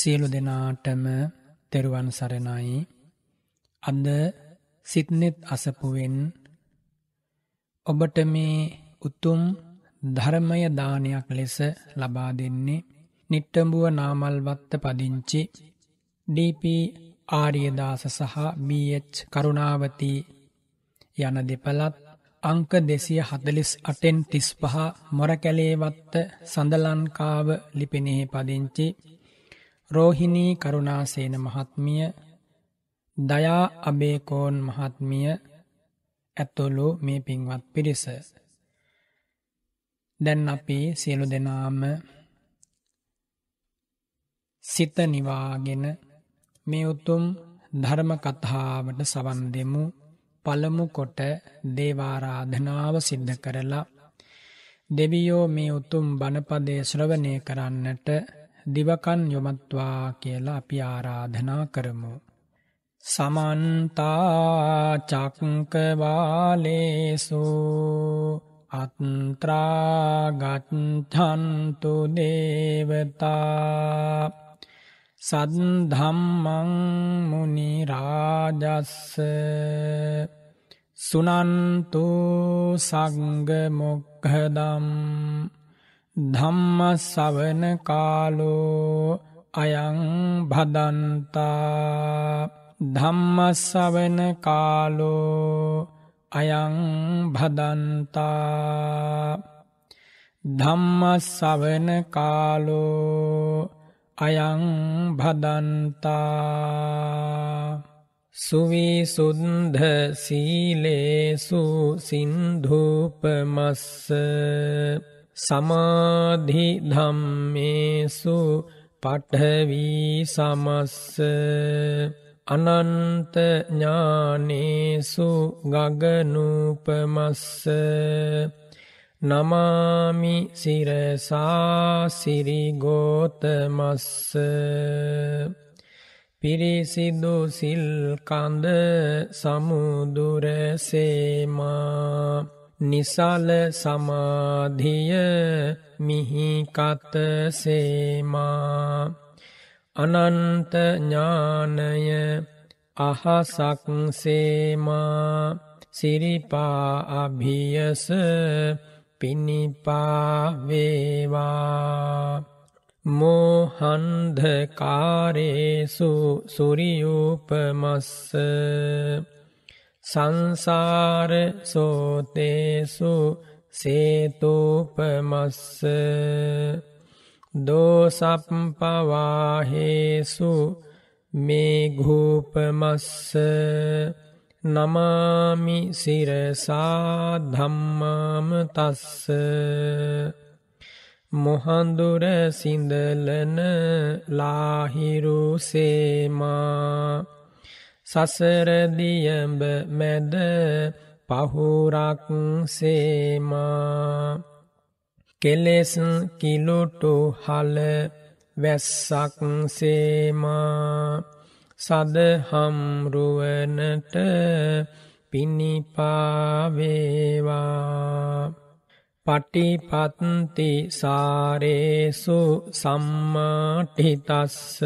සියලු දෙනාටම තෙරුවන් සරණයි අද සිත්නෙත් අසපුවෙන් ඔබට මේ උතුම් ධර්මය දානයක් ලෙස ලබා දෙන්නේ නිට්ටඹුව නාමල්වත්ත පදිංචි DP ආරියදාස සහ BH කරුණාවති යන දෙපළත් අංක 248න් 35 මොරකැලේ වත්ත සඳලංකාව ලිපිනේ පදිංචි රෝහිණී කරුණාසේන මහත්මිය දයා අබේකෝන් මහත්මිය ඇතුළු මේ පින්වත් පිරිස. දැන් අපි සියලු දෙනාම සිත නිවාගෙන මේ උතුම් ධර්ම කතාවට සවන් දෙමු පළමු කොට දේවාරාධනාව සිද්ධ කරලා දෙවියෝ මේ උතුම් බණපදේ ශ්‍රවණය කරන්නට දිවකන් යොමත්වා කියලා අපි ආරාධනා කරමු. සමන්තා චක්කවාලේසු අත්ත්‍රාගත්හන්තු දේවතා සද්ධම්මං මුනිරාජස්ස සුනන්තු සංගමොක්හදම් ධම්ම සවන කාලෝ අයං භදන්තා ධම්ම සවන කාලෝ අයං භදන්තා ධම්ම සවන කාලෝ අයං භදන්තා සුවිසුන්ධ සීලේසු සින්ධූපමස්ස සමාධි ධම්මේසු පඨවි සමස්ස අනන්ත ඥානේසු ගගනූපමස්ස නමාමි සිරසා සිරිගෝතමස්ස පිරිසිදු සිල් කඳ සමුදුර සේමා නිසල සමාධිය මිහිකත සේමා අනන්ත ඥානය අහසක් සේමා සිරිපා අභියස පිනිපා වේවා මෝහන්ධකාරේසු සුරියූපමස්ස සංසාර සෝතේසු සේතූපමස්ස දෝසප්පවාහේසු මේ ගූපමස්ස නමාමි සිරසා ධම්මාම තස්ස මොහන්දුර සිඳලන ලාහිරු සේමා සසරදියඹ මැද පහුරක් සේමා කෙලෙස් කිලොටු හල වැස්සක් සේමා සදහම්රුවනට පිණිපාවේවා පටිපත්ති සාරේසු සම්මාටිතස්ස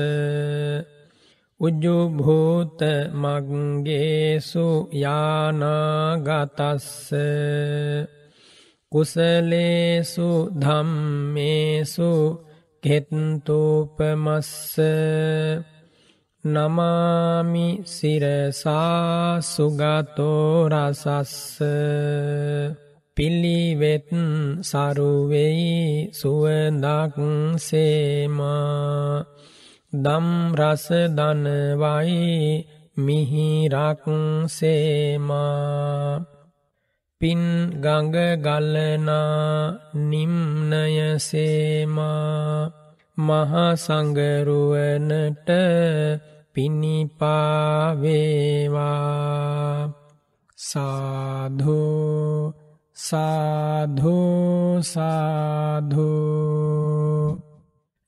උජුභූත මක්ගේසු යානාගතස්ස කුසලේසු ධම්මේසු කෙත්තූපමස්ස නමාමි සිරසා සුගතෝරසස්ස පිළිවෙත් සරුවෙයි සුවදක් සේමා දම්රස දනවයි මිහිරක් සේමා පින් ගඟ ගල්ලනා නිම්නය සේමා මහසඟරුවනට පිණිපාවේවා සාධෝ සාධෝ සාධෝ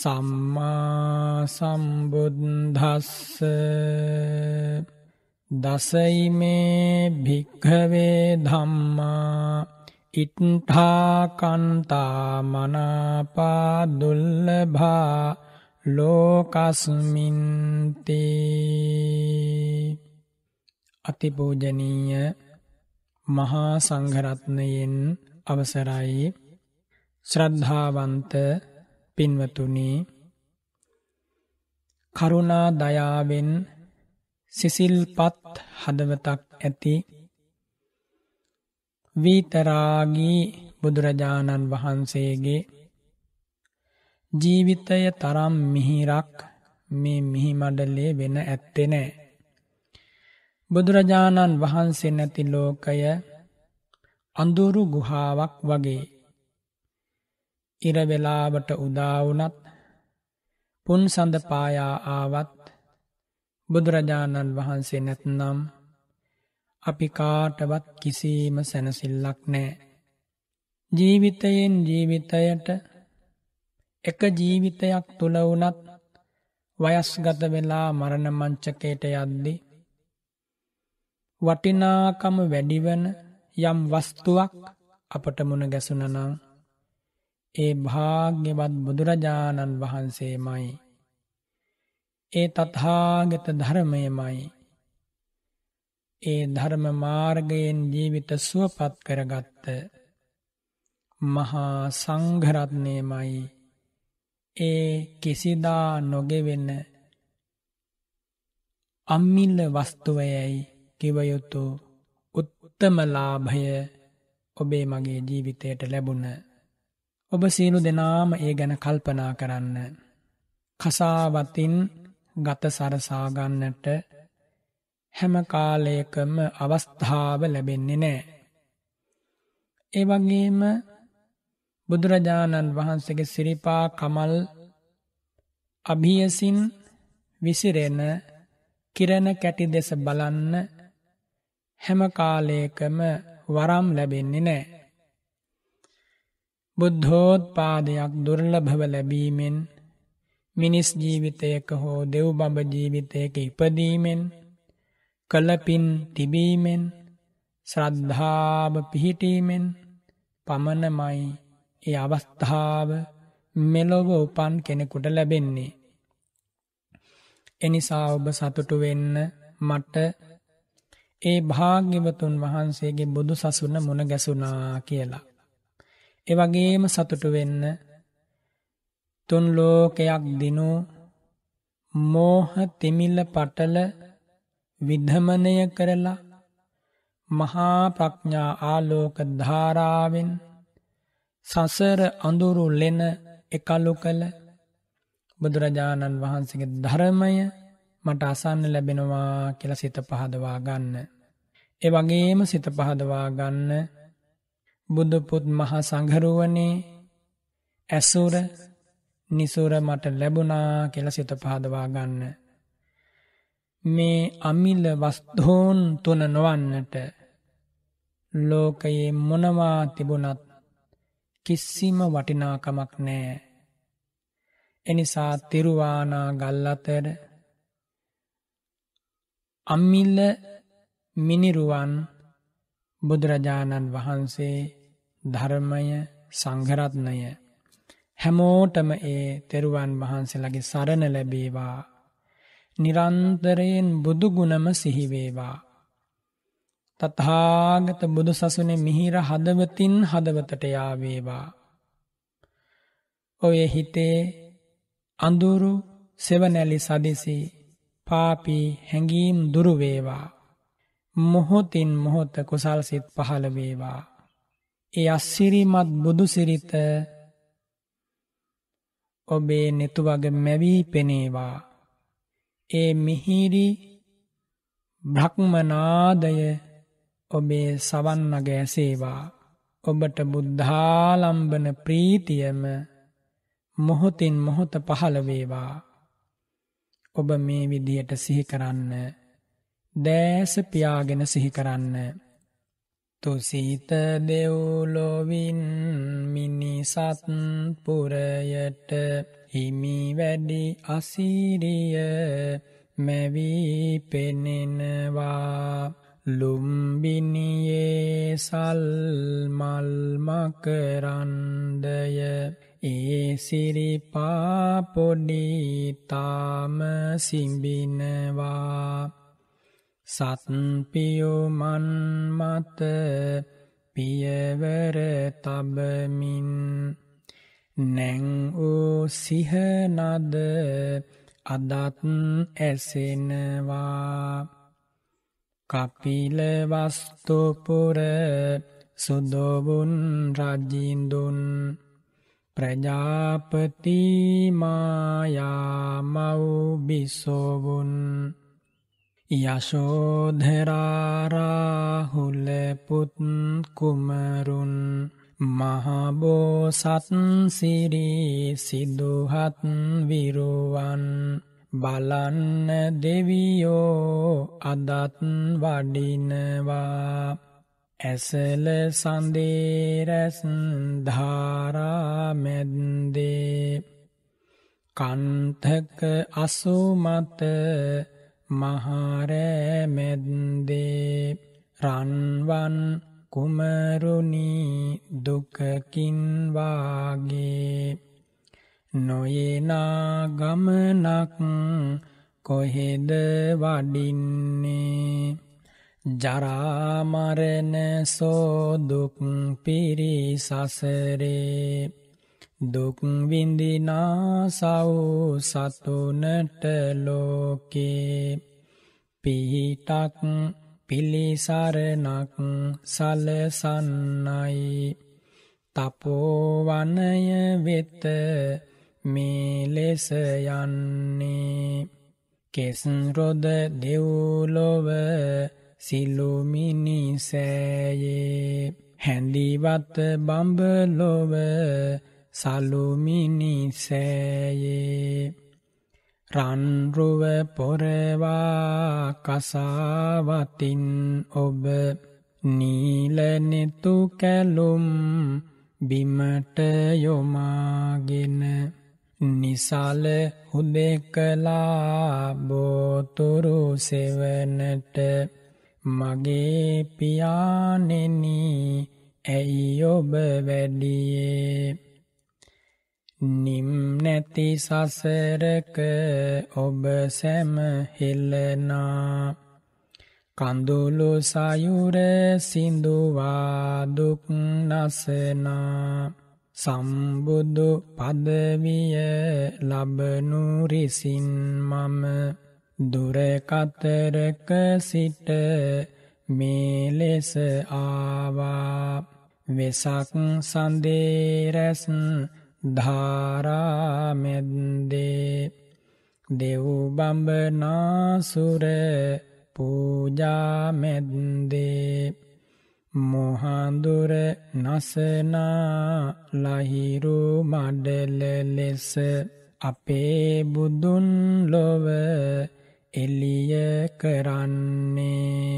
සම්මා සම්බුද්ධස්ස දසයිමේ භික්හවේ ධම්මා ඉට්ඨාකන්තා මනාපාදුල්ලභා ලෝකස්මින්ති අතිපූජනීය මහා සංඝරත්නයෙන් අවසරයි ශ්‍රද්ධාවන්ත පින්වතුනි කරුණා දයාවෙන් සිසිල්පත් හදවතක් ඇති වීතරාගී බුදුරජාණන් වහන්සේගේ ජීවිතය තරම් මිහිරක් මේ මිහිමඩලේ වෙන ඇත්තේ නෑ. බුදුරජාණන් වහන්සේ නැති ලෝකය අඳුරු ගුහාවක් වගේ ඉරවෙලාවට උදාවනත් පුන් සඳපායා ආවත් බුදුරජාණන් වහන්සේ නැත්නම් අපි කාටවත් කිසිීම සැනසිල්ලක් නෑ. ජීවිතයෙන් ජීවිතයට එක ජීවිතයක් තුළවුනත් වයස්ගත වෙලා මරණ මංචකයට යද්දි. වටිනාකම වැඩිවන යම් වස්තුවක් අපට මුණ ගැසුනනම්. ඒ භාග්‍යවත් බුදුරජාණන් වහන්සේමයි. ඒ තත්හාගත ධර්මයමයි. ඒ ධර්ම මාර්ගයෙන් ජීවිත සුවපත් කරගත්ත මහා සංඝරත්නයමයි ඒ කිසිදා නොගෙවෙන අම්මිල්ල වස්තුවයයි කිවයුතු උත්තමලාභය ඔබේ මගේ ජීවිතයට ලැබුණ ඔබ සියලු දෙනාම ඒ ගැන කල්පනා කරන්න. කසාවතින් ගත සරසාගන්නට හැම කාලයකම අවස්ථාව ලැබෙන්නේ නෑ. ඒ වගේම බුදුරජාණන් වහන්සේගේ සිරිපා කමල් අභියසින් විසිරෙන කිරණ කැටි දෙස බලන්න හැම කාලයකම වරම් ලැබෙන්නේ නෑ. බුද්ධෝත්පාදයක් දුර්ලභව ලැබීමෙන් මිනිස් ජීවිතයක හෝ දෙව් බඹ ජීවිතයක ඉපදීමෙන් කලපින් තිබීමෙන් ශ්‍රද්ධාව පිහිටීමෙන් පමණමයි ඒ අවස්ථාව මෙලොව උපන් කෙනෙකුට ලැබෙන්නේ. එනිසා ඔබ සතුටු වෙන්න මට ඒ භාග්‍යවතුන් වහන්සේගේ බුදු සසුන මුණ ගැසුනා කියලා. ඒ වගේම සතුටු වෙන්න තුන් ලෝකයක් දිනු මෝහ තිමිල පටල විධමනය කරලා මහා ප්‍රඥා ආලෝක ධාරාවෙන් සසර අඳුරු ලෙන එකලු කළ බුදුරජාණන් වහන්සේගේ ධර්මය මට අසන්න ලැබෙනවා කියලා සිත පහදවා ගන්න. ඒ වගේම සිත පහදවා ගන්න බුදුපුත් මහා සංහරුවනේ ඇසුර නිසුර මට ලැබුණා කියල සිත පහදවා ගන්න. මේ අමිල වස්දෝන් තුන නොවන්නට ලෝකයේ මොනවා තිබුණත් කිසිම වටිනාකමක් නෑ. එනිසා තිරුවානා ගල්ලතර අම්මිල්ල මිනිරුවන් බුදුරජාණන් වහන්සේ ධර්මය සංඝරත්නය හැමෝටම ඒ තෙරුවන් වහන්සේලගේ සරණ ලැබේවා නිරන්තරයෙන් බුදුගුණම සිහිවේවා තතාගත බුදු සසුනේ මිහිර හදවතින් හදවතට යාවේවා ඔය හිතේ අඳුරු සෙවනැලි සදිසි පාපී හැඟීම් දුරුවේවා මොහොතින් මොහොත කුසල් සිත් පහළ වේවා ඒ අස්සිරිමත් බුදු සිරිත ඔබේ නෙතුවග මැවී පෙනේවා. ඒ මිහිරි බ්‍රහ්මනාදය ඔබේ සවන්නග ඇසේවා. ඔබට බුද්ධාලම්බන ප්‍රීතියම මොහොතින් මොහොත පහළවේවා. ඔබ මේ විදියට සිහිකරන්න දෑස පියාගෙන සිහිකරන්න. තුසිත දෙව්ලොවින් මිනිසත් පුරයට හිමි වැඩි අසිරිය මැවී පෙනෙනවා ලුම්බිනියේ සල්මල් මකරන්ඩය ඒ සිරිපා පොඩි තාම සිඹිනවා සත්පියුමන් මත පියවර තබමින් නැං වූ සිහනද අදත් ඇසෙනවා කපිලවස්තුපුර සුදොබුන් රජින්දුන් ප්‍රජාපතිමායාමව් බිසෝබුන් යශෝධරාරාහුල පුත් කුමරුන් මහබෝසත් සිරී සිදුහත් විරුවන් බලන්න දෙවියෝ අදත් වඩිනවා ඇසල සඳේරැස් ධාරාමැද්දේ කන්තක අසුමත මහරමැද්දේ රන්වන් කුමරුණි දුකකින් වාගේ නොයනා ගමනක් කොහෙද වඩින්නේ ජරා මරණ සෝදුක් පිරිසසරේ දුක්විඳිනා සව් සතුනට ලෝකේ පිහිටක් පිළිසරණක් සලසන්නයි තපෝවනය වෙත මේ ලෙස යන්නේ කෙසුරොද දෙව්ලොව සිලුමිනිසෑයේ හැඳිවත් බඹලොව සලුමිනිසෑයේ රන්රුව පොරවා කසාවතින් ඔබ නීලනෙතු කැලුම් බිමට යොමාගෙන නිසාල හුදෙකලා බෝතුරු සෙවනට මගේ පියානෙනී ඇයි ඔබ වැඩියේ නිම්නැති සසරක ඔබ සැම හෙල්ලනා කඳුළු සයුර සිඳුවා දුක් නසනා සම්බුදු පදවිය ලබනු රිසින් මම දුරකතරක සිට මේ ලෙස ආවා වෙසක් සඳේරැස්න් ධාරාමෙද්දේ දෙව්බඹනාසුර පූජාමෙද්දේ මොහන්දුර නසනා ලහිරු මඩල ලෙස අපේ බුදුන් ලොව එලිය කරන්නේ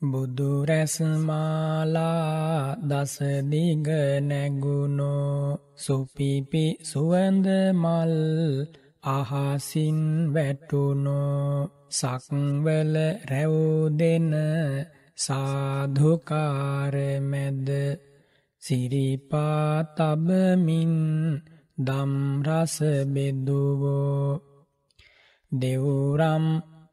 බුදුරැස්මාලා දසදිග නැගුණෝ සුපිපි සුවඳ මල් අහසින් වැටුණෝ සක්වල රැවෝදෙන සාධුකාරමැද සිරිපාතබමින් දම්රස බෙදුවෝ දෙවුරම්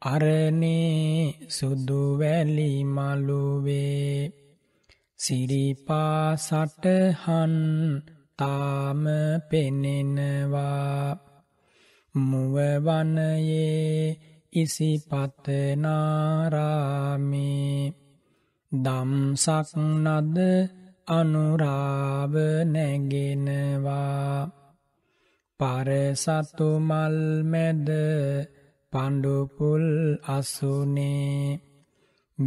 අරණේ සුදුවැලි මළුවේ සිරිපා සටහන් තාම පෙනෙනවා මුවවනයේ ඉසිපතනාරාමේ දම්සක් නද අනුරාව නැගෙනවා පරසතු මල් මැද පඩුපුල් අසුනේ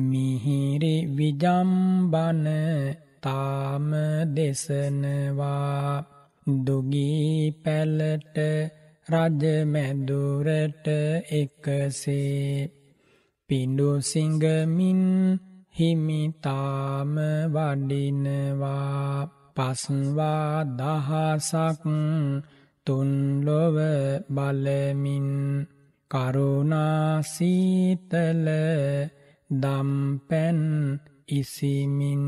මිහිරි විජම්බන තාම දෙසනවා දුගී පැලට රජමැදුරට එකසේ පිඩු සිංගමින් හිමිතාම වඩිනවා පස්වා දහසක් තුන්ලොව බලමින් කරුණාසීතල දම්පැන් ඉසිමින්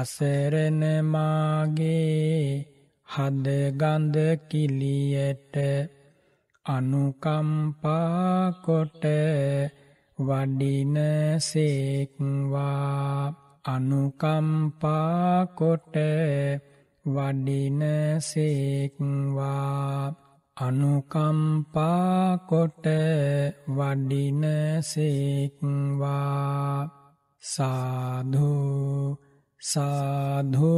අසරණමාගේ හදගඳ කිලියට අනුකම්පාකොට වඩින සේක්වා අනුකම්පාකොට වඩින සේක්වා අනුකම්පාකොට වඩින සේක්වා සාධු සාධු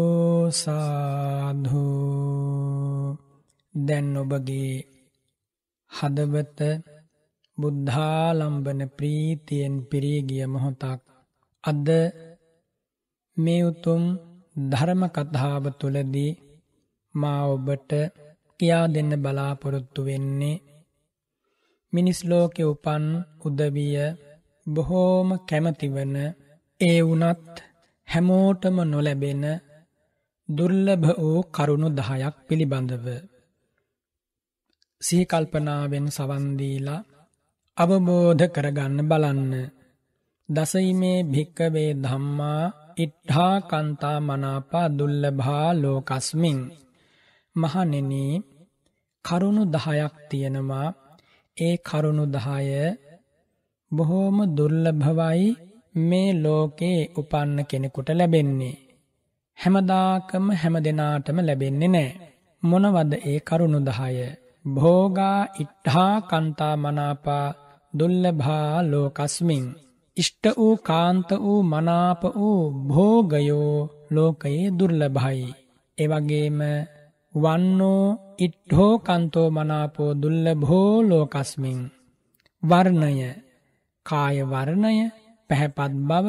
සාධු දැන් ඔබගේ හදවත බුද්ධාලම්බන ප්‍රීතියෙන් පිරීගිය මොහොතක් අද මේ උතුම් ධර්ම කතාව තුළදී මා ඔබට කියා දෙන්න බලාපොරොත්තු වෙන්නේ. මිනිස්ලෝකෙ උපන් උදවිය බොහෝම කැමතිවන ඒ වුනත් හැමෝටම නොලැබෙන දුර්ලභ වූ කරුණු දහයක් පිළිබඳව. සීකල්පනාවෙන් සවන්දීලා අවබෝධ කරගන්න බලන්න. දසයිමේ භික්කවේ ධම්මා ඉට්හා කන්තා මනාපා දුල්ලභා ලෝකස්මින්. මහනෙනී කරුණු දහයක් තියෙනවා ඒ කරුණු දහය බොහෝම දුර්ලභවයි මේ ලෝකේ උපන්න කෙනෙකුට ලැබෙන්නේ. හැමදාකම හැම දෙනාටම ලැබෙන්නේ නෑ. මොනවද ඒ කරුණු දහය. භෝගා ඉට්හා කන්තා මනාපා දුල්ලභා ලෝකස්මින්. ඉෂ්ට වූ කාන්ත වූ මනාප වූ භෝගයෝ ලෝකයේ දුර්ලභයි. එවගේම වන්නෝ ඉට්හෝ කන්තෝ මනාපෝ දුල්ලභෝ ලෝකස්මින් වර්ණය කාය වර්ණය පැහැපත් බව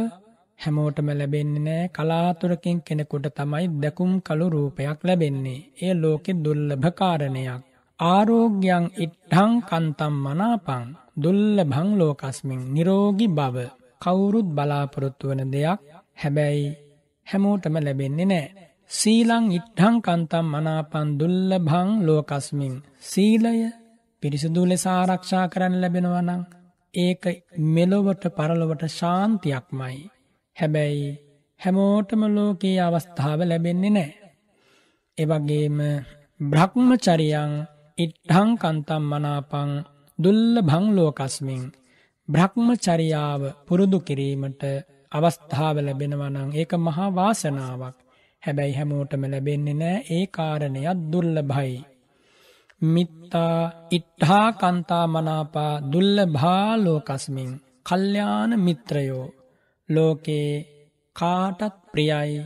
හැමෝටම ලැබෙන්නේ නෑ කලාතුරකින් කෙනෙකුට තමයි දැකුම් කළු රූපයක් ලැබෙන්නේ ඒ ලෝකෙ දුල්ලභකාරණයක් ආරෝග්‍යං ඉට්ටං කන්තම් මනාපං දුල්ලභං ලෝකස්මින් නිරෝගි බව කවුරුත් බලාපොරොත්තු වන දෙයක් හැබැයි හැමෝටම ලැබෙන්නේ නෑ සීලං ඉට්ඨං කන්තම් මනාපන් දුල්ලභං ලෝකස්මින් සීලය පිරිසිදු ලෙස ආරක්ෂා කරන්න ලැබෙනවා නම් ඒක මෙලොවට පරලොවට ශාන්තියක්මයි. හැබැයි හැමෝටම ලෝකයේ අවස්ථාව ලැබෙන්නේ නැහැ. ඒ වගේම බ්‍රහ්මචරියං ඉට්ඨං කන්තම් මනාපං දුල්ලභං ලෝකස්මින් බ්‍රහ්මචරියාව පුරුදු කිරීමට අවස්ථාව ලැබෙනවා නම් ඒක මහා වාසනාවක්. හැබැයි හැමෝටම ලැබෙන්නේ නෑ ඒ කාරණයක් දුර්ලභයි. මිත්තා ඉට්හා කන්තා මනාපා දුල්ලභා ලෝකස්මින් කල්්‍යාන මිත්‍රයෝ ලෝකේ කාටත් ප්‍රියයි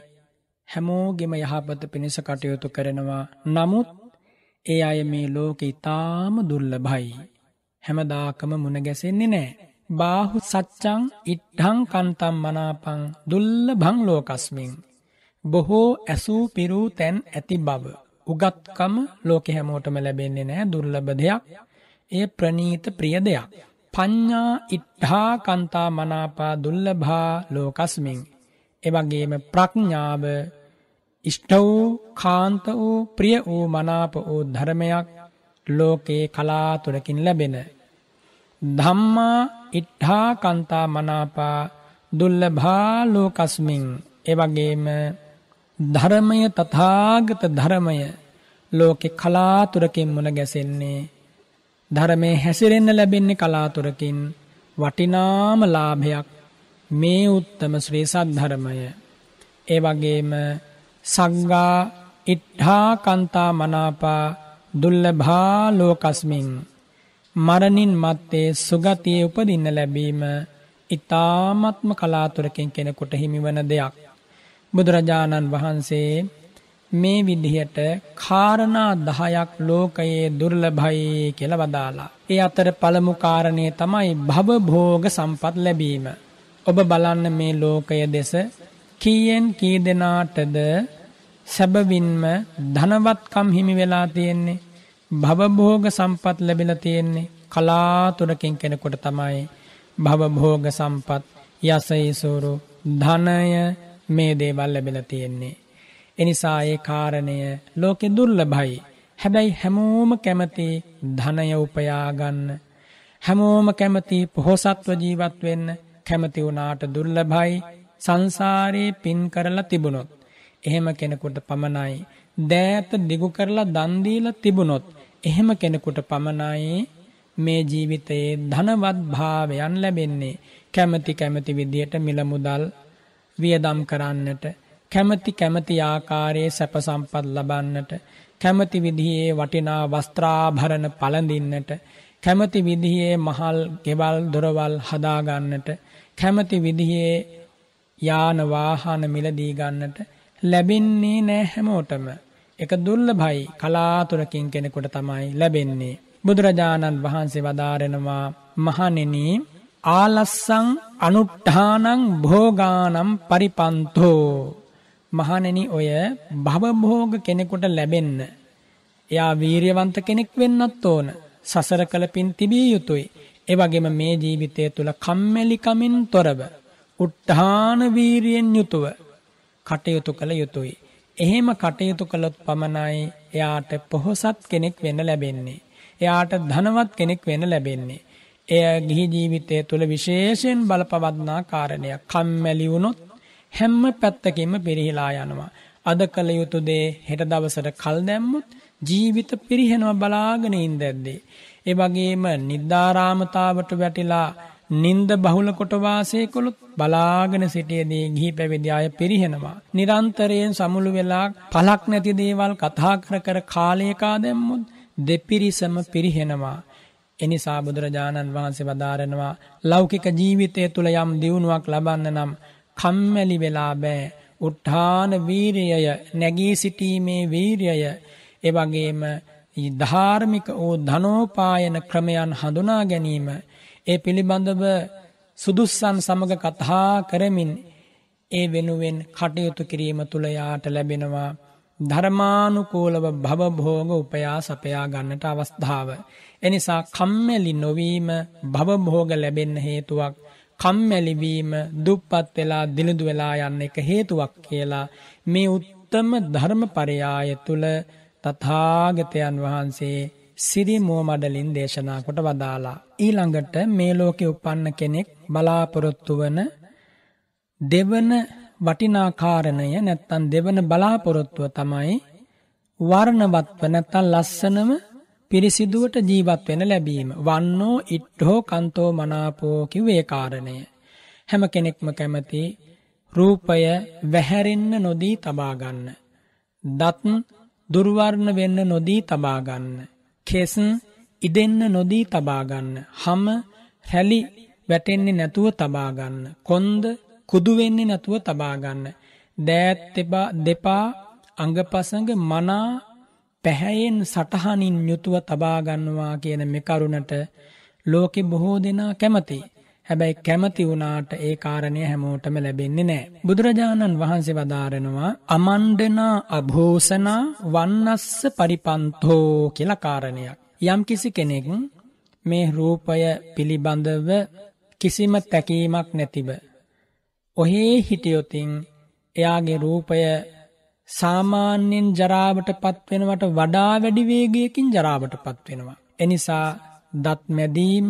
හැමෝගෙම යහපත පිණිස කටයුතු කරනවා නමුත් ඒ අය මේ ලෝක ඉතාම දුර්ලභයි. හැමදාකම මුණගැසෙන්නේ නෑ. බාහු සච්චං ඉට්හං කන්තම් මනාපං දුල්ල භං ලෝකස්මින් බොහෝ ඇසූ පිරූ තැන් ඇති බව. උගත්කම ලෝකෙ හැමෝටම ලැබෙන්නේ නෑ දුර්ලභ දෙයක්. එය ප්‍රනීත ප්‍රිය දෙයක්. පඤ්ඤා ඉද්ධා කන්තා මනාපා දුර්ලභා ලෝකස්මින්. එවැගේම ප්‍රඥාව ඉෂ්ඨ වූ කාන්ත වූ ප්‍රිය වූ මනාප වූ ධර්මයක් ලෝකේ කලාතුරකින් ලැබෙන ධම්මා ඉද්ධා කන්තා මනාපා දුර්ලභා ලෝකස්මින් එවැගේම ධර්මය තථාගත ධර්මය ලෝකෙ කලාතුරකින් මුණ ගැසෙන්නේ ධර්මයේ හැසිරෙන්න ලැබෙන්නේ කලාතුරකින් වටිනාම ලාභයක් මේ උත්තම ශ්‍රී සද්ධර්මය ඒ වගේම සංඝා ඉද්ධා කන්තා මනාපා දුල්ලභා ලෝකස්මින් මරණින් මත්තේ සුගතිය උපදින්න ලැබීම ඊ타ත්ම කලාතුරකින් කෙනෙකුට හිමිවන දෙයක් බුදුරජාණන් වහන්සේ මේ විදිහට කාරණා දහයක් ලෝකයේ දුර්ලභයි කියල වදාලා. ඒ අතර පළමු කාරණය තමයි භවභෝග සම්පත් ලැබීම. ඔබ බලන්න මේ ලෝකය දෙස කීයෙන් කී දෙනාටද සැබවින්ම ධනවත්කම් හිමි වෙලා තියෙන්නේ. භවභෝග සම්පත් ලැබිල තියෙන්නේ කලාතුරකින් කෙනෙකොට තමයි භවභෝග සම්පත් යසයිසුරු ධනය මේ දේවල් ලැබෙලා තියෙන්නේ. එනිසා ඒ කාරණය ලෝකෙ දුර්ලභයි. හැබැයි හැමෝම කැමති ධනය උපයා ගන්න. හැමෝම කැමති පොහොසත්ව ජීවත් වෙන්න කැමති වුණාට දුර්ලභයි සංසාරේ පින් කරලා තිබුණොත්. එහෙම කෙනෙකුට පමණයි දෑත දිගු කරලා දන් දීලා තිබුණොත් එහෙම කෙනෙකුට පමණයි මේ ජීවිතයේ ධනවත් භාවයන් ලැබෙන්නේ කැමැති කැමැති විදියට මිල මුදල් වියදම් කරන්නට කැමැති කැමැති ආකාරයේ සැප සම්පත් ලබන්නට කැමැති විදිහේ වටිනා වස්ත්‍රාභරණ පළඳින්නට කැමැති විදිහේ මහල් ගෙවල් දොරවල් හදා ගන්නට කැමැති විදිහේ යාන වාහන මිලදී ගන්නට ලැබෙන්නේ නැහැ හැමෝටම එක දුර්ලභයි කලාතුරකින් කෙනෙකුට තමයි ලැබෙන්නේ බුදුරජාණන් වහන්සේ වදාරනවා මහණෙනි ආලස්සං අනුට්ඨානං භෝගානම් පරිපන්තෝ මහණෙනි ඔය භවභෝග කෙනෙකුට ලැබෙන්න එයා වීරියවන්ත කෙනෙක් වෙන්නත් ඕන සසර කල පින් තිබිය යුතුයි ඒ වගේම මේ ජීවිතය තුල කම්මැලි කමින් තොරව උත්හාන වීරියෙන් යුතුව කටයුතු කළ යුතුයි එහෙම කටයුතු කළොත් පමණයි එයාට පොහොසත් කෙනෙක් වෙන්න ලැබෙන්නේ එයාට ධනවත් කෙනෙක් වෙන්න ලැබෙන්නේ එය ගිහි ජීවිතය තුළ විශේෂයෙන් බලපවත්නා කාරණයක්. කම්මැලි වුණොත් හැම පැත්තකින්ම පිරිහිලා යනවා. අද කළ යුතු දේ හෙට දවසට කල් දැම්මුත් ජීවිත පිරිහෙනවා බලාගෙන ඉඳද්දී. ඒ වගේම නිද්දාරාමතාවට වැටිලා නින්ද බහුල කොට වාසය කළොත් බලාගෙන සිටියේදී ගිහි පැවිදි අය පිරිහෙනවා. නිරන්තරයෙන් සමුළු වෙලා පළක් නැති දේවල් කතා කර කර කාලය කා දැම්මුත් දෙපිරිසම පිරිහෙනවා. එනිසා බුදුරජාණන් වහන්සේ වදාරෙනවා ලෞකික ජීවිතය තුළ යම් දියුණුවක් ලබන්න නම් කම්මැලි වෙලා බෑ උට්ඨාන වීරයය නැගී සිටීමේ වීරයය එවගේම ධාර්මික වූ ධනෝපායන ක්‍රමයන් හඳුනා ගැනීම ඒ පිළිබඳව සුදුස්සන් සමග කතා කරමින් ඒ වෙනුවෙන් කටයුතු කිරීම තුළ යාට ලැබෙනවා ධර්මානුකූලව භවභෝග උපයා සපයා ගන්නට අවස්ථාව. එනිසා කම්මැලි නොවීම භවභෝග ලැබෙන්න හේතුවක් කම්මැලිවීම දුප්පත් වෙලා දිළිදු වෙලා යන්න එක හේතුවක් කියලා මේ උත්තම ධර්ම පරයාය තුළ තථාගතයන් වහන්සේ සිරිමෝ මඩලින් දේශනා කොට වදාලා. ඊළඟට මේ ලෝකෙ උපන්න කෙනෙක් බලාපොරොත්තු වන දෙවන වටිනා කාරණය නැත්තම් දෙවන බලාපොරොත්තුව තමයි වර්ණවත්ව නැත්තම් ලස්සනම පිරිසිදුවට ජීවත් වෙන ලැබීම. වන්නෝ ඉට්ඨෝ කන්තෝ මනාපෝ කිව්වේ කාරණය. හැම කෙනෙක්ම කැමති රූපය වැහැරෙන්න නොදී තබා ගන්න. දත් දුර්වර්ණ වෙන්න නොදී තබා ගන්න. කෙස් ඉදෙන්න නොදී තබා ගන්න. හැම රැලි වැටෙන්නේ නැතුව තබා ගන්න. කොන්ද කුදු වෙන්නේ නැතුව තබා ගන්න. දෑත් දෙපා අඟපසඟ මනා පැහැයෙන් සටහනින් යුතුව තබා ගන්නවා කියන මේ කරුණට ලෝකෙ බොහෝ දෙනා කැමති. හැබැයි කැමති වුණාට ඒ කාරණය හැමෝටම ලැබෙන්නේ නැහැ. බුදුරජාණන් වහන්සේ වදාරනවා අමණ්ඩනා අභෝසනා වන්නස්ස පරිපන්තෝ කියලා කාරණයක්. යම්කිසි කෙනෙක් මේ රූපය පිළිබඳව කිසිම තැකීමක් නැතිව ඔහේ හිටියොතින් එයාගේ රූපය සාමාන්‍යයෙන් ජරාවට පත්වෙනවට වඩා වැඩිවේගයකින් ජරාවට පත්වෙනවා. එනිසා දත්මැදීම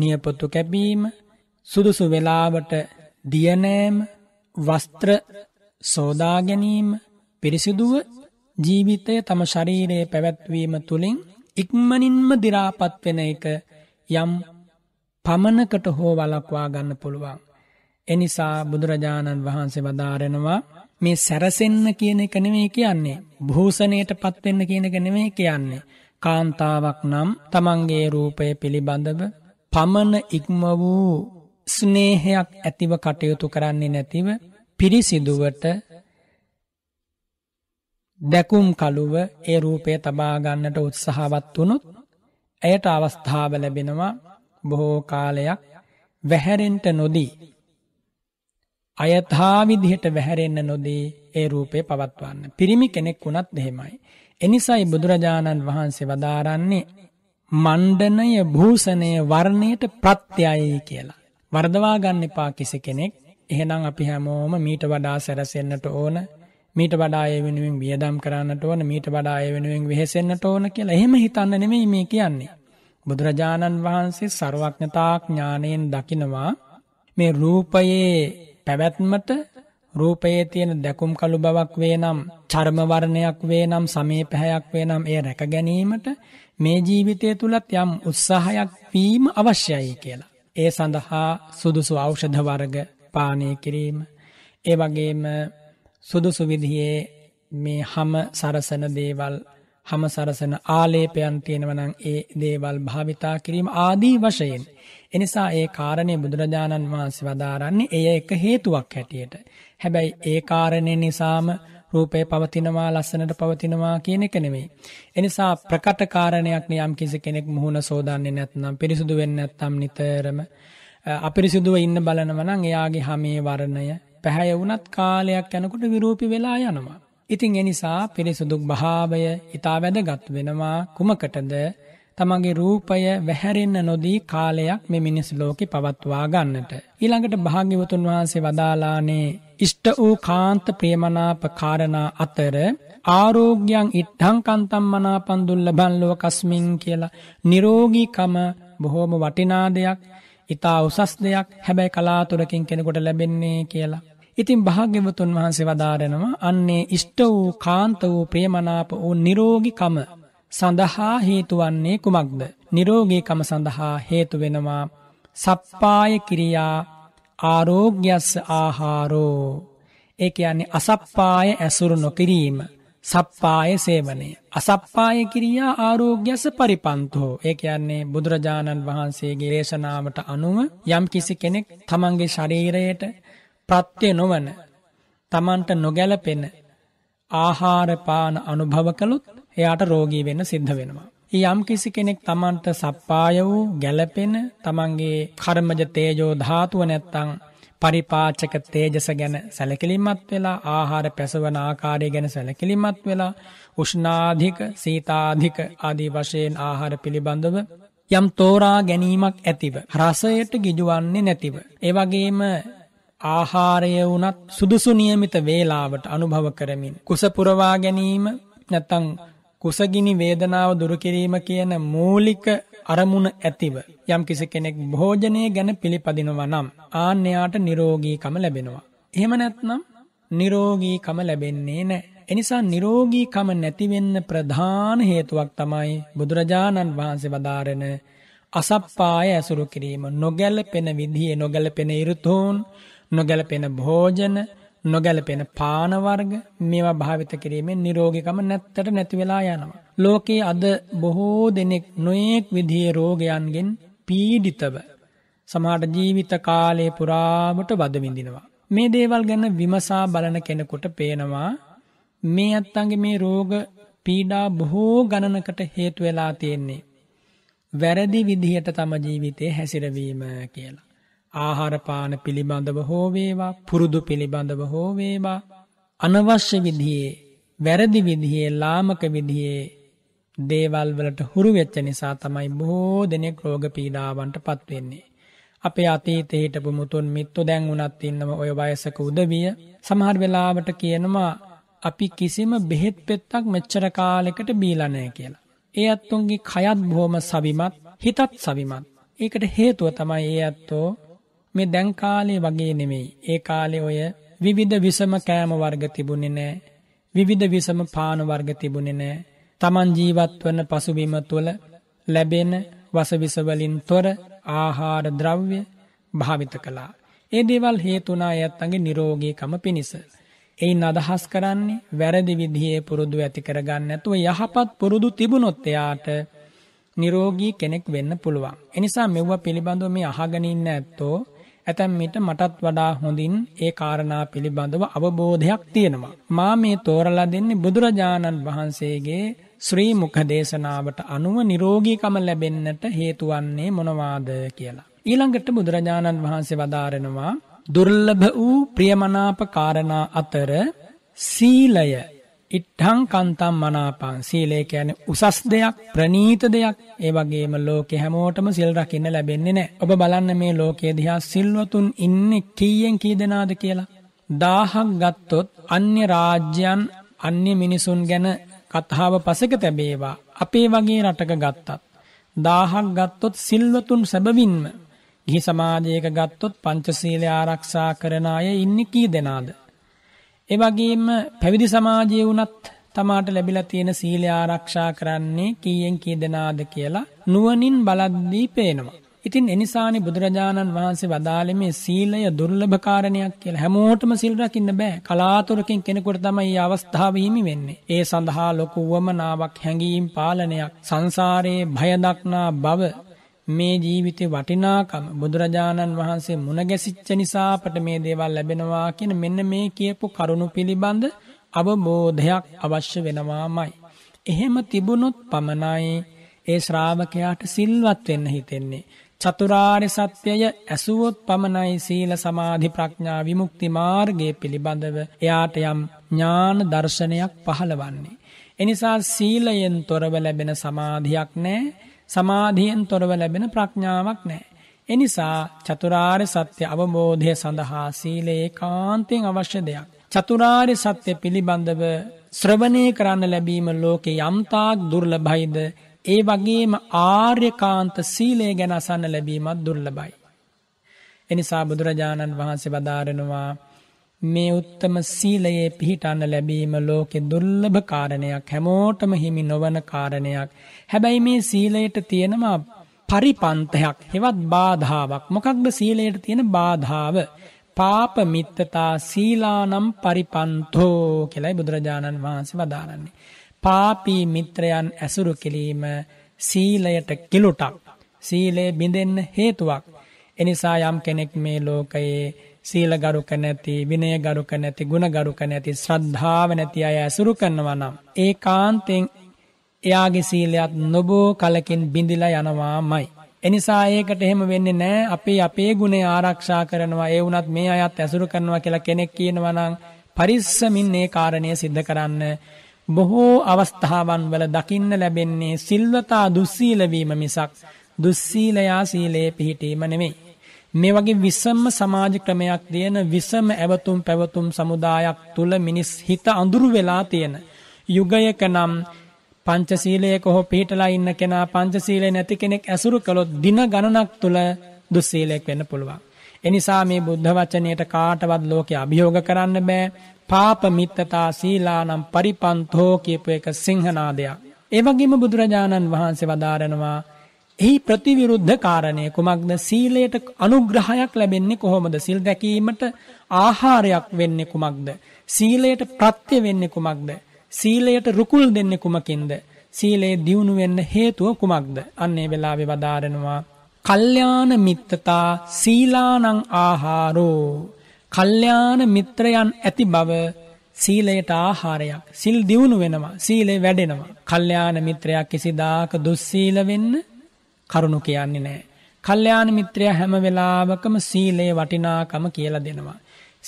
නියපොතු කැබීම සුදුසු වෙලාවට දියනෑම් වස්ත්‍ර සෝදාගැනීම පිරිසිදුව ජීවිතය තම ශරීරයේ පැවැත්වීම තුළින් ඉක්මනින්ම දිරාපත්වෙන එක යම් පමණකට හෝ වලක්වා ගන්න පුළුවන්. එනිසා බුදුරජාණන් වහන්සේ වදාරෙනවා මේ සැරසෙන්න කියන එක නෙමේ කියන්නේ. භූසනයට පත්වෙන්න කියන එක නෙමේ කියන්නේ. කාන්තාවක් නම් තමන්ගේ රූපය පිළිබඳව පමණ ඉක්ම වූ ස්නේහයක් ඇතිව කටයුතු කරන්නේ නැතිව පිරිසිදුවට දැකුම් කළුව ඒ රූපය තබාගන්නට උත්සාහවත් වනුත් ඇයට අවස්ථාව ලැබෙනවා බොහෝ කාලයක් වැහැරෙන්ට නොදී අයථා විදිහට වැහැරෙන්න නොදී ඒ රූපේ පවත්වන්න. පිරිමි කෙනෙක් වුණත් එහෙමයි. එනිසයි බුදුරජාණන් වහන්සේ වදාරන්නේ මණ්ඩනය භූෂණය වර්ණයට ප්‍රත්‍යයයි කියලා. වර්ධවා ගන්න එපා කිසි කෙනෙක්. එහෙනම් අපි හැමෝම මීට වඩා සැරසෙන්නට ඕන. මීට වඩා ඒ වෙනුවෙන් වියදම් කරන්නට ඕන. මීට වඩා ඒ වෙනුවෙන් වෙහෙසෙන්නට ඕන කියලා එහෙම හිතන්න නෙමෙයි මේ කියන්නේ. බුදුරජාණන් වහන්සේ ਸਰවඥතා ඥාණයෙන් දකිනවා මේ රූපයේ පැවැත්මට රූපයේ තියෙන දැකුම් කළු බවක් වේනම් චර්ම වර්ණයක් වේනම් සමීපහයක් වේනම් ඒ රැක ගැනීමට මේ ජීවිතය තුලත් යම් උත්සාහයක් වීම අවශ්‍යයි කියලා. ඒ සඳහා සුදුසු ඖෂධ වර්ග පානය කිරීම ඒ වගේම සුදුසු විදිහේ මේ හැම සරසන දේවල් හම සරසන ආලේපයන් තියෙනවනං ඒ දේවල් භාවිතා කිරීම ආදී වශයෙන්. එනිසා ඒ කාරණය බුදුරජාණන් වහන්සේ වදාරන්නේ එය එක හේතුවක් හැටියට. හැබැයි ඒ කාරණය නිසාම රූපය පවතිනවා ලස්සනට පවතිනවා කියන එක නෙමෙයි. එනිසා ප්‍රකට කාරණයක් නියම් කිසි කෙනෙක් මුහුණ සෝදන්නේ නැත්නම් පිරිසුදු වෙන්නේ නැත්නම් නිතරම අපිරිසුදුව ඉන්න බලනවා නම් එයාගේ හැමේ වර්ණය පැහැය වුණත් කාලයක් යනකොට විරූපී වෙලා යනවා. ඉතින් එනිසා පිරිසුදුක් භාවය ඉතා වැදගත් වෙනවා කුමකටද තමගේ රූපය වැහැරෙන්න නොදී කාලයක් මේ මිනිස් ලෝකෙ පවත්වා ගන්නට. ඊළඟට භාග්‍යවතුන් වහන්සේ වදාලානේ ඉෂ්ට වූ කාන්ත ප්‍රේමනාප කාරණා අතර ආරෝග්‍යයන් ඉට්ටං කන්තම් මනාපන්දුල්ල බන්ලුව කස්මින් කියලා නිරෝගීකම බොහෝම වටිනා දෙයක් ඉතා උසස් දෙයක් හැබැයි කලාතුරකින් කෙනෙකොට ලැබෙන්නේ කියලා. ඉතින් භාග්‍යවතුන් වහන්සේ වදාරනවා අන්නේ ඉෂ්ට වූ කාන්ත වූ ප්‍රියමනාප වූ නිරෝගිකම සඳහා හේතු වන්නේ කුමක්ද? නිරෝගීකම සඳහා හේතු වෙනවා සප්පාය කිරියා ආරෝග්‍යස්ස ආහාරෝ. ඒ කියන්නේ අසප්පාය ඇසුරු නොකිරීම. සප්පාය සේවනය. අසප්පාය කිරියා ආරෝග්‍යස්ස පරිපන්තෝ. ඒ කියන්නේ බුදුරජාණන් වහන්සේගේ දේශනාවට අනුව යම් කිසි කෙනෙක් තමන්ගේ ශරීරයට ප්‍රත්‍ය නොවන තමන්ට නොගැලපෙන ආහාරපාන අනුභව කළුත් එයාට රෝගී වෙන්න සිද්ධ වෙනවා. යම් කිසි කෙනෙක් තමන්ට සප්පාය වූ ගැලපෙන තමන්ගේ කර්මජ තේජෝ ධාතුව නැත්තං පරිපාචක තේජස ගැන සැලකිලිමත් වෙලා ආහාර පැසවන ආකාරය ගැන සැලකිලිමත් වෙලා උෂ්නාධික සීතාධික ආදී වශයෙන් ආහාර පිළිබඳව යම් තෝරා ගැනීමක් ඇතිව රසයට ගිජුවන්නේ නැතිව. ඒවගේම ආහාරය වුණත් සුදුසු නියමිත වේලාවට අනුභව කරමින් කුස පුරවා ගැනීම නැතන් කුසගිනි වේදනාව දුරුකිරීම කියන මූලික අරමුණ ඇතිව යම් කිසි කෙනෙක් භෝජනය ගැන පිළිපදිනවා නම් ආන්‍යයාට නිරෝගීකම ලැබෙනවා. එහෙම නැත්නම් නිරෝගීකම ලැබෙන්නේ නෑ. එනිසා නිරෝගීකම නැතිවෙන්න ප්‍රධාන හේතුවක් තමයි බුදුරජාණන් වහන්සේ වදාරෙන අසප්පාය ඇසුරු කිරීම නොගැලපෙන විදිහේ නොගැලපෙන ඉරුතුන් නොගැලපෙන භෝජන නොගැලපෙන පානවර්ග මේවා භාවිත කිරීමෙන් නිරෝගිකම නැත්තට නැතිවෙලා යනවා. ලෝකයේ අද බොහෝ දෙනෙක් නොයෙක් විදිහේ රෝගයන්ගෙන් පීඩිතව. සමහට ජීවිත කාලය පුරාමට බදවිඳිනවා. මේ දේවල් ගැන විමසා බලන කෙනෙකුට පේනවා මේ අත්තන්ගේ මේ රෝග පීඩා බොහෝ ගණනකට හේතු වෙලා තියෙන්නේ. වැරදි විදිහට තම ජීවිතය හැසිරවීම කියලා. ආහාරපාන පිළිබඳව හෝවේවා පුරුදු පිළිබඳව හෝවේවා අනවශ්‍ය විදිහයේ වැරදි විදිහේ ලාමක විදිහයේ දේවල් වලට හුරු වෙච්ච නිසා තමයි බොහෝ දෙනෙක් රෝග පීඩාවන්ට පත්වෙන්නේ. අපේ අතීතේ හිටපු මුතුන් මිත්තු දැන් උනත් ඉන්නම ඔය වයසක උදවිය සමහර වෙලාවට කියනවා අපි කිසිම බෙහෙත් පෙත්තක් මෙච්චර කාලෙකට බීලා නැහැ කියලා. ඒ අත්තුන්ගේ කයත් බොහොම සවිමත්, හිතත් සවිමත්. ඒකට හේතුව තමයි ඒ අත්තෝ මේ දැන් කාලේ වගේ නෙමෙයි. ඒ කාලේ ඔය විවිධ විසම කෑම වර්ග තිබුණේ නැහැ. විවිධ විසම පාන වර්ග තිබුණේ නැහැ. Taman ජීවත් වන පසුබිම තුළ ලැබෙන වසවිස වලින් තොර ආහාර ද්‍රව්‍ය භාවිත කළා. ඒ දේවල් හේතුණා යත්තන්ගේ නිරෝගීකම පිණිස. එයින් අදහස් කරන්නේ වැරදි විදිහේ පුරුදු ඇති කරගන්න නැතුව යහපත් පුරුදු තිබුණොත් එයාට නිරෝගී කෙනෙක් වෙන්න පුළුවන්. එනිසා මෙව්වා පිළිබඳව මේ අහගෙන ඉන්න ඇත්තෝ ඇතැම් විට මටත් වඩා හොඳින් ඒ කාරණා පිළිබඳව අවබෝධයක් තියෙනවා. මා මේ තෝරලා දෙන්නේ බුදුරජාණන් වහන්සේගේ ශ්‍රී මුඛ දේශනාවට අනුව නිරෝගීකම ලැබෙන්නට හේතු වන්නේ මොනවාද කියලා. ඊළඟට බුදුරජාණන් වහන්සේ වදාරනවා දුර්ලභ වූ ප්‍රියමනාප කාරණා අතර සීලය ඉට්ඨං කන්තම් මනාපං සීලය කියන්නේ උසස් දෙයක් ප්‍රනීත දෙයක් ඒ වගේම ලෝකේ හැමෝටම සිල් රකින්න ලැබෙන්නේ නැහැ. ඔබ බලන්න මේ ලෝකයේ දිහා සිල්වතුන් ඉන්නේ කීයෙන් කී දෙනාද කියලා. දාහක් ගත්තොත් අන්‍ය රාජ්‍යයන් අන්‍ය මිනිසුන් ගැන කතාව පසෙක තැබේවා. අපේ වගේ රටක ගත්තත් දාහක් ගත්තොත් සිල්වතුන් සැබවින්ම ගිහි සමාජයක ගත්තොත් පංචශීලය ආරක්ෂා කරන අය ඉන්නේ කී දෙනාද? ඒ වගේම පැවිදි සමාජයේ වුණත් තමාට ලැබිලා තියෙන සීලය ආරක්ෂා කරන්නේ කීයෙන් කී දෙනාද කියලා නුවණින් බලද්දී පේනවා. ඉතින් එනිසානේ බුදුරජාණන් වහන්සේ වදාළේ මේ සීලය දුර්ලභ කාරණයක් කියලා. හැමෝටම සිල් රකින්න බෑ. කලාතුරකින් කෙනෙකුට තමයි මේ අවස්ථාව හිමි වෙන්නේ. ඒ සඳහා ලොකු වමනාවක් හැඟීම් පාලනයක් සංසාරයේ භය දක්නා බව මේ ජීවිතේ වටිනාකම බුදුරජාණන් වහන්සේ මුණ ගැසිච්ච නිසා අපට මේ දේවල් ලැබෙනවා කියන මෙන්න මේ කියපු කරුණු පිළිබඳ අවබෝධයක් අවශ්‍ය වෙනවාමයි. එහෙම තිබුණොත් පමණයි ඒ ශ්‍රාවකයාට සිල්වත් වෙන්න හිතෙන්නේ. චතුරාර්ය සත්‍යය ඇසුවොත් පමණයි සීල සමාධි ප්‍රඥා විමුක්ති මාර්ගයේ පිළිබඳව එයාට යම් ඥාන දර්ශනයක් පහළවන්නේ. එනිසා සීලයෙන් තොරව ලැබෙන සමාධියක් නැහැ. සමාධියෙන් තොරව ලැබෙන ප්‍රඥාවක් නෑ. එනිසා චතුරාර් සත්‍ය අවබෝධය සඳහා සීලයේ කාන්තයෙන් අවශ්‍ය දෙයක්. චතුරාර් සත්‍ය පිළිබඳව ශ්‍රවණය කරන්න ලැබීම ලෝකෙ යම්තාක් දුර්ලභයිද ඒ වගේම ආර්යකාන්ත සීලය ගැන අසන්න ලැබීමත් දුර්ලභයි. එනිසා බුදුරජාණන් වහන්සේ වදාරෙනවා මේ උත්තම සීලයේ පිහිටන්න ලැබීම ලෝකෙ දුර්ලභ කාරණයක් හැමෝටම හිමි නොවන කාරණයක්. හැබැයි මේ සීලයට තියෙනවා පරිපන්තයක් හෙවත් බාධාවක් මොකක්ද සීලයට තියෙන බාධාව. පාප මිත්තතා සීලානම් පරිපන්තෝ කෙලයි බුදුරජාණන් වහන්සේ වදාරන්නේ. පාපී මිත්‍රයන් ඇසුරු කිරීම සීලයට කිලුටක්. සීලය බිඳෙන්න හේතුවක්. එනිසා යම් කෙනෙක් මේ ලෝකයේ සීල ගරුක නැති විනය ගරුක නැති ගුණ ගරුක නැති ශ්‍රද්ධාව නැති අය ඇසුරු කරනවා නම් ඒ කාන්තෙන් එයාගේ සීලයත් නොබෝ කලකින් බිඳිලා යනවාමයි. එනිසා ඒකට එහෙම වෙන්නේ නෑ අපි අපේ ගුණේ ආරක්ෂා කරනවා ඒ වුණත් මේ අයත් ඇසුරු කරනවා කියලා කෙනෙක් කියනවා නම් පරිස්සමින් ඒ කාරණය සිද්ධ කරන්න බොහෝ අවස්ථාවන් වල දකින්න ලැබෙන්නේ සිල්වතා දුස්සීල වීම මිසක් දුස්සීලයා සීලේ පිහිටීම නෙමෙයි මේ වගේ විසම සමාජ ක්‍රමයක් තියෙන විසම ඇවතුම් පැවතුම් සමුදායක් තුල මිනිස් හිත අඳුරු වෙලා තියෙන යුගයක නම් පංචශීලයක හෝ පිටලා ඉන්න කෙනා පංචශීලය නැති කෙනෙක් ඇසුරු කළොත් දින ගණනක් තුල දුස්සීලයක් වෙන්න පුළුවන්. එනිසා මේ බුද්ධ වචනයට කාටවත් ලෝකේ අභියෝග කරන්න බෑ. පාප මිත්තතා සීලානම් පරිපන්තෝ කියපු එක සිංහනාදයක්. ඒ වගේම බුදුරජාණන් වහන්සේ වදාරනවා එහි ප්‍රතිවිරුද්ධ කාරණය කුමක්ද සීලයට අනුග්‍රහයක් ලැබෙන්නේ කොහොමද සිල් දැකීමට ආහාරයක් වෙන්නේ කුමක්ද සීලයට ප්‍රත්‍ය වෙන්නේ කුමක්ද සීලයට රුකුල් දෙන්නේ කුමකින්ද සීලේ දියුණු වෙන්න හේතුව කුමක්ද අන්නේ වෙලාවේ වදාරනවා කල්යාණ මිත්තතා සීලානං ආහාරෝ කල්යාණ මිත්‍රයන් ඇති බව සීලයට ආහාරයක් සිල් දියුණු වෙනවා සීලේ වැඩෙනවා කල්යාණ මිත්‍රයා කිසිදාක දුස්සීල වෙන්න කරුණු කියන්නේ නැහැ. කල්යාණ මිත්‍රයා හැම වෙලාවකම සීලේ වටිනාකම කියලා දෙනවා.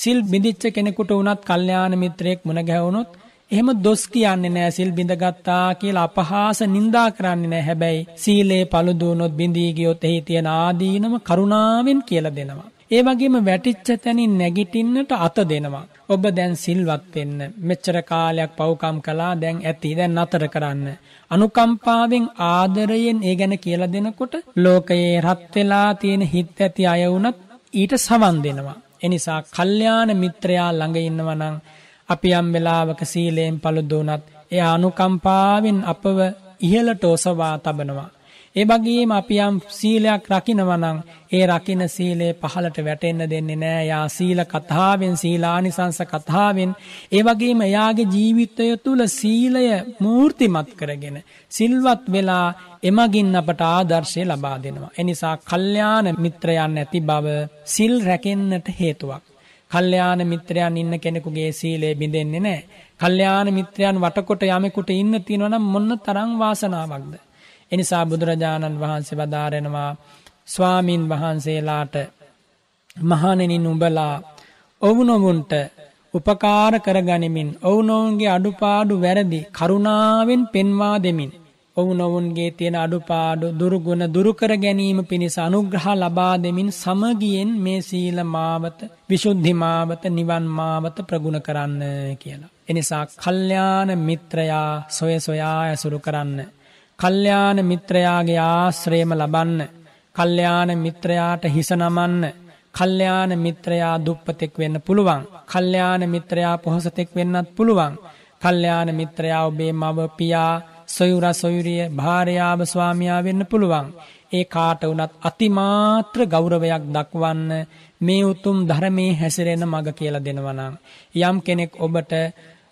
සිල් බිඳිච්ච කෙනෙකුට වුණත් කල්යාණ මිත්‍රයෙක් මුණ ගැහුණොත් එහෙම දොස් කියන්නේ නැහැ සිල් බිඳගත්තා කියලා අපහාස නිඳා කරන්නේ නැහැ. හැබැයි සීලේ පළුදුනොත් බිඳී ගියොත් එහි තියෙන ආදීනම කරුණාවෙන් කියලා දෙනවා. ඒ වගේම වැටිච්ච තැනින් නැගිටින්නට අත දෙනවා. ඔබ දැන් සිල්වත් වෙන්න. මෙච්චර කාලයක් පව්කම් කළා දැන් ඇති දැන් නතර කරන්න. අනුකම්පාවෙන් ආදරයෙන් ඒ ගැන කියලා දෙනකොට ලෝකයේ රත් වෙලා තියෙන හිත ඇති අය වුණත් ඊට සමන් දෙනවා. එනිසා කල්යාණ මිත්‍රයා ළඟ ඉන්නවා නම් අපි යම් වෙලාවක සීලයෙන් පළුදුනත් එයා අනුකම්පාවෙන් අපව ඉහළට ඔසවා තබනවා. ඒ වගේම අපි යම් සීලයක් රකිනවා නම් ඒ රකින්න සීලය පහලට වැටෙන්න දෙන්නේ නෑ. යා සීල කතාවෙන් සීලානිසංස කතාවෙන් ඒ වගේම එයාගේ ජීවිතය තුළ සීලය මූර්තිමත් කරගෙන සිල්වත් වෙලා එමගින් අපට ආදර්ශය ලබා දෙනවා. එනිසා කල්යාණ මිත්‍රයන් ඇති බව සිල් රැකෙන්නට හේතුවක්. කල්යාණ මිත්‍රයන් ඉන්න කෙනෙකුගේ සීලය බිඳෙන්නේ නෑ. කල්යාණ මිත්‍රයන් වටකොට යමෙකුට ඉන්න තියෙනවා නම් මොන තරම් වාසනාවක්ද? එනිසා බුදුරජාණන් වහන්සේ වදාරෙනවා ස්වාමීන් වහන්සේලාට මහණෙනින් උඹලා ඔවුනොවුන්ට උපකාර කරගනිමින් ඔවුනොවුන්ගේ අඩුපාඩු වැරදි කරුණාවෙන් පෙන්වා දෙමින් ඔවුනොවුන්ගේ තියෙන අඩුපාඩු දුරුගුණ දුරුකර ගැනීම පිණිස අනුග්‍රහ ලබා දෙමින් සමගියෙන් මේ සීල මාවත විසුද්ධි මාවත නිවන් මාවත ප්‍රගුණ කරන්න කියලා. එනිසා කල්යාණ මිත්‍රයා සොය සොයා ඇසුරු කරන්න. කල්්‍යාන මිත්‍රයාගේ ආශ්‍රේම ලබන්න කල්්‍යාන මිත්‍රයාට හිස නමන්න කල්්‍යාන මිත්‍රයා දුප්පතෙක් වෙන්න පුළුවන් කල්්‍යාන මිත්‍රයා පොහොසතෙක් වෙන්නත් පුළුවන් කල්්‍යාන මිත්‍රයා ඔබේ මව පියා සොයුර සොයුරිය භාරයාව ස්වාමයා වෙන්න පුළුවන් ඒ කාට වුණත් අතිමාත්‍ර ගෞරවයක් දක්වන්න මේ උතුම් ධර්මයේ හැසිරෙන මඟ කියලා දෙනවනම් යම් කෙනෙක් ඔබට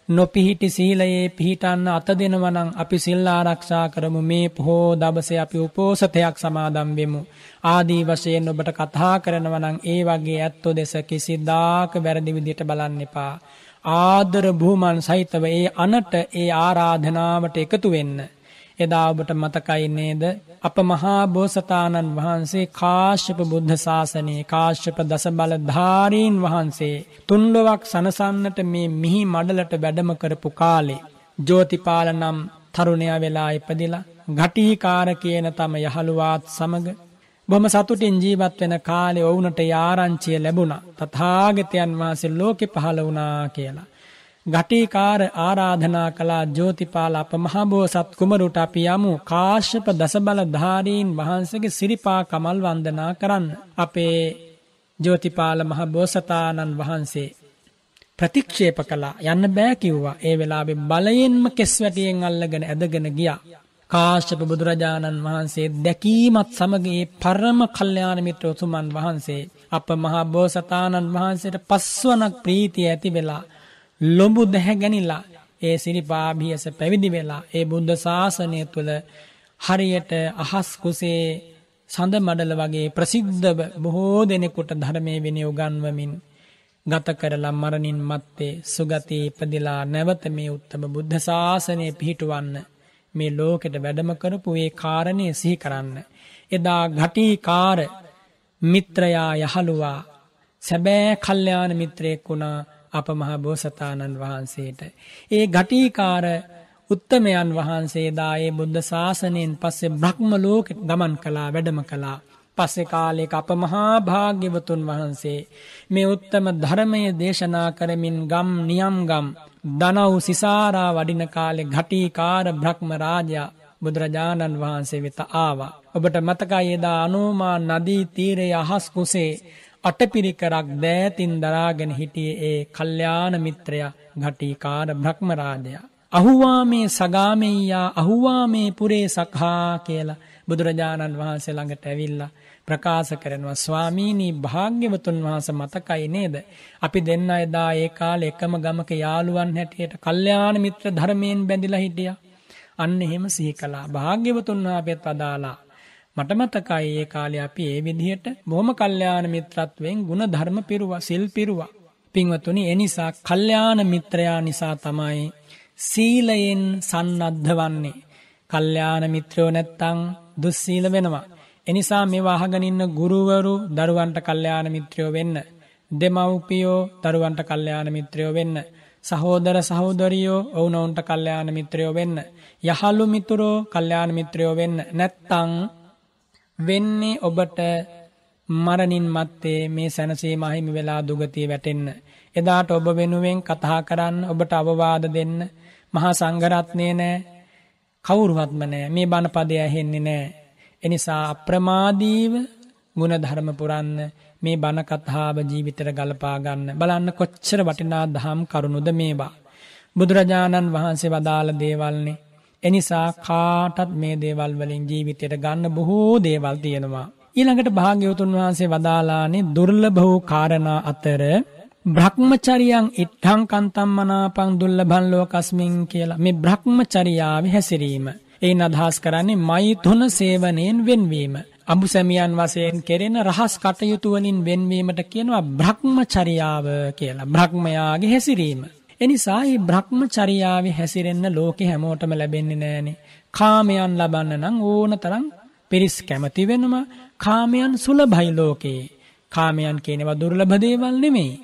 නොපිහිටි සීලයේ පිහිටන්න අත දෙනවා නම් අපි සිල් ආරක්ෂා කරමු මේ පොහෝ දවසේ අපි උපෝසතයක් සමාදන් වෙමු ආදී වශයෙන් ඔබට කතා කරනවා නම් ඒ වගේ ඇත්තෝ දෙස කිසිදාක වැරදි විදිහට බලන්න එපා ආදර භූමන් සහිතව ඒ අනට ඒ ආරාධනාවට එකතු වෙන්න එදා ඔබට මතකයි නේද අප මහා බෝසතාණන් වහන්සේ කාශ්‍යප බුද්ධ ශාසනයේ කාශ්‍යප දස බලධාරීන් වහන්සේ තුන්ලොවක් සනසන්නට මේ මිහි මඩලට වැඩම කරපු කාලේ ජෝතිපාල නම් තරුණයා වෙලා ඉපදිලා ඝටිකාර කියන තම යහළුවාත් සමග බොහොම සතුටින් ජීවත් වෙන කාලේ වුණට ආරංචිය ලැබුණා තථාගතයන් වහන්සේ ලෝකෙ පහළ වුණා කියලා ගටිකාර ආරාධනා කළා ජෝතිපාල අපමහබෝසත් කුමරුට අපි යමු කාශ්‍යප දසබලධාරීන් වහන්සේගේ සිරිපා කමල් වන්දනා කරන්න. අපේ ජෝතිපාල මහබෝසතාණන් වහන්සේ ප්‍රතික්ෂේප කළා යන්න බෑ කිව්වා. ඒ වෙලාවේ බලයෙන්ම කෙස් වැටියෙන් අල්ලගෙන ඇදගෙන ගියා. කාශ්‍යප බුදුරජාණන් වහන්සේ දැකීමත් සමග ඒ පරම කල්යාණ මිත්‍ර උතුමන් වහන්සේ අප මහබෝසතාණන් වහන්සේට පස්වනක් ප්‍රීතිය ඇති වෙලා ලොඹු දැහැගැනිලා ඒ සිරිපාභියස පැවිදි වෙලා ඒ බුද්ධ ශාසනය තුළ හරියට අහස් කුසේ සඳ මඩල වගේ ප්‍රසිද්ධ බොහෝ දෙනෙකුට ධර්මය වෙන උගන්වමින් ගත කරලා මරණින් මත්තේ සුගති ඉපදිලා නැවත මේ උත්තම බුද්ධ ශාසනය පිහිටුවන්න මේ ලෝකෙට වැඩම කරපු ඒ කාරණය සිහි කරන්න. එදා ඝටිකාර මිත්‍රයා යහළුවා සැබෑ කල්යාණ මිත්‍රයෙක් වුණා අප මහබෝසතාණන් වහන්සේට. ඒ ගටීකාර උත්තමයන් වහන්සේදා ඒ බුද්ධ ශාසනයෙන් පස්සේ බ්‍රහ්ම ලෝක ගමන් කලා වැඩම කලා. පස්සෙ කාලෙක අප මහා භාග්‍යවතුන් වහන්සේ මේ උත්තම ධර්මය දේශනා කරමින් ගම් නියම් ගම් දනව් සිසාරා වඩින කාලෙ ගටීකාර බ්‍රහ්ම රාජා බුදුරජාණන් වහන්සේ වෙත ආවා. ඔබට මතකයි එදා අනුමා නදී තීරේ අහස් කුසේ අටපිරිකරක් දෑතින් දරාගෙන හිටියේ ඒ කල්්‍යාන මිත්‍රයා ගටිකාර බ්‍රහ්මරාජයා. අහුවා මේ සගාමෙයියා අහුවා මේ පුරේ සකහා කියලා බුදුරජාණන් වහන්සේ ළඟට ඇවිල්ලා ප්‍රකාශ කරනවා ස්වාමීනී භාග්‍යවතුන් වහන්ස මතකයි නේද අපි දෙන්න එදා ඒ කාලේ එකම ගමක යාළුවන් හැටියට කල්යාණ මිත්‍ර ධර්මයෙන් බැඳිලා හිටියා අන්න එහෙම සිහි කළා භාග්‍යවතුන් වහන්සේත් අදාලා මට මතකයි ඒ කාලේ අපි ඒ විදිහට බොහොම කල්යාණ මිත්‍රත්වයෙන් ಗುಣ ධර්ම පිරුවා සිල් පිරුවා. පින්වතුනි ඒ නිසා කල්යාණ මිත්‍රයා නිසා තමයි සීලයෙන් සන්නද්ධ වන්නේ. කල්යාණ මිත්‍රයෝ නැත්තම් දුස්සීල වෙනවා. එනිසා මේ වහගෙන ඉන්න ගුරුවරු දරුවන්ට කල්යාණ මිත්‍රයෝ වෙන්න. දෙමව්පියෝ දරුවන්ට කල්යාණ මිත්‍රයෝ වෙන්න. සහෝදර සහෝදරියෝ ඔවුනොවුන්ට කල්යාණ මිත්‍රයෝ වෙන්න. යහළු මිතුරෝ කල්යාණ මිත්‍රයෝ වෙන්න. නැත්තම් වෙන්නේ ඔබට මරණින් මත්තේ මේ සැනසීම අහිමි වෙලා දුගතිය වැටෙන්න. එදාට ඔබ වෙනුවෙන් කතා කරන්න ඔබට අවවාද දෙන්න මහා සංඝරත්නය නෑ කවුරුවත්ම නෑ මේ බණපදය ඇහෙන්නේ නෑ. එනිසා අප්‍රමාදීව ගුණධර්ම පුරන්න මේ බණ කතාව ජීවිතර ගලපා ගන්න බලන්න කොච්චර වටිනා දහම් කරුණුද මේවා. බුදුරජාණන් වහන්සේ වදාළ දේවල්නේ එනිසා කාටත් මේ දේවල් වලින් ජීවිතයට ගන්න බොහෝ දේවල් තියෙනවා. ඊළඟට භාග්‍යවතුන් වහන්සේ වදාලානේ දුර්ලභ වූ කාරණා අතර බ්‍රහ්මචරියන් ඉට්ඨං කන්තම් මනාපං දුර්ලභං ලෝකස්මින් කියලා මේ බ්‍රහ්මචරියාව හැසිරීම. ඒ අදහස් කරන්නේ මෛතුන සේවනයෙන් වෙන්වීම. අඹුසැමියන් වශයෙන් කෙරෙන රහස් කටයුතු වලින් වෙන්වීමට කියනවා බ්‍රහ්මචරියාව කියලා. බ්‍රහ්මයාගේ හැසිරීම. එනිසා මේ භ්‍රමචර්යාවේ හැසිරෙන්න ලෝකේ හැමෝටම ලැබෙන්නේ නැහනේ. කාමයන් ලබන්න නම් ඕනතරම් පිරිස් කැමති වෙනවා. කාමයන් සුලභයි ලෝකේ. කාමයන් කියනවා දුර්ලභ දේවල් නෙමෙයි.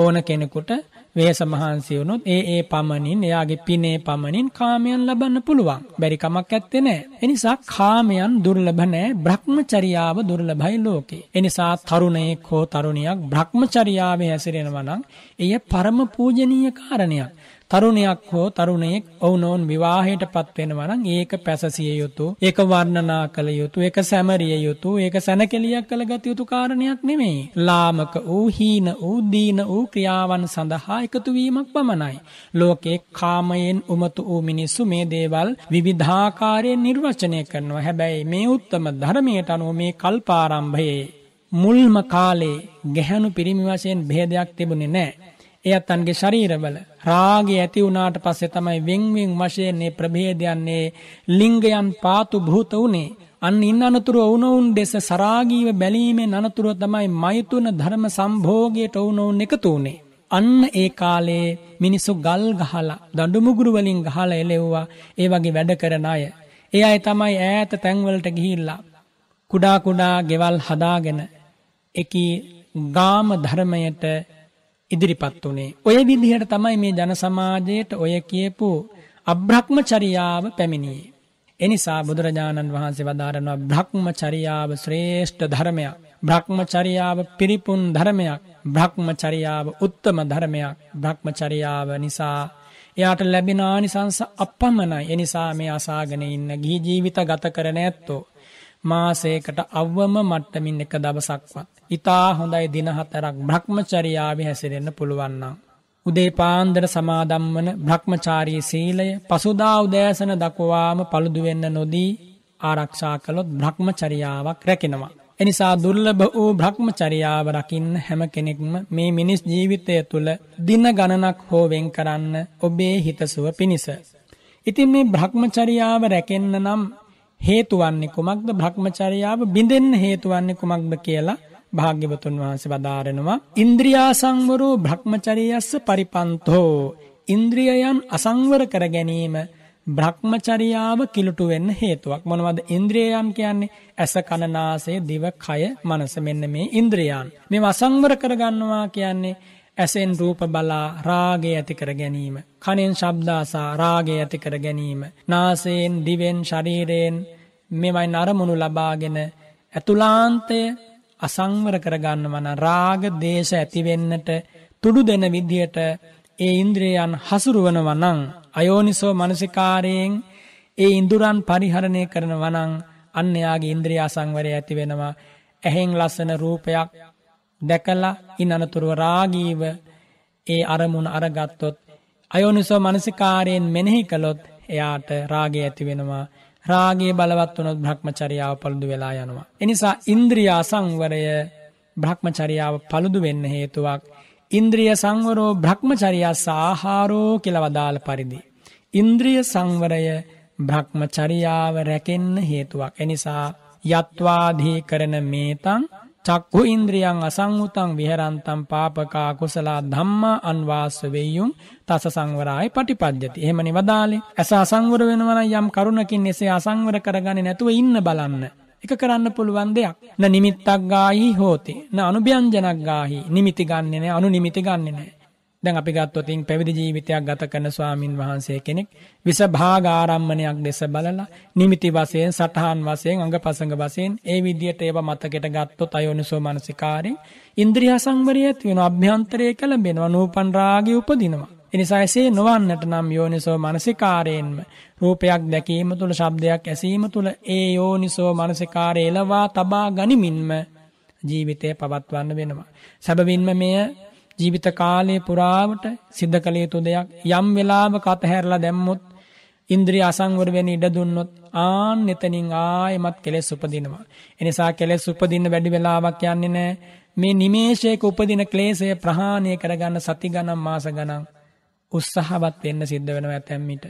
ඕන කෙනෙකුට වේස මහන්සි වුණොත් ඒ ඒ පමණින් එයාගේ පිනේ පමණින් කාමයන් ලබන්න පුළුවන්. බැරි කමක් ඇත්තේ නැහැ. එනිසා කාමයන් දුර්ලභ නැහැ. භ්‍රමචර්යාව දුර්ලභයි ලෝකේ. එනිසා තරුණයෙක් හෝ තරුණියක් භ්‍රමචර්යාවේ හැසිරෙනවා නම් එය පරම පූජනීය කාරණයක්. තරුණයක් හෝ තරුණයෙක් ඔවුනොවුන් විවාහයට පත්වෙනවා නම් ඒක පැසසිය යුතු ඒක වර්ණනා කළ යුතු ඒක සැමරිය යුතු ඒක සැනකෙලියක් කළගත යුතු කාරණයක් නෙමෙයි ලාමක වූ හීන වූ දීන වූ ක්‍රියාවන් සඳහා එකතු වීමක් පමණයි ලෝකේ කාමයෙන් උමතු වූ මිනිස්සු මේ දේවල් විවිධාකාරයෙන් නිර්වචනය කරනවා හැබැයි මේ උත්තම ධර්මයට අනුව මේ කල්පාරම්භයේ මුල්ම කාලේ ගැහැණු පිරිමි වශයෙන් භේදයක් තිබුණේ නැහැ එයත් අන්ගේ ශරීරවල රාගය ඇති වුණාට පස්සේ තමයි වෙන්වෙන් වශයෙන් මේ ප්‍රභේදයන්නේ ලිංගයන් පාතු භූත උනේ අන්න ඉන් අනතුරු වුණවුන් දෙස සරාගීව බැලීමේ අනතුරුව තමයි මෛතුන ධර්ම සම්භෝගයට වුණවුන් එකතු වුණේ අන්න ඒ කාලේ මිනිස්සු ගල් ගහලා දඬු මුගුරු වලින් ගහලා එලෙව්වා ඒ වගේ වැඩ කරන අය ඒ අය තමයි ඈත තැන්වලට ගිහිල්ලා කුඩා කුඩා ගෙවල් හදාගෙන එකී ගාම ධර්මයට ඉදිරිපත් වුණේ. ඔය විදිහට තමයි මේ ජන සමාජයට ඔය කියපු අබ්‍රහ්මචරියාව පැමිණියේ. එනිසා බුදුරජාණන් වහන්සේ වදාරනවා බ්‍රහ්මචරියාව ශ්‍රේෂ්ඨ ධර්මයක්. බ්‍රහ්මචරියාව පිරිපුන් ධර්මයක්. බ්‍රහ්මචරියාව උත්තම ධර්මයක්. බ්‍රහ්මචරියාව නිසා එයාට ලැබෙන ආනිසංස අපමණයි. එනිසා මේ අසාගෙන ඉන්න ගිහි ජීවිත ගත කරන ඇත්තෝ මාසයකට අවම මට්ටමින් එක දවසක්වත්. ඉතා හොඳයි දිනහතරක් බ්‍රහ්මචරියාව හැසිරෙන්න්න පුළුවන්නම්. උදේ පාන්දර සමාදම් වන බ්‍රහ්මචාරී සීලය පසුදා උදෑසන දකුවාම පළුදුවෙන්න නොදී ආරක්ෂා කළොත් බ්‍රහ්මචරියාවක් රැකෙනවා. එනිසා දුර්ලභ වූ බ්‍රහ්මචරියාව රකින්න හැම කෙනෙක්ම මේ මිනිස් ජීවිතය තුළ දින ගණනක් හෝවෙන් කරන්න ඔබේ හිතසුව පිණිස. ඉතින් මේ බ්‍රහ්මචරියාව රැකෙන්න නම් හේතු වන්නේ කුමක්ද? භ්‍රමචර්යාව බිඳෙන්න හේතු වන්නේ කුමක්ද කියලා භාග්‍යවතුන් වහන්සේ වදාරනවා. ඉන්ද්‍රියා සංවරෝ භ්‍රමචර්යස්ස පරිපන්තෝ. ඉන්ද්‍රියයන් අසංවර කර ගැනීම භ්‍රමචර්යාව කිලුටු වෙන්න හේතුවක්. මොනවද ඉන්ද්‍රියයන් කියන්නේ? ඇස, කන, නාසය, දිව, කය, මනස මෙන්න මේ ඉන්ද්‍රියයන්. මේවා අසංවර කරගන්නවා කියන්නේ ඇසෙන් රූප බලා රාගය ඇති කර ගැනීම කනෙන් ශබ්දාසා රාගය ඇති කර ගැනීම නාසයෙන් දිවෙන් ශරීරයෙන් මෙමයි නරමුණු ලබාගෙන ඇතුලාන්තය අසංවර කරගන්නව නම් රාග දේශ ඇති වෙන්නට තුඩු දෙන විදියට ඒ ඉන්ද්‍රයන් හසුරුවනව නම් අයෝනිසෝ මනසිකාරයෙන් ඒ ඉඳුරන් පරිහරණය කරනව නම් අන්න යාගේ ඉන්ද්‍රිය අසංවරය ඇති වෙනවා ඇහෙන් ලස්සන රූපයක් දැකලා ඉන් අනතුරුව රාගීව ඒ අරමුණ අරගත්තොත් අයෝනිසෝ මනසිකාරයෙන් මෙනෙහි කළොත් එයාට රාගය ඇති වෙනවා රාගේ බලවත් වනොත් බ්‍රහ්මචරියාව පළුදු වෙලා යනවා. එනිසා ඉන්ද්‍රිය අසංවරය බ්‍රහ්මචරියාව පළුදු වෙන්න හේතුවක්. ඉන්ද්‍රිය සංවරෝ බ්‍රහ්මචරියා සාහාරෝ කෙලවදාල පරිදි. ඉන්ද්‍රිය සංවරය බ්‍රහ්මචරියාව රැකෙන්න හේතුවක්. එනිසා යත්වාදී කරන මේතං චක්කු ඉන්ද්‍රියන් අසංහුතං විහරන්තම් පාපකා කුසලා ධම්මා අන්වාස වෙයියුම් තස සංවරාය පටිපද්‍යති. එහෙමනි වදාලේ. ඇස අසංවර වෙනවා යම් කරුණකින් එසේ අසංවර කරගන්නේ නැතුව ඉන්න බලන්න. එක කරන්න පුළුවන් දෙයක්. න නිමිත්තක් ගාහි හෝතේ. න අනුභ්‍යංජනක් ගාහි. නිමිති ගන්නෙ නෑ, අනුනිමිති ගන්නෙ නෑ. දැන් අපි ගත්තොත් පැවිදි ජීවිතයක් ගත කරන ස්වාමින් වහන්සේ කෙනෙක් විසභාග ආරම්මණයක් දැස බලලා නිමිති වශයෙන් සටහන් වශයෙන් අංගපසංග වශයෙන් ඒ විදියට ඒව මතකයට ගත්තොත් අයෝනිසෝ මනසිකාරෙන් ඉන්ද්‍රිය සංවරය ඇති වෙනවා අභ්‍යන්තරය කැළඹෙනවා නූපන් රාගය උපදිනවා එනිසා එසේ නොවන්නට නම් යෝනිසෝ මනසිකාරයෙන්ම රූපයක් දැකීම තුළ ශබ්දයක් ඇසීම තුළ ඒ යෝනිසෝ මනසිකාරය එලවා තබා ගනිමින්ම ජීවිතය පවත්වන්න වෙනවා සැබවින්ම මෙය ජීවිත කාලය පුරාවට සිද්ධ කළ යුතු දෙයක් යම් වෙලාව කතහැරලා දැම්මුත් ඉන්ද්‍රී අසංවර වෙන ඉඩ දුන්නොත් ආන් එතනින් ආයෙමත් කෙලෙස් උපදිනවා. එනිසා කෙලෙස් උපදින්න වැඩි වෙලාවක් යන්නේ නැහැ. මේ නිමේෂයක උපදින ක්ලේශය ප්‍රහාණය කරගන්න සති ගණන් මාස ගණන් උත්සාහවත් වෙන්න සිද්ධ වෙනවා ඇතැම් විට.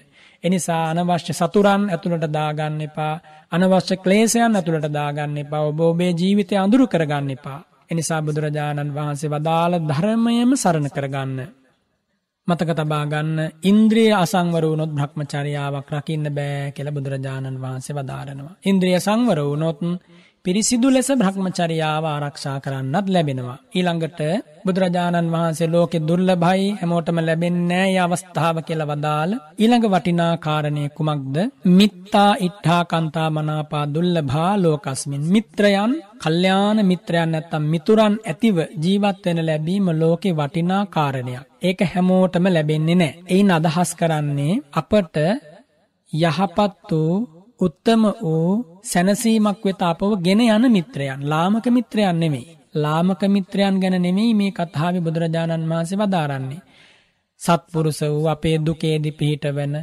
එනිසා අනවශ්‍ය සතුරන් ඇතුළට දාගන්න එපා. අනවශ්‍ය ක්ලේශයන් ඇතුළට දාගන්න එපා. ඔබ ඔබේ ජීවිතය අඳුරු කරගන්න එපා. එනිසා බුදුරජාණන් වහන්සේ වදාළ ධර්මයම සරණ කරගන්න. මතක තබාගන්න ඉන්ද්‍රී අසංවරුණොත් භ්‍රහ්මචරියාවක් රකින්න බෑ කියල බුදුරජාණන් වහන්සේ වදාරනවා. ඉන්ද්‍රිය සංවර වුණොත් පිරිසිදු ලෙස භ්‍රහ්මචරියාව ආරක්ෂා කරන්නත් ලැබෙනවා. ඊළඟට බුදුරජාණන් වහන්සේ ලෝකෙ දුර්ලභයි හැමෝටම ලැබෙන්නේ ඒ අවස්ථාව කියලා වදාළ ඊළඟ වටිනා කාරණේ කුමක්ද? මිත්තා ඉට්ඨා කන්තා මනාපා දුර්ලභා ලෝකස්මින් මිත්‍රයන්, කල්යාණ මිත්‍රයන් නැත්තම් මිතුරන් ඇතිව ජීවත් වෙන ලැබීම ලෝකේ වටිනා කාරණයක්. ඒක හැමෝටම ලැබෙන්නේ නැහැ. ඒන් අදහස් කරන්නේ අපට යහපත් වූ උත්තම වූ සැනසීමක් වෙත අපව ගෙන යන මිත්‍රයන් ලාමක මිත්‍රයන් නෙමෙයි. ලාමක මිත්‍රයන් ගැන නෙමෙයි මේ කතාව බුදුරජාණන් වහන්සේ වදාරන්නේ. සත්පුරුෂ වූ අපේ දුකේදි පිහිටවන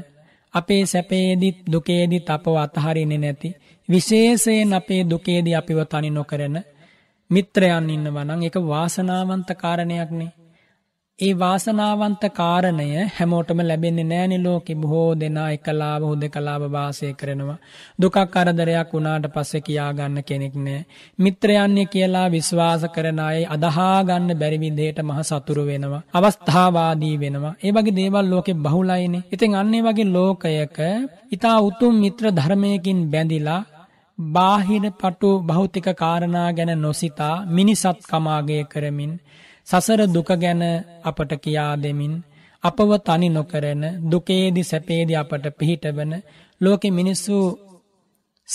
අපේ සැපේදිත් දුකේදිත් අපව අතහරින්නේ නැති විශේෂයෙන් අපේ දුකේදී අපිව තනි නොකරන මිත්‍රයන් ඉන්නවා නම් ඒක වාසනාවන්ත කාරණයක් නේ. ඒ වාසනාවන්ත කාරණය හැමෝටම ලැබෙන්නේ නෑනි ලෝකෙ බොහෝ දෙනා එකලාව හුදකලාව වාසය කරනවා. දුකක් කරදරයක් වුණාට පස්සේ කියා ගන්න කෙනෙක් නෑ. මිත්‍රයන්ය කියලා විශ්වාස කරන අය අදහා ගන්න බැරි විදිහට මහ සතුරු වෙනවා. අවස්ථාවාදී වෙනවා. ඒ වගේ දේවල් ලෝකෙ බහුලයිනේ. ඉතින් අන්න ඒ වගේ ලෝකයක ඊතා උතුම් මිත්‍ර ධර්මයකින් බැඳිලා බාහිර පටු භෞතික කාරණා ගැන නොසිතා මිනිසත් කමාගය කරමින් සසර දුක ගැන අපට කියා දෙමින් අපව තනි නොකරන දුකේදි සැපේදි අපට පිහිටවන ලෝකෙ මිනිස්සු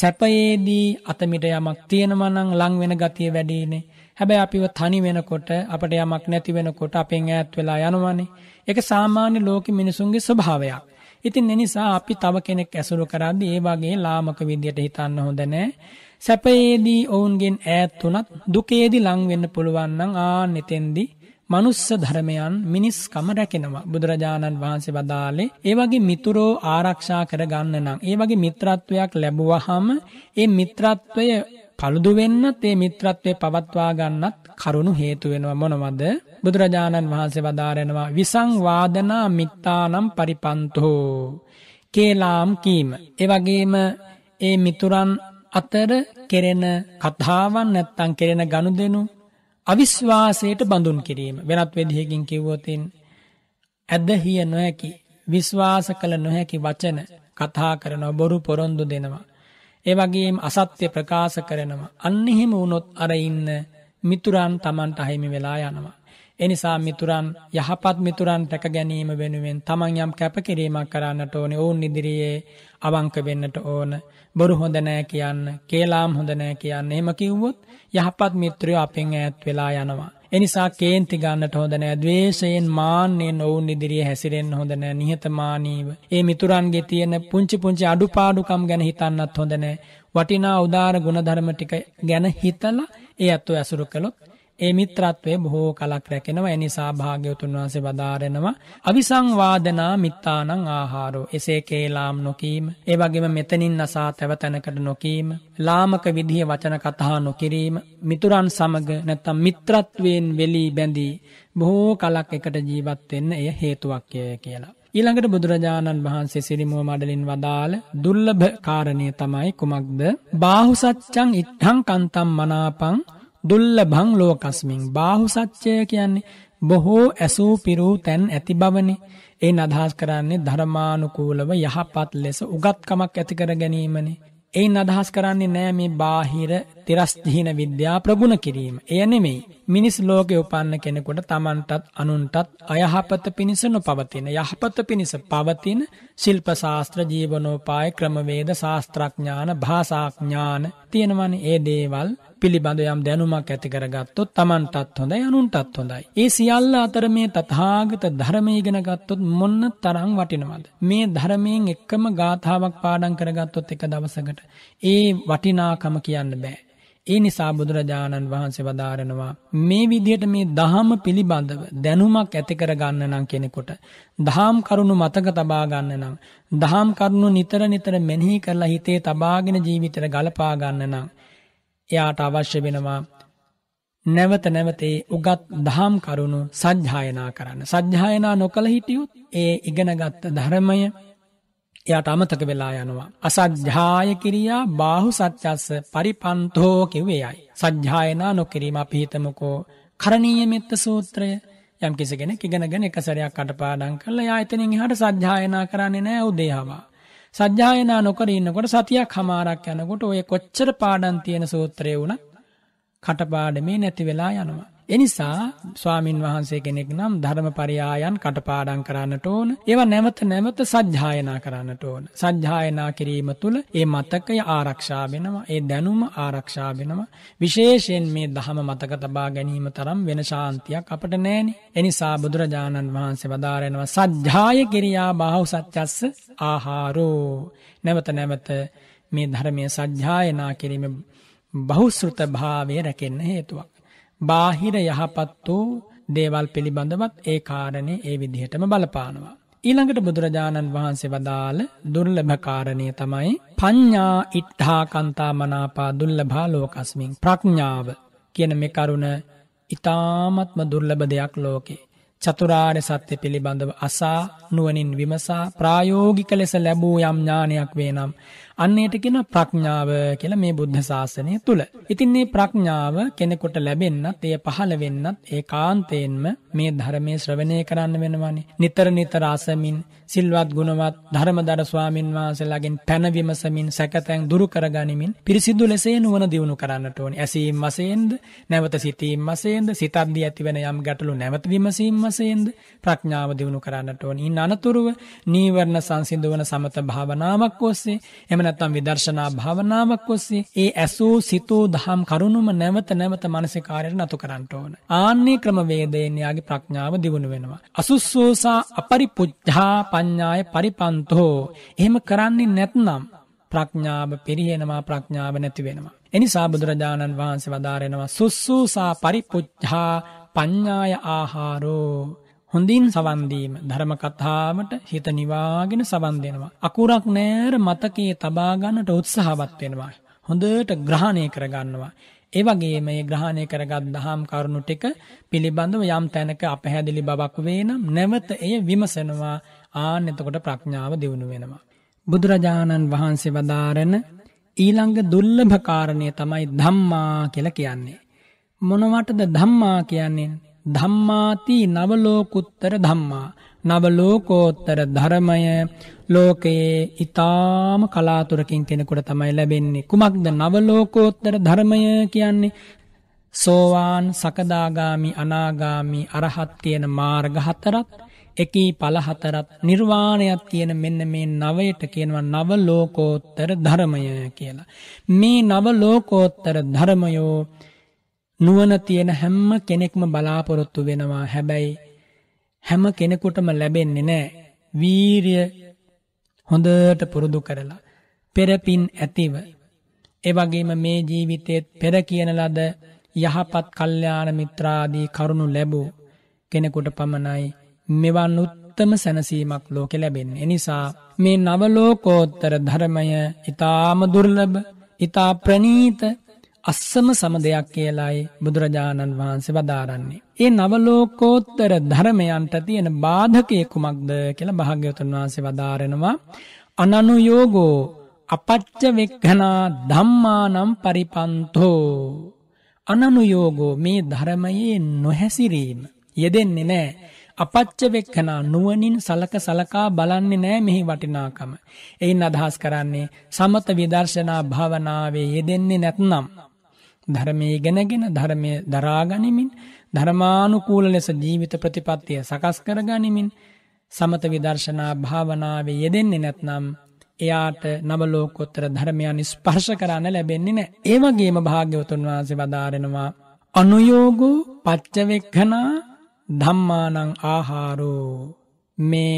සැපයේදී අතමිට යමක් තියෙනවා නම් ලං වෙන ගතිය වැඩිනේ. හැබැයි අපිව තනි වෙනකොට අපට යමක් නැති වෙනකොට අපෙන් ඈත් වෙලා යනවනේ. ඒක සාමාන්‍ය ලෝකෙ මිනිසුන්ගේ ස්වභාවයක්. ඉතින් ඒ නිසා අපි තව කෙනෙක් ඇසුරු කරද්දී ඒ වගේ ලාමක විදියට හිතන්න හොඳ නැහැ. සැපයේදී ඔවුන්ගෙන් ඈත් වුණත් දුකේදී ලං වෙන්න පුළුවන් නම් ආන් එතෙන්දී මනුස්ස ධර්මයන් මිනිස්කම රැකෙනවා බුදුරජාණන් වහන්සේ වදාලේ ඒ වගේ මිතුරෝ ආරක්ෂා කර ගන්න නම් ඒ වගේ මිත්‍රත්වයක් ලැබුවහම ඒ මිත්‍රත්වය paludu වෙන්නත් ඒ මිත්‍රත්වය පවත්වා ගන්නත් කරුණු හේතු වෙනවා මොනවද බුදුරජාණන් වහන්සේ වදාරනවා විසංවාදනා මිත්තානම් පරිපන්තෝ කේලාම් කීම ඒ වගේම ඒ මිතුරන් අතර කෙරෙන කතාවන් නැත්තම් කෙරෙන ගනුදෙනු අවිශ්වාසයට බඳුන් කිරීම වෙනත් විදිහකින් කිව්වොතින් ඇදහිය නොහැකි විශ්වාස කළ නොහැකි වචන කතා කරනවා බොරු පොරොන්දු දෙනවා ඒ වගේම අසත්‍ය ප්‍රකාශ කරනවා අන්න එහෙම වුණොත් අර ඉන්න මිතුරන් Tamanට අහිමි වෙලා යනවා එනිසා මිතුරන් යහපත් මිතුරන් රැක ගැනීම වෙනුවෙන් Taman යම් කැපකිරීමක් කරන්නට ඕනේ ඕන් ඉදිරියේ අවංක වෙන්නට ඕන බොරු හොඳ නෑ කියන්න, කේලාම් හොඳ නෑ කියන්න. එහෙම කිව්වොත් යහපත් මිත්‍රයෝ අපෙන් ඈත් වෙලා යනවා. එනිසා කේන්ති ගන්නට හොඳ නෑ. ද්වේෂයෙන් මාන්නෙන් ඔවුන් ඉදිරියේ හැසිරෙන්න හොඳ නෑ. නිහතමානීව. ඒ මිතුරන්ගේ තියෙන පුංචි පුංචි අඩුපාඩුකම් ගැන හිතන්නත් හොඳ නෑ. වටිනා උදාර ගුණධර්ම ටික ගැන හිතලා ඒ අත්ව ඇසුරු කළොත් ඒ මිත්‍රත්වය බොහෝ කලක් රැකෙනවා එනිසා භාග්‍යවතුන් වහන්සේ වදාරෙනවා අවිසංවාදනා මිත්තානං ආහාරෝ එසේ කේලාම් නොකීම ඒ වගේම මෙතනින් නසා තව තැනකට නොකීම ලාමක විදිහ වචන කතා නොකිරීම මිතුරන් සමග නැත්තම් මිත්‍රත්වයෙන් වෙලී බැඳී බොහෝ කලක් එකට ජීවත් වෙන්න එය හේතුවක් කියලා ඊළඟට බුදුරජාණන් වහන්සේ සිරිමුව මඩලින් වදාළ දුර්ලභ කාරණය තමයි කුමක්ද බාහුසච්චං ඉට්හං කන්තම් මනාපං දුල්ලභං ලෝකස්මින් බාහු සත්‍යය කියන්නේ බොහෝ ඇසූ පිරූ තැන් ඇති බවනේ. ඒ අදහස් කරන්නේ ධර්මානුකූලව යහපත් ලෙස උගත්කමක් ඇති කර ගැනීමනේ. ඒ අදහස් කරන්නේ නෑ මේ බාහිර තිරස්තිහින විද්‍යා ප්‍රගුණ කිරීම. එය නෙමෙයි. මිනිස් ලෝකේ උපන්න කෙනෙකුට තමන්ටත් අනුන්ටත් අයහපත පිණිස නොපවතින යහපත පිණිස පවතින ශිල්ප ශාස්ත්‍ර ජීවනෝපාය ක්‍රමවේද ශාස්ත්‍රඥාන භාෂාඥාන තියෙනවනේ. ඒ දේවල් පිළිබඳ යම් දැනුමක් ඇති කරගත්තොත් Tamanටත් හොඳයි අනුන්ටත් හොඳයි. ඒ සියල්ල අතර මේ තථාගත ධර්මය ඉගෙන ගත්තොත් මොන්න තරම් වටිනවද? මේ ධර්මයෙන් එකම ගාථාවක් පාඩම් කරගත්තොත් එක දවසකට ඒ වටිනාකම කියන්න බෑ. ඒ නිසා බුදුරජාණන් වහන්සේ වදාරනවා මේ විදිහට මේ දහම පිළිබඳව දැනුමක් ඇති කර ගන්න නම් කෙනෙකුට දහම් කරුණු මතක තබා ගන්න නම් දහම් කරුණු නිතර නිතර මෙනෙහි කරලා හිතේ තබාගෙන ජීවිතේ ගලපා ගන්න නම් එයාට අවශ්‍ය වෙනවා නැවත නැවතේ උගත් දහම් කරුණු සජ්්‍යායනා කරන්න. සජ්්‍යායනා නොකළ හිටියුත් ඒ ඉගෙනගත්ත ධර්මය එයාට අමතක වෙලා යනවා. අසජ්්‍යාය කිරියා බාහු සත්‍යස්ස පරිපන්තෝ කිවේයයි. සජ්්‍යායනා නොකිරීම පිහිතමකෝ කරණීය මෙත්ත සූත්‍රය යම් කිසිගෙන කිගෙනගෙන එකසරයක් කටපාඩන් කළ යායතනින් හට සජ්්‍යායනා කරන්නේ නෑ උදේහවා. සජ්ජායනා නොකර ඉන්නකොට සතියක් හමාරක් යනකොට ඔය කොච්චර පාඩම් තියෙන සූත්‍රය වුණත් කටපාඩමේ නැති වෙලා යනවා. එනිසා ස්වාමින් වහන්සේ කෙනෙක් නම් ධර්මපරියායන් කටපාඩම් කරන්නට ඕන. ඒවා නැවත නැවත සජ්ජායනා කරන්නට ඕන. සජ්ජායනා කිරීම තුළ ඒ මතකය ආරක්ෂා වෙනවා. ඒ දැනුම ආරක්ෂා වෙනවා. විශේෂයෙන් මේ ධහම මතක තබා ගැනීම තරම් වෙන ශාන්තියක් අපට නැහෙනි. එනිසා බුදුරජාණන් වහන්සේ වදාරනවා සජ්ජාය කිරියා බාහුව සත්‍යස්ස ආහාරෝ. නැවත නැවත මේ ධර්මය සජ්ජායනා කිරීම බහුශෘත භාවය රැකෙන්න හේතුවක්. බාහිර යහපත් වූ දේවල් පිළිබඳවත් ඒ කාරණය ඒ විදිහටම බලපානවා. ඊළඟට බුදුරජාණන් වහන්සේ වදාළ දුර්ලභකාරණය තමයි පඤ්ඥා ඉට්හා කන්තා මනාපා දුල්ලභා ලෝකස්මින් ප්‍රඥාව කියන මේ කරුණ ඉතාමත්ම දුර්ලභ දෙයක් ලෝකේ. චතුරාර්ය සත්‍ය පිළිබඳව අසා නුවනින් විමසා ප්‍රායෝගික ලෙස ලැබූ යම් ඥානයක් වේ නම් අන්නයට කියන ප්‍රඥාව කියලා මේ බුද්ධ ශාසනය තුල. ඉතින් මේ ප්‍රඥාව කෙනෙකුට ලැබෙන්නත්, එය පහළ වෙන්නත් ඒකාන්තයෙන්ම මේ ධර්මයේ ශ්‍රවණය කරන්න වෙනවානේ. නිතර නිතර අසමින් සිල්වත් ගුණවත් ධර්මදර ස්වාමින් වහන්සේලාගෙන් පැනවිමසමින් සැකතැන් දුරු කරගනිමින් පිරිසිදු ලෙසේ නුවණ දියුණු කරන්නට ඕනි. ඇසීම් වශයෙන්ද, නැවත සිතීම් වශයෙන්ද, සිතද්දී ඇතිවන යම් ගැටලු නැවත විමසීම් වශයෙන්ද ප්‍රඥාව දියුණු කරන්නට ඕනි. ඉන් අනතුරුව නීවරණ සංසිඳවන සමත භාවනාවක් ඔස්සේ, එහෙම නැත්නම් විදර්ශනා භාවනාවක් ඔස්සේ, ඒ ඇසූ සිතූ දහම් කරුණුම නැවත නැවත මානසික කාර්යයට නතු කරන්නට ඕන. ආන්නේ ක්‍රමවේදයෙන් යාගේ ප්‍රඥාව දියුණු වෙනවා. අසුස්සෝසා අපරිපුජ්ජා පඤ්ඤාය පරිපන්තෝ එහෙම කරන්නේ නැත්නම් ප්‍රඥාව පිරිහෙනවා ප්‍රඥාව නැති වෙනවා එනිසා බුදුරජාණන් වහන්සේ වදාරෙනවා සුස්සූසා පරිපුච්ඡා පඤ්ඤාය ආහාරෝ හොඳින් සවන් දීම ධර්ම කතාවට හිත නිවාගෙන සවන් දෙනවා අකුරක් නෑර මතකයේ තබා ගන්නට උත්සාහවත් වෙනවා හොඳට ග්‍රහණය කරගන්නවා ඒ වගේම මේ ග්‍රහණය කරගත් දහම් කරුණු ටික පිළිබඳව යම් තැනක අපහැදිලි බවක් වේ නම් නැවත එය විමසනවා ආන එතකොට ප්‍රඥාව දියුණු වෙනවා. බුදුරජාණන් වහන්සේ වදාරන ඊළඟ දුල්ලභකාරණය තමයි ධම්මා කියල කියන්නේ. මොනවටද ධම්මා කියන්නේ ධම්මාති නවලෝකුත්තර ධම්මා නවලෝකෝත්තර ධර්මය ලෝකයේ ඉතාම කලාතුරකින් කෙනෙකුට තමයි ලැබෙන්නේ කුමක්ද නවලෝකෝත්තර ධර්මය කියන්නේ සෝවාන් සකදාගාමි අනාගාමි අරහත් කියන මාර්ග හතරක් එකී පළහතරත් නිර්වාණයක් තියෙන මෙන්න මේ නවයට කියනවා නව ලෝකෝත්තර ධර්මය කියලා. මේ නව ලෝකෝත්තර ධර්මයෝ නුවණ තියෙන හැම කෙනෙක්ම බලාපොරොත්තු වෙනවා. හැබැයි හැම කෙනෙකුටම ලැබෙන්නේ නැහැ. වීරිය හොඳට පුරුදු කරලා පෙරපින් ඇතිව ඒ වගේම මේ ජීවිතයේත් පෙර කියන ලද යහපත් කල්යාණ මිත්‍රාදී කරුණු ලැබූ කෙනෙකුට පමණයි මෙවන් උත්තම සැනසීමක් ලෝකෙ ලැබෙන්නේ. එනිසා මේ නවලෝකෝත්තර ධර්මය ඉතාම දුර්ලභ ඉතා ප්‍රනීත අස්සම සම දෙයක් කියලායි බුදුරජාණන් වහන්සේ වදාරන්නේ. ඒ නවලෝකෝත්තර ධර්මයන්ට තියෙන බාධකය කුමක්ද කියල භාග්‍යවතුන් වහන්සේ වදාරෙනවා. අනනුයෝගෝ අපච්ච වෙක්හනා ධම්මානම් පරිපන්තෝ. අනනුයෝගෝ මේ ධර්මයේ නොහැසිරීම. යෙදෙන්නේ නෑ. අපච්ච වෙක්කනා නුවණින් සලක සලකා බලන්නේ නැහැ මෙහි වටිනාකම. එයින් අදහස් කරන්නේ සමත විදර්ශනා භාවනාවේ යෙදෙන්නේ නැත්නම් ධර්මයේ ඉගෙනගෙන ධර්මයේ දරාගනිමින් ධර්මානුකූල ලෙස ජීවිත ප්‍රතිපත්තිය සකස් කරගනිමින් සමත විදර්ශනා භාවනාවේ යෙදෙන්නේ නැත්නම් එයාට නවලෝකොත්තර ධර්මයන් ස්පර්ශ කරන්න ලැබෙන්නේ නෑ. ඒ වගේම භාග්‍යවතුන් වහන්සේ වදාරෙනවා අනුයෝගෝ පච්චවෙක්ඛනා ධම්මානං ආහාරෝ මේ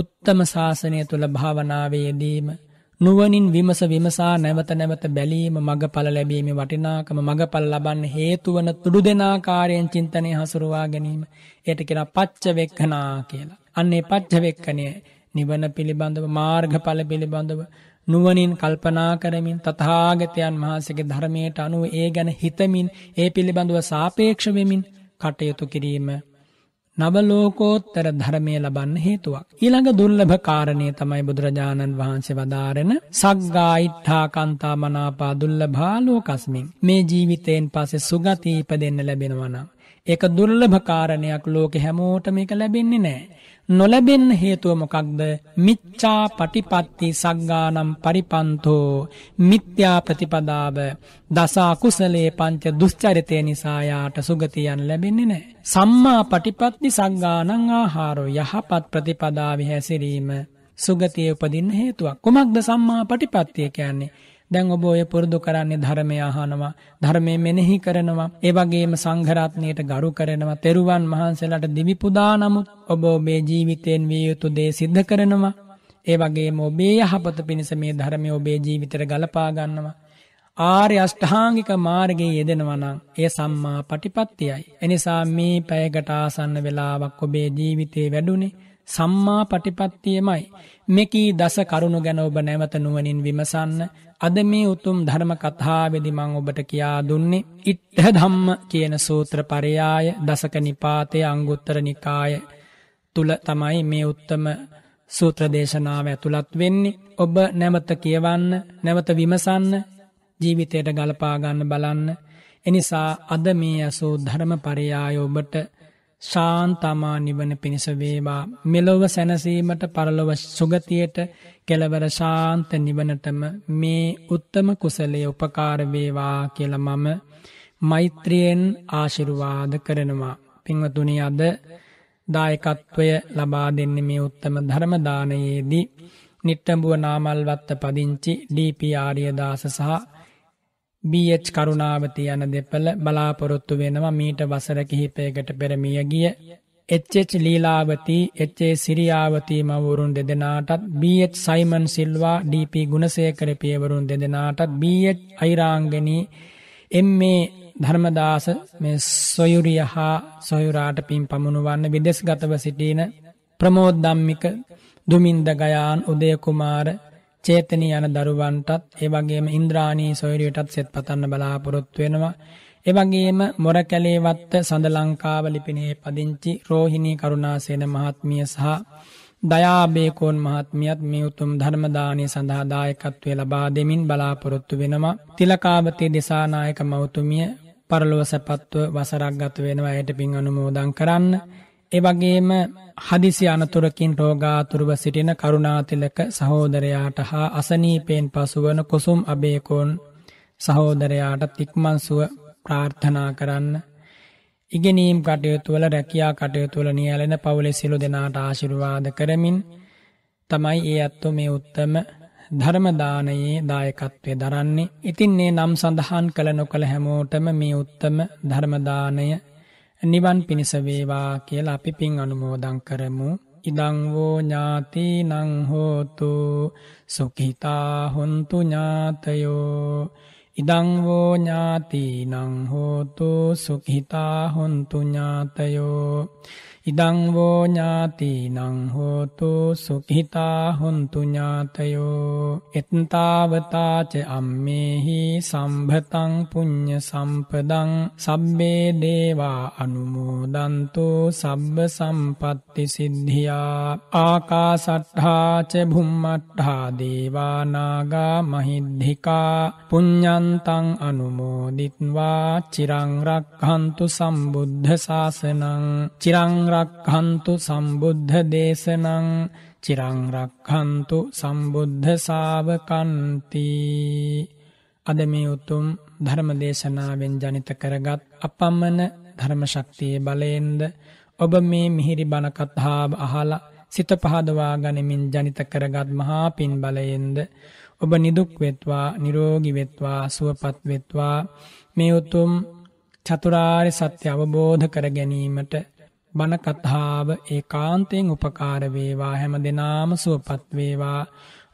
උත්තම ශාසනය තුළ භාවනාවේදීම නුවනින් විමස විමසා නැවත නැවත බැලීම මඟඵල ලැබීම වටිනාකම මඟඵල් ලබන්න හේතුවන තුඩු දෙනාකාරයෙන් චින්තනය හසුරුවා ගැනීම එයට කෙන පච්චවෙක්කනා කියලා. අන්නේ පච්චවෙක්කනය නිවන පිළිබඳව මාර්ගඵල පිළිබඳව නුවනින් කල්පනා කරමින් තතාගතයන් වහන්සගේ ධර්මයට අනුව ඒ ගැන හිතමින් ඒ පිළිබඳව සාපේක්ෂවෙමින් කටයුතු කිරීම නවලෝකෝත්තර ධර්මය ලබන්න හේතුවක්. ඊළඟ දුර්ලභ කාරණය තමයි බුදුරජාණන් වහන්සේ වදාරෙන සක්ගායිට්ඨා කන්තා මනාපා දුල්ලභාලෝකස්මින් මේ ජීවිතයෙන් පස්සේ සුගති ඉපදෙන්න ලැබෙනවා නම් ඒක දුර්ලභ කාරණයක් ලෝකෙ හැමෝටම මේක ලැබෙන්නේ නැහැ. නොලැබෙන්න හේතුව මොකක්ද මිච්ඡා පටිපත්ති සග්ගානම් පරිපන්තෝ මිත්‍යා ප්‍රතිපදාව දසා කුසලේ පංච දුස්චරිතය නිසා යාට සුගතියන් ලැබෙන්නේ නැහැ. සම්මා පටිපත්ති සග්ගානං ආහාරෝ යහපත් ප්‍රතිපදාවෙහි හැසිරීම සුගතිය උපදින්න හේතුවක්. කොමක්ද සම්මා පටිපත්තිය කියන්නේ? දැන් ඔබ ඔය පුරුදු කරන්නේ ධර්මය අහනවා ධර්මයේ මෙනෙහි කරනවා ඒ වගේම සංඝරත්නයට ගරු කරනවා තෙරුවන් වහන්සේලාට දිවි පුදා නමුත් ඔබ ඔබේ ජීවිතයෙන් විය යුතු දේ සිද්ධ කරනවා ඒ වගේම ඔබේ යහපත පිණිස මේ ධර්මය ඔබේ ජීවිතයට ගලපා ගන්නවා ආර්ය අෂ්ටාංගික මාර්ගයේ යෙදෙනවා නම් ඒ සම්මා පටිපත්තියයි එනිසා මේ පැයකට ආසන්න වෙලාවක් ඔබේ ජීවිතේ වැඩුණේ සම්මා පටිපත්තියමයි මෙකී දස කරුණු ගැන ඔබ නැවත නුවණින් විමසන්න අද මේ උතුම් ධර්ම කථාවෙදි මං ඔබට කියා දුන්නේ ඉට්ඨ ධම්ම කියන සූත්‍ර පරයාය දසක නිපාතය අංගුත්තර නිකාය තුල තමයි මේ උත්තම සූත්‍ර දේශනාව ඇතුළත් වෙන්නේ ඔබ නැවත කියවන්න නැවත විමසන්න ජීවිතයට ගලපා ගන්න බලන්න එනිසා අද මේ අසූ ධර්ම පරයාය ඔබට ශාන්තමා නිවන පිණිස වේවා මෙලොව සැනසීමට පරලොව සුගතියට කෙලවර ශාන්ත නිවනටම මේ උත්තම කුසලයේ උපකාර වේවා කියලා මම මෛත්‍රියෙන් ආශිර්වාද කරනවා පින්වතුනි අද දායකත්වය ලබා දෙන්නේ මේ උත්තම ධර්ම දානයේදී නිට්ටඹුව නාමල්වත්ත පදිංචි ඩී.පී. ආර්යදාස සහ බීච් කරුණාවති යන දෙපළ බලාපොරොත්තු වෙනවා මීට වසර කිහිපයකට පෙරමිය ගිය එච්චෙච් ලීලාවති එච්චේ සිරියාවතී මවුරුන් දෙදෙනාටත් බීච් සයිමන් සිල්වා ඩීපී ගුණසේකර පියවරුන් දෙදෙනාටත් බීච් අයිරාංගනී එම් මේ ධර්මදාස මේ සොයුරිය හා සොයුරාට පින් පමුණුවන්න විදෙස් ගතව සිටීන ප්‍රමෝද්දම්මික දුමින්ද ගයාන් උදයකුමාර චේතනී යන දරුවන්ටත් ඒ වගේම ඉන්ද්‍රාණී සොයුරියටත් සෙත් පතන්න බලාපොරොත්තු වෙනවා. ඒ වගේම මොරකැලේ වත්ත සඳ ලංකාව ලිපිනේ පදිංචි රෝහිණී කරුණාසේන මහත්මිය සහ දයාබේකෝන් මහත්මියත් මේ උතුම් ධර්මදානය සඳහා දායකත්වය ලබා දෙමින් බලාපොරොත්තු වෙනවා. තිලකාවතේ දෙසානායක මෞතුමිය පරලොව සැපත්ව වසරක් ගත වෙනවා ඇයට පින් අනුමෝදන් කරන්න. එවගේම හදිසි අනතුරකින් රෝගාතුරව සිටින කරුණාතිලක සහෝදරයාට හා අසනීපයෙන් පසුවන කුසුම් අබේකෝන් සහෝදරයාට තික්මන්සුව ප්‍රාර්ථනා කරන්න. ඉගෙනීම් කටයුතුවල රැකයා කටයුතුවල නියලෙන පවුලෙ සිලු දෙනාට ආශිරුවාද කරමින් තමයි ඒ ඇත්තු මේ උත්තම ධර්මදානයේ දායකත්වය දරන්නේ. ඉතින් ඒ නම් සඳහන් කළ නොකළ හැමෝටම මේ උත්තම ධර්මදානය නිවන් පිණිස වේවා කියලා අපි පින් අනුමෝදන් කරමු. ඉදං වෝ ඥාතිනං හෝතු සුඛිතා හොන්තු ඥාතයෝ ඉදං වෝ ඥාතිනං හෝතු සුඛිතා හොන්තු ඥාතයෝ ඉදං වෝ ඥාතිනං හෝතු සුඛිතා හොන්තු ඥාතයෝ එත්තාවතා ච අම්මේහි සම්භතං පුඤ්ඤ සම්පදං සබ්බේ දේවා අනුමෝදන්තු සබ්බ සම්පත්ති සිද්ධියා ආකාසට්ඨා ච භුම්මට්ඨා දේවා නාග මහිද්ධිකා පුඤ්ඤන්තං අනුමෝදිත්වා චිරං රක්ඛන්තු සම්බුද්ධ ශාසනං චිරං රක්හන්තු සම්බුද්ධ දේශනං චිරං රක්හන්තු සම්බුද්ධ ශාවකන්ති අද මේ උතුම් ධර්ම දේශනාවෙන් ජනිත කරගත් අපමණ ධර්ම ශක්තියේ බලයෙන්ද ඔබ මේ මිහිරි බණ කතාව අහලා සිත පහදවා ගනිමින් ජනිත කරගත් මහා පින් බලයෙන්ද ඔබ නිදුක් වෙත්වා නිරෝගී වෙත්වා සුවපත් වෙත්වා මේ උතුම් චතුරාර්ය සත්‍ය අවබෝධ කර ගැනීමට බණකතාව ඒකාන්තයෙන් උපකාර වේවා හැම දෙනාම සුවපත් වේවා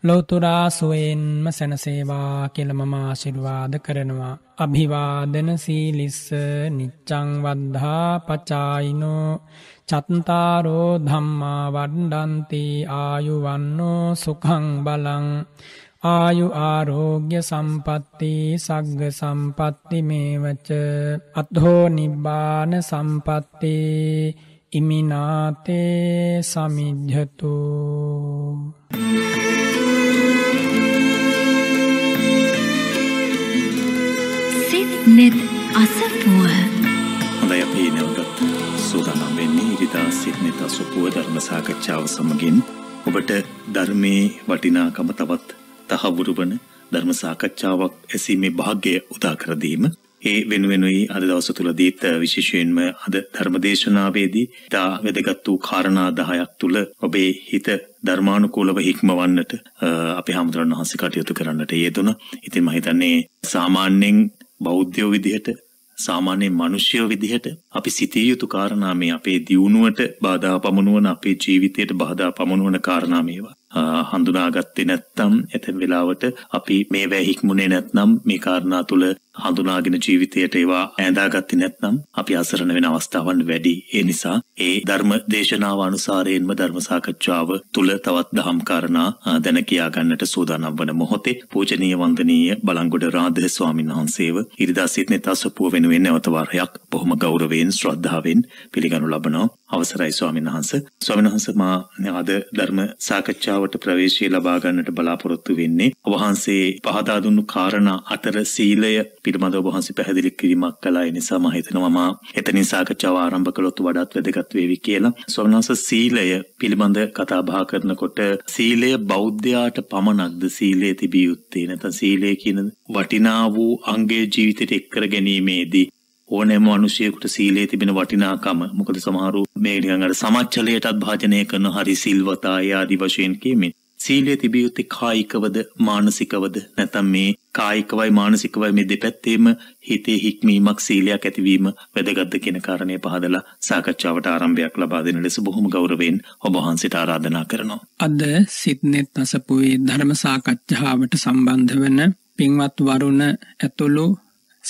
ලෞතුරා සුවයෙන්ම සැනසේවා කියලා මම ආශිර්වාද කරනවා අභිවාදන සීලිස්ස නිච්ඡං වද්ධා පචායිනෝ චත්තාරෝ ධම්මා වණ්ඩන්ති ආයුවන්නෝ සුඛං බලං ආයු ආරෝග්‍ය සම්පත්ති සග්ග සම්පත්ති මේවච අත්හෝ නිබ්බාන සම්පත්තිේ ඉමිනාතේ සමිද්ධතු සිත් නෙත් අසපුුව හොඳයි අපි නැවතත් සූදානම් වෙන්නේ ඉරිදා සිත් නෙත් අසපුුව ධර්ම සාකච්ඡාව සමගින් ඔබට ධර්මයේ වටිනාකම තවත් තහවුරු වන ධර්ම සාකච්ඡාවක් ඇසීමේ භාග්‍යය උදා කර දීම ඒ වෙනුවෙනුයි අද දවස තුළදීත් විශේෂයෙන්ම අද ධර්මදේශනාවේදී ඉතා වැදගත් වූ කාරණා දහයක් තුළ ඔබේ හිත ධර්මානුකූලව හික්මවන්නට අපේ හාමුදුරන් වහන්සේ කටයුතු කරන්නට යෙදුණ. ඉතින් මම හිතන්නේ සාමාන්‍යයෙන් බෞද්ධයෝ විදිහට සාමාන්‍ය මිනිස්සුයෝ විදිහට අපි සිතිය යුතු කාරණා මේ අපේ දියුණුවට බාධා පමුණුවන අපේ ජීවිතයට බාධා පමුණුවන කාරණා මේවා. හඳුනාගත්තේ නැත්තම් ඇතැම් වෙලාවට අපි මේ වැ හික්මුණේ නැත්නම් මේ කාරණා තුළ හඳුනාගෙන ජීවිතයට ඒවා ඇඳාගත්තේ නැත්නම් අපි අසරණ වෙන අවස්ථාවන් වැඩි. ඒ නිසා ඒ ධර්ම දේශනාව අනුසාරයෙන්ම ධර්ම සාකච්ඡාව තුළ තවත් දහම් කාරණා දැන කියා ගන්නට සූදානම් වන මොහොතේ පූජනීය වන්දනීය බලංගොඩ රාධ ස්වාමීන් වහන්සේව ඉරිදා සිට නෙතා සපුව වෙනුවෙන් නැවත වාරයක් බොහොම ගෞරවයෙන් ශ්‍රද්ධාවෙන් පිළිගනු ලබනවා. අවසරයි ස්වාමීන් වහන්ස ස්වාමීන් වහන්ස මා අද ධර්ම සාකච්ඡාවට ප්‍රවේශය ලබා ගන්නට බලාපොරොත්තු වෙන්නේ ඔබ වහන්සේ පහදා දුන්නු කාරණා අතර සීලය පිළිබඳව ඔබ වහන්සේ පැහැදිලි කිරීමක් කළා ඒ නිසා මම හිතනවා මා එතනින් සාකච්ඡාව ආරම්භ කළොත් වඩාත් වැදගත් වේවි කියලා ස්වාමීන් වහන්ස සීලය පිළිබඳ කතා බහ කරනකොට සීලය බෞද්ධයාට පමණක්ද සීලය තිබිය යුත්තේ නැත්නම් සීලය කියන වටිනා වූ අංගය ජීවිතයට එක් කර ගැනීමේදී ඕනෑම මිනිසියෙකුට සීලේ තිබෙන වටිනාකම මොකද සමහරු මේ නිකන් අර සමච්චලයටත් භාජනය කරන හරි සිල්වතාය ආදි වශයෙන් කියමින් සීලය තිබිය යුත්තේ කායිකවද මානසිකවද නැත්නම් මේ කායිකවයි මානසිකවයි මේ දෙපැත්තේම හිතේ හික්මීමක් සීලයක් ඇතිවීම වැදගත්ද කියන කාරණය පහදලා සාකච්ඡාවට ආරම්භයක් ලබා දෙන ලෙස බොහොම ගෞරවයෙන් ඔබ වහන්සේට ආරාධනා කරනවා. අද සිත්නෙත් අසපුවේ ධර්ම සාකච්ඡාවට සම්බන්ධ වෙන පින්වත් වරුණ ඇතුළු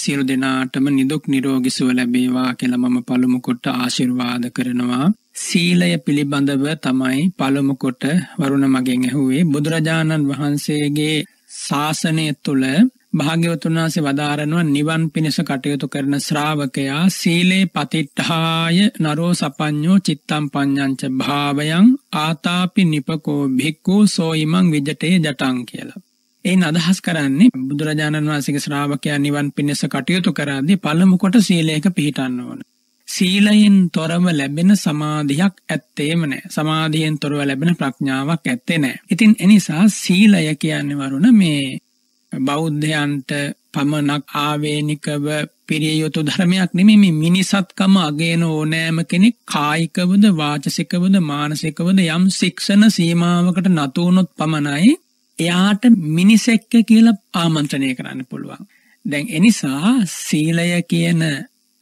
සියලු දෙනාටම නිදුක් නිරෝගී සුව ලැබේවා කියලා මම පළමු කොට ආශිර්වාද කරනවා. සීලය පිළිබඳව තමයි පළමු කොට වරුණ මගෙන් ඇහුවේ බුදුරජාණන් වහන්සේගේ ශාසනය තුළ භාග්‍යවතුන් වහන්සේ වදාරනවා නිවන් පිණිස කටයුතු කරන ශ්‍රාවකයා සීලේ පතිට්ඨාය නරෝ සපඤ්ඤෝ චිත්තම් පඤ්ඤංච භාවයන් ආතාපි නිපකෝ භික්ඛු සෝයිමං විජටේ ජටං කියලා. එයින් අදහස් කරන්නේ බුදුරජාණන් වහන්සේගේ ශ්‍රාවකයා නිවන් පිණිස කටයුතු කරද්දී පළමු කොට සීලයක පිහිටන්න ඕන. සීලයෙන් තොරව ලැබෙන සමාධියක් ඇත්තේම නෑ. සමාධියෙන් තොරව ලැබෙන ප්‍රඥාවක් ඇත්තේ නෑ. ඉතින් එනිසා සීලය කියන්නේ වරුණ මේ බෞද්ධයන්ට පමණක් ආවේනිකව පිරිය යුතු ධර්මයක් නෙමෙයි මේ මිනිසත්කම අගේන ඕනෑම කෙනෙක් කායිකවද වාචසිකවද මානසිකවද යම් ශික්ෂණ සීමාවකට නතු වුනොත් පමණයි එයාට මිනිසෙක්ක කියලා ආමන්ත්‍රණය කරන්න පුළුවන්. දැන් එනිසා සීලය කියන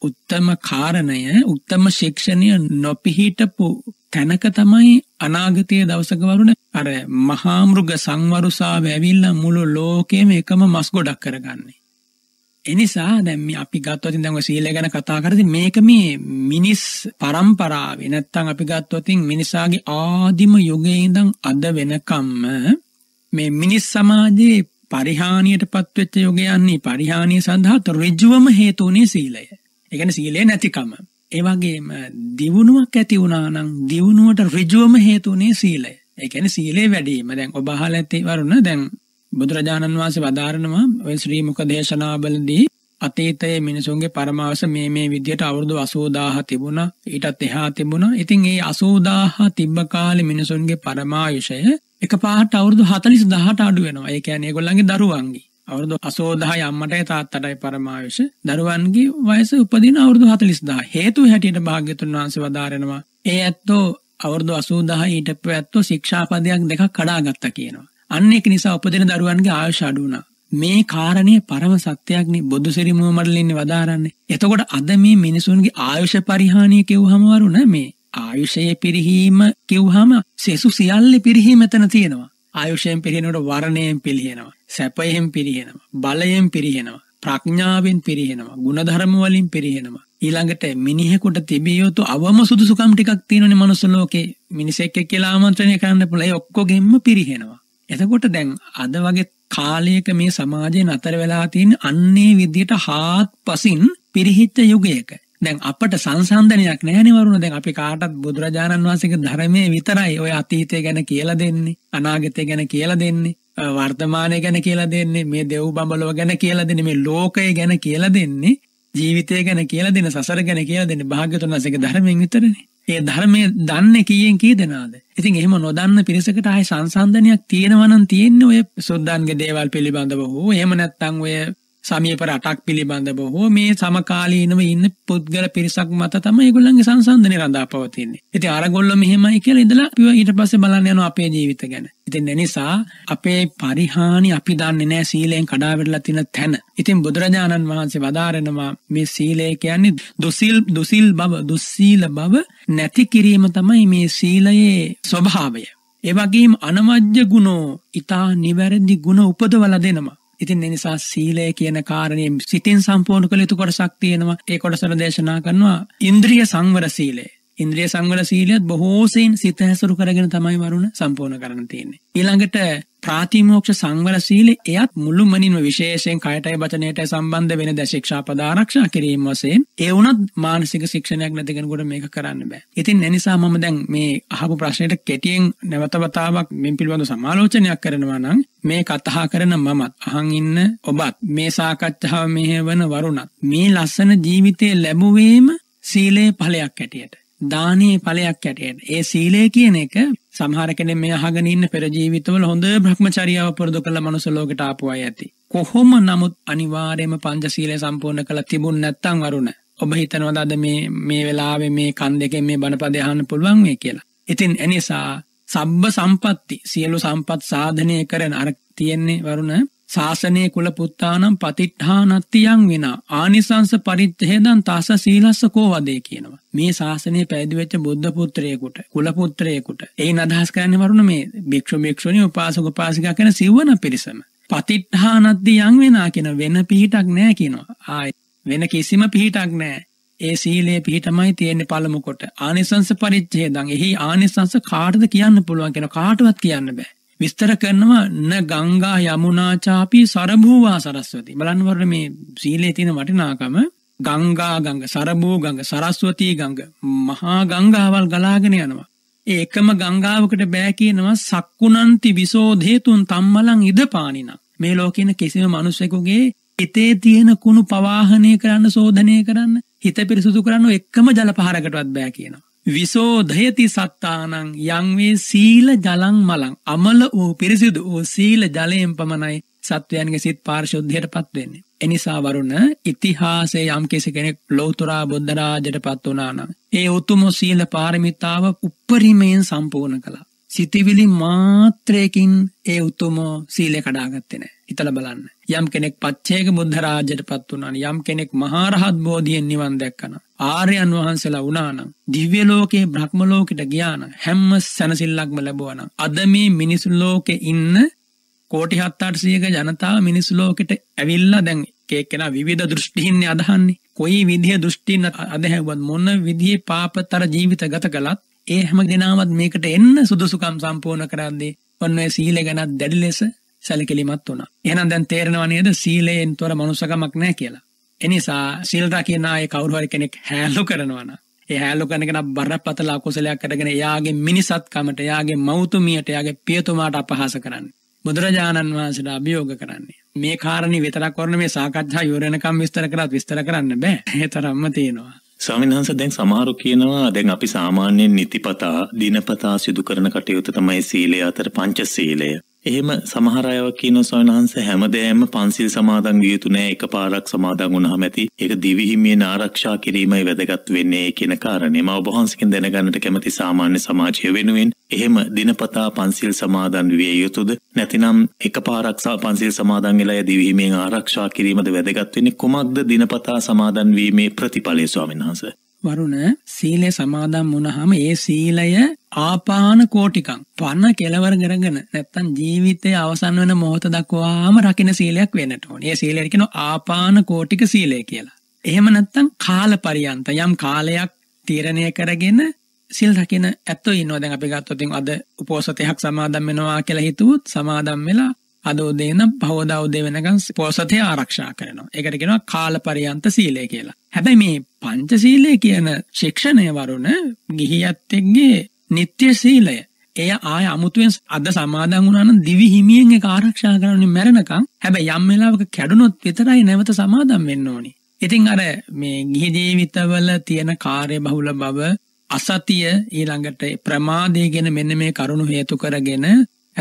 උත්තම කාරණය උත්තම ශික්ෂණය නොපිහිටපු තැනක තමයි අනාගතය දවසකවරුණ අර මහාමෘග සංවරුසා වැැවිල්ල මුළු ලෝකයම එකම මස් ගොඩක් කරගන්නේ. එනිසා දැම අපි ගත්වතින් දැව සීල ගැන කතා කරති මේක මේ මිනිස් පරම්පරාව නැත්තං අපි ගත්වතින් මිනිසාගේ ආදිම යුගයඉදං අද වෙනකම්ම මේ මිනිස් සමාජයේ පරිහානියට පත්වෙච්ච යුගයන්නේ පරිහානිය සඳහා ඍජුවම හේතුනේ සීලය. ඒ කියන්නේ සීලය නැතිකම. ඒ වගේම දියුණුවක් ඇති වුණා නම් දියුණුවට ඍජුවම හේතුනේ සීලය. ඒ කියන්නේ සීලය වැඩි වීම. දැන් ඔබ අහලා ඇති වරුණ දැන් බුදුරජාණන් වහන්සේ වදාරනවා ඔය ශ්‍රී මුක දේශනාවලදී අතීතයේ මිනිසුන්ගේ පරමාවස මේ මේ විදියට අවුරුදු අසූදාහ තිබුණා ඊටත් එහා තිබුණා ඉතින් ඒ අසූදාහ තිබ්බ කාලේ මිනිසුන්ගේ පරමායුෂය එක පාට අවුරුදු හතලිස් දහට අඩු වෙනවා ඒ කියන්නේ ඒගොල්ලන්ගේ දරුවන්ගේ අවුරුදු අසෝදාහයි අම්මටයි තාත්තටයි පරමාවශ දරුවන්ගේ වයස උපදින අවුරුදු හතලිස්දා හේතු හැටියට භාග්‍යතුන් වහන්සේ වදාරෙනවා ඒ ඇත්තෝ අවුරුදු අසූදාහ ඊට පැත්තෝ ශික්ෂාපදයක් දෙකක් කඩාගත්තා කියනවා අන්න එක නිසා උපදින දරුවන්ගේ ආයුෂ අඩුනා මේ කාරණය පරම සත්‍යයක්නේ බොදු සිරිමුව මඩලින්නේ වදාරන්නේ. එතකොට අද මේ මිනිසුන්ගේ ආයුෂ පරිහානිය කිව්හමවරුන මේ ආයුෂය පිරිහීම කිව්හම සෙසු සියල්ලි පිරිහීම එතන තියෙනවා. ආයුෂයෙන් පිරිහෙනට වරණයෙන් පිළිහෙනවා. සැපයෙන් පිරිහෙනවා. බලයෙන් පිරිහෙනවා. ප්‍රඥාවෙන් පිරිහෙනවා. ගුණධර්ම වලින් පිරිහෙනවා. ඊළඟට මිනිහෙකුට තිබිය යුතු අවම සුදුසුකම් ටිකක් තියෙනනේ මනුස්ස ලෝකේ. මිනිසෙක් කියලා ආමන්ත්‍රණය කරන්න පුළුවන්. ඒ ඔක්කොගෙම පිරිහෙනවා. එතකොට දැන් අද වගේ කාලයක මේ සමාජය නතර වෙලා තින් අන්නේ විදියට හාත් පසින් පිරිහිච්ච යුගයක. දැන් අපට සංසන්ධනයක් නෑනිවරුණ දැන් අපි කාටත් බුදුරජාණන් වන්සක ධරමය විතරයි ඔය අතීතය ගැන කියලා දෙන්නේ අනාගතය ගැන කියලා දෙන්නේ. වර්තමානය ගැන කියලා දෙන්නේ මේ දෙව් බඹලෝ ගැන කියලා දෙන මේ ලෝකය ගැන කියලා දෙන්නේ ජීවිතය ගැන කියලා දෙන සසර ගැන කියලා දෙන්න භාග්‍යතුන් වන්සක ධර්මයෙන් විතරනේ ඒ ධර්මය දන්න කියෙන් කී දෙනාද. ඉතින් එහෙම නොදන්න පිරිසකට ආය සංසන්ධනයක් තියෙනවනන් තියෙන්නේ ඔය සුද්දන්ගේ දේවල් පිළිබඳව හෝ එහෙම නැත්තං ඔය සමීප රටක් පිළිබඳව හෝ මේ සමකාලීනව ඉන්න පුද්ගල පිරිසක් මත තම ඒගොල්ලන්ගේ සංසන්ධනය රඳා පවතින්නේ. ඉතින් අරගොල්ලෝ මෙහෙමයි කියලා ඉඳලා අපි ඊට පස්සේ බලන්න යනවා අපේ ජීවිත ගැන. ඉතින් ඒ නිසා අපේ පරිහානි අපි දන්නේ නැහැ සීලයෙන් කඩා වැටලා තියෙන තැන. ඉතින් බුදුරජාණන් වහන්සේ වදාරනවා මේ සීලය කියන්නේ දුසිල් දුසිල් බව දුස්සීල බව නැති කිරීම තමයි මේ සීලයේ ස්වභාවය. ඒ වගේම අනවජ්‍ය ගුණෝ ඊතා නිවැරදි ගුණ උපදවලා දෙනවා. ඉතින් එනිසා සීලය කියන කාරණයෙන් සිතින් සම්පූර්ණ කළ යුතු කොටසක් තියෙනවා ඒ කොටසර දේශනා කරනවා ඉන්ද්‍රිය සංවර සීලේ ඉන්ද්‍රිය සංවල සීලියත් බොහෝසයෙන් සිත හැසුරු කරගෙන තමයි වරුණ සම්පූර්ණ කරන්න තියෙන්නේ. ඊළඟට ප්‍රාතිමෝක්ෂ සංවර සීලේ එයත් මුළු මනින්ම විශේෂයෙන් කයටයි වචනයට සම්බන්ධ වෙන දශික්ෂා පදාරක්ෂා කිරීම වසයෙන් ඒවුනත් මානසික ශික්ෂණයක් නැතිකෙනකොට මේක කරන්න බෑ. ඉතින් නැනිසා මම දැන් මේ අහපු ප්‍රශ්නයට කෙටියෙන් නැවතවතාවක් මෙන් පිළිබඳ සමාලෝචනයක් කරනවා නම් මේ කතහා කරන මමත් අහන් ඉන්න ඔබත් මේ සාකච්ඡාව මෙහෙවන වරුණත් මේ ලස්සන ජීවිතය ලැබුවේම සීලේ ඵලයක් ඇටියට. දානයේ ඵලයක් ඇටයට. ඒ සීලය කියන එක සමහර කෙනෙක් මේ අහගෙන ඉන්න පෙර ජීවිතවල හොඳ භ්‍රමචාරියාව පුරුදු කරලා මනුස්ස ලෝකයට ආපු අය ඇති. කොහොම නමුත් අනිවාර්යයෙන්ම පංචශීලය සම්පූර්ණ කළා තිබුණ නැත්නම් වරුණ. ඔබ හිතනවාද අද මේ මේ වෙලාවේ මේ කන් දෙකෙන් මේ බණපදය අහන්න පුළුවන් වෙයි කියලා. ඉතින් එනිසා සබ්බ සම්පatti සියලු සම්පත් සාධනය කරන අර තියෙන්නේ වරුණ ශාසනය කුල පුත්තානම් පතිට්ඨානත්තියන් වෙන ආනිසංස පරිත්හේදන් තස සීලස්ස කෝවදේ කියනවා. මේ ශාසනය පැදිවෙච්ච බුද්ධ පුත්‍රයෙකුට කුල පුත්‍රයෙකුට ඒ අදහස් කරන්න වරුණ මේ භික්ෂු භික්ෂුණී උපාසක උපාසිකා කියන සිව්වන පිරිසම. පතිට්ඨානත්තියන් වෙනා කියන වෙන පිහිටක් නෑ කියනවා. ආයි වෙන කිසිම පිහිටක් නෑ. ඒ සීලේ පිහිටමයි තියෙන්නේ පළමු කොට ආනිසංස පරිච්ඡේදන් එහි ආනිසංස කාටද කියන්න පුළුවන් කියන කාටවත් කියන්න බෑ විස්තර කරනවා න ගංගා යමුනාචාපි සරභූවා සරස්වති බලන්වර මේ සීලේ තියෙන වටිනාකම ගංගා ගංග සරභූ ගංග සරස්වතී ගංග මහා ගංගාවල් ගලාගෙන යනවා ඒ එකම ගංගාවකට බෑ කියනවා සක්කුණන්ති විසෝධේතුන් තම්මලං ඉදපානින මේ ලෝකෙන කිසිම මිනිසෙකුගේ හිතේ තියෙන කුණු පවාහනය කරන්න සෝධනය කරන්න හිත පිරිසුදු කරන්න එක්කම ජල පහරකටවත් බෑ කියනවා විසෝධයති සත්තානං යංවේ සීල ජලං මලං අමල වූ පිරිසිදු වූ සීල ජලයෙන් පමණයි සත්වයන්ගේ සිත් පාර්ශුද්ධයට පත්වෙන්නේ. එනිසා වරුණ ඉතිහාසේ යම් කිසි කෙනෙක් ලෝතුරා බුද්ධරාජයට පත් වනානම්. ඒ උතුම සීල පාරමිතාව උප්පරීමයෙන් සම්පූර්ණ කළා. සිතිවිලි මාත්‍රයකින් ඒ උතුම සීලය කඩාගත්තෙන ඉතල බලන්න යම් කෙනෙක් පච්චේක බුද්ධරාජයට පත් වුණන යම් කෙනෙක් මහාරහත් බෝධියෙන් නිවන් දැක්කන ආර්යන් වහන්සේලා වුණානම් දිව්‍ය ලෝකේ බ්‍රහ්ම ලෝකෙට ගියාන හැම්ම සැනසිල්ලක්ම ලැබුවන අද මේ මිනිසුන් ලෝකෙ ඉන්න කෝටි හත්තාට සියක ජනතාව මිනිස් ලෝකෙට ඇවිල්ලා දැන් එකක්කෙන විධ දෘෂ්ටිහින්නේ අදහන්නේ කොයි විදිහ දෘෂ්ටින්න අදහැවත් මොන්න විදිහ පාපතර ජීවිත ගත කළත් ඒ හැම දෙනාමත් මේකට එන්න සුදුසුකම් සම්පූර්ණ කරද්දී ඔන්න සීල ගැනත් දැඩි ලෙස සැලකිලිමත් වුණ. එහනම් දැන් තේරෙනවනේද සීලයෙන් තොර මනුසකමක් නෑ කියලා. එනිසා සිල්දා කියනාය කවරුහරි කෙනෙක් හැල්ලු කරනවන. ඒ හැල්ලු කරනගෙන බර පතලා කුසලයක් කරගෙන යාගේ මිනිසත්කමට යාගේ මෞතුමියට යාගේ පියතුමාට අපහාස කරන්න. බුදුරජාණන් වහන්සට අභියෝග කරන්නේ. මේ කාරණි විතරක් කරන මේ සාකච්ඡා යෝරණකම් විස්තර කරත් විස්තර කරන්න බෑ ඒ තරම්ම තියෙනවා. ස්වාමින්වහන්සේ දැන් සමහරු කියනවා දැන් අපි සාමාන්‍යයෙන් නිතිපතා දිනපතා සිදු කරන කටයුතු තමයි සීලය අතර පංච සීලය. එහෙම සමහර අයව කියනවා ස්වාමීන් වහන්සේ හැමදේම පන්සිල් සමාදන් විය යුතු නෑ එකපාරක් සමාදන් වුණාම ඇති. ඒක දිවිහිමියෙන් ආරක්ෂා කිරීමයි වැදගත් වෙන්නේ කියන කාරණේ මම ඔබ වහන්සේගෙන් දැනගන්නට කැමති සාමාන්‍ය සමාජය වෙනුවෙන් එහෙම දිනපතා පන්සිල් සමාදන් විය යුතුද නැතිනම් එකපාරක්ෂා පන්සිල් සමාදන් වෙලා දිවිහිමියෙන් ආරක්ෂා කිරීමද වැදගත් වෙන්නේ කුමක්ද දිනපතා සමාදන් වීමේ ප්‍රතිඵලය ස්වාමීන් වහන්සේ වරුණ සීලය සමාදම් වුණහම ඒ සීලය ආපාන කෝටිකං පන්න කෙලවර කරගෙන නැත්තම් ජීවිතයේ අවසන් වෙන මොහොත දක්වාම රකින්න සීලයක් වෙන්නට ඕනේ. ඒ සීලය කියන ආපාන කෝටික සීලය කියලා. එහෙම නැත්තම් කාල පරියන්ත යම් කාලයක් තීරණය කරගෙන සිල් රකින ඇත්තෝ ඉන්නවා දැන් අපි ගත්තොත් අද උපෝසතයක් සමාදම් වෙනවා කියලා හිතුවොත් සමාදම් වෙලා අදෝදේන පවදවදේ වෙනකන් පෝසතය ආරක්ෂා කරනවා එකටගෙනවා කාල පරියන්ත සීලය කියලා. හැබැයි මේ පංචසීලය කියන ශික්ෂණය වරුණ ගිහිඇත්තෙක්ගේ නිත්‍ය සීලය එය ආය අමුතුවෙන් අද සමාදන් වුණන දිවි හිමියෙන් එක ආරක්ෂා කරන්නේ මැරෙනකම් හැබැයි යම් වෙලාවක කැඩුනොත් විතරයි නැවත සමාදම් වෙන්න ඕනි. ඉතින් අර මේ ගිහි ජීවිතවල තියෙන කාර්ය බහුල බව අසතිය ඊළඟට ප්‍රමාදය ගැන මෙන්න මේ කරුණු හේතු කරගෙන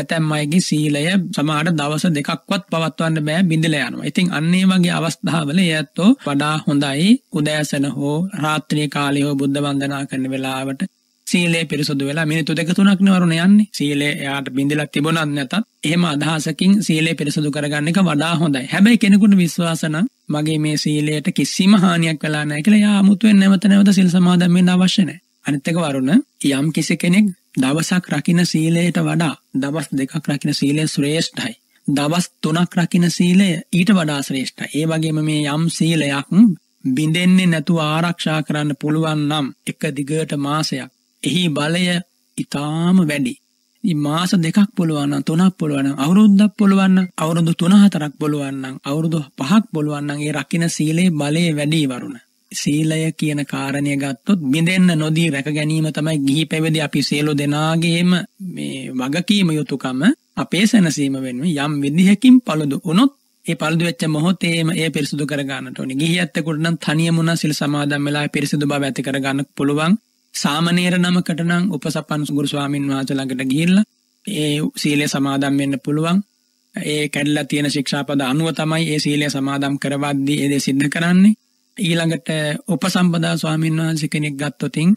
ඇතැම් අයගේ සීලය සමාට දවස දෙකක්වත් පවත්වන්න බෑ බිඳල යනවා ඉතින් අන්නේ වගේ අවස්ථාවල ඇත්තෝ වඩා හොඳයි උදෑසන හෝ රාත්‍රී කාලය හෝ බුද්ධ වන්දනා කරන වෙලාවට සීලේ පිරිසුදු වෙලා මිනිතු දෙක තුනක් නවරුණ යන්නේ සීලේ එයාට බිඳිලා තිබුණත් නැතත් එහෙම අදහසකින් සීලේ පිරිසුදු කරගන්න එක වඩා හොඳයි. හැබැයි කෙනෙකුට විශ්වාස නම් මගේ මේ සීලයට කිසිම හානියක් වෙලා නැහැ කියලා එයා 아무තෙන් නැවත නැවත සිල් සමාදන් වෙන්න අවශ්‍ය නැහැ. අනිත් එක වරුණ යම් කිසි කෙනෙක් දවසක් රකින සීලයට වඩා දවස් දෙකක් රකින සීලය ශ්‍රේෂ්ඨයි. දවස් තුනක් රකින සීලය ඊට වඩා ශ්‍රේෂ්ඨ. ඒ වගේම මේ යම් සීලයක් බිඳෙන්නේ නැතු ආරක්ෂා කරන්න පුළුවන් නම් එක දිගට මාසයක්. එහි බලය ඉතාම වැඩි. මාස දෙකක් පුළුවන්න තුනක් පුළුවන අවුරුද්ධක් පුළුවන්න අවුරුදු තුනහතරක් පුළුවන්න අවුරුදු පහක් පුළුවන්නන්ගේ රකින සීලේ බලය වැඩී වරුණ. සීලය කියන කාරණය ගත්තොත් බිඳෙන්න නොදී රැක ගැනීම තමයි ගිහි පැවිදි අපි සේලෝ දෙනාගේම මේ වගකීම යුතුකම අපේ සැනසීම වෙනුවෙන් යම් විදිහකින් පළුදු වුණොත් ඒ පළදු වෙච්ච මොහොතේම ඒ පිරිසිදු කර ගන්නට ඕනේ. ගිහියත්තෙකුට නම් තනියම උනා සිල් සමාදන් වෙලා පිරිසිදු බව ඇති කර ගන්න පුළුවන්. සාමණේර නමකට නම් උපසපන් ගුරු ස්වාමින් වහන්සේ ළඟට ගිහිල්ලා ඒ සීලය සමාදන් වෙන්න පුළුවන්. ඒ කැඩලා තියෙන ශික්ෂාපද අනුව තමයි ඒ සීලය සමාදම් කරවද්දී ඒ දේ සිද්ධ කරන්නේ. ඊළඟට උපසම්පදා ස්වාමීන් වහන්සේ කෙනෙක් ගත්තොතින්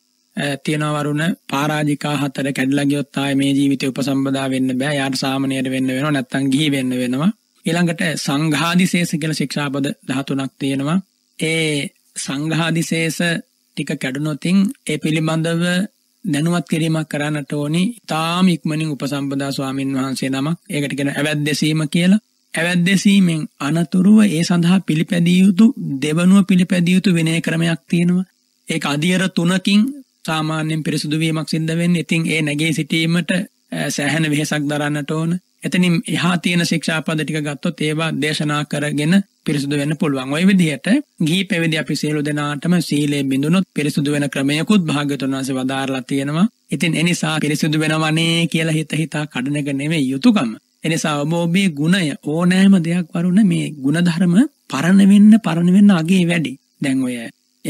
තියෙනවරුණ පාරාජිකා හතර කැඩලා ගියොත් ආයේ මේ ජීවිතේ උපසම්පදා වෙන්න බෑ. යාට සාමණේර වෙන්න වෙනවා නැත්නම් ගිහි වෙන්න වෙනවා. ඊළඟට සංඝාදිශේෂ කියලා ශික්ෂාපද 13ක් තියෙනවා. ඒ සංඝාදිශේෂ ටික කැඩුණොතින් ඒ පිළිබඳව දැනුවත් කිරීමක් කරන්නට ඕනි. ඊටාම ඉක්මනින් උපසම්පදා ස්වාමින් වහන්සේ නමක් ඒකට කියන අවැද්දසීම කියලා. ඇවැද්දැසීමෙන් අනතුරුව ඒ සඳහා පිළිපැදිය යුතු දෙවනුව පිළිපැදිය යුතු විනය ක්‍රමයක් තියෙනවා. ඒක අධියර තුනකින් සාමාන්‍යයෙන් පිරිසුදු වීමක් සිද්ධ වෙන්නේ. ඉතින් ඒ නැගී සිටීමට සෑහෙන වෙහෙසක් දරන්නට ඕන. එතනින් එහා තියෙන ශික්ෂාපද ටික ගත්තොත් ඒවා දේශනා කරගෙන පිරිසුදු වෙන්න පුළුවන්. ওই විදිහට ගිහි පැවිදි අපි සියලු දෙනාටම සීලය බිඳුනොත් පිරිසුදු වෙන ක්‍රමයකුත් භාග්‍යතුන් වහන්සේ වදාරලා තියෙනවා. ඉතින් එනිසා පිරිසුදු වෙනවනේ කියලා හිත හිතා කඩන එක නෙමෙයි යුතුයකම. එනිසා අවබෝධයේ ගුණය ඕනෑම දෙයක් වරුණ මේ ගුණධර්ම පරණ වෙන්න පරණ වෙන්න අගේ වැඩි. දැන් ඔය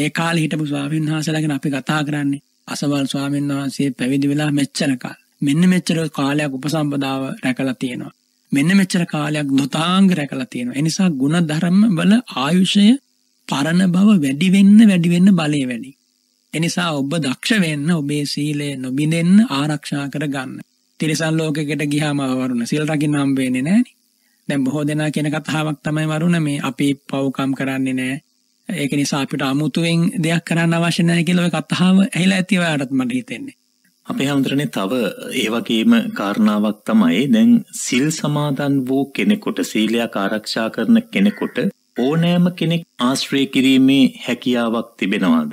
ඒ කාලේ හිටපු ස්වාමීන් වහන්සේලාගෙන අපි කතා කරන්නේ අසවල් ස්වාමීන් වහන්සේ පැවිදි වෙලා මෙච්චර කාල. මෙන්න මෙච්චර කාලයක් උපසම්පදාව රැකලා තියෙනවා. මෙන්න මෙච්චර කාලයක් දුතාංග රැකලා තියෙනවා. ඒ නිසා ගුණධර්ම වල ආයුෂය පරණ බව වැඩි වෙන්න වැඩි වෙන්න බලය වැඩි. එනිසා ඔබ දක්ෂ වෙන්න ඔබේ සීලය නොබිඳෙන්න ආරක්ෂා කර ගන්න. තිරිසල් ලෝකෙකට ගිහාම වරුණ සිල් රකින්න හම්බේන්නේ නෑන දැම් බොහෝ දෙනා කියන කතාවක් තමයි වරුණ මේ අපි පව්කම් කරන්නේ නෑ ඒක නිසා අපිට අමුතුවෙන් දෙයක් කරන්න අවශ්‍ය නෑ කියලා ඔය කතාව ඇහිලා ඇතිව අරත් මට හිතෙන්නේ අපේ හමුදුරනේ තව ඒවගේම කාරණාවක් තමයි දැන් සිල් සමාදන් වූ කෙනෙකොට සීලයක් ආරක්ෂා කරන කෙනෙකොට ඕනෑම කෙනෙක් ආශ්‍රය කිරීමේ හැකියාවක් තිබෙනවාද.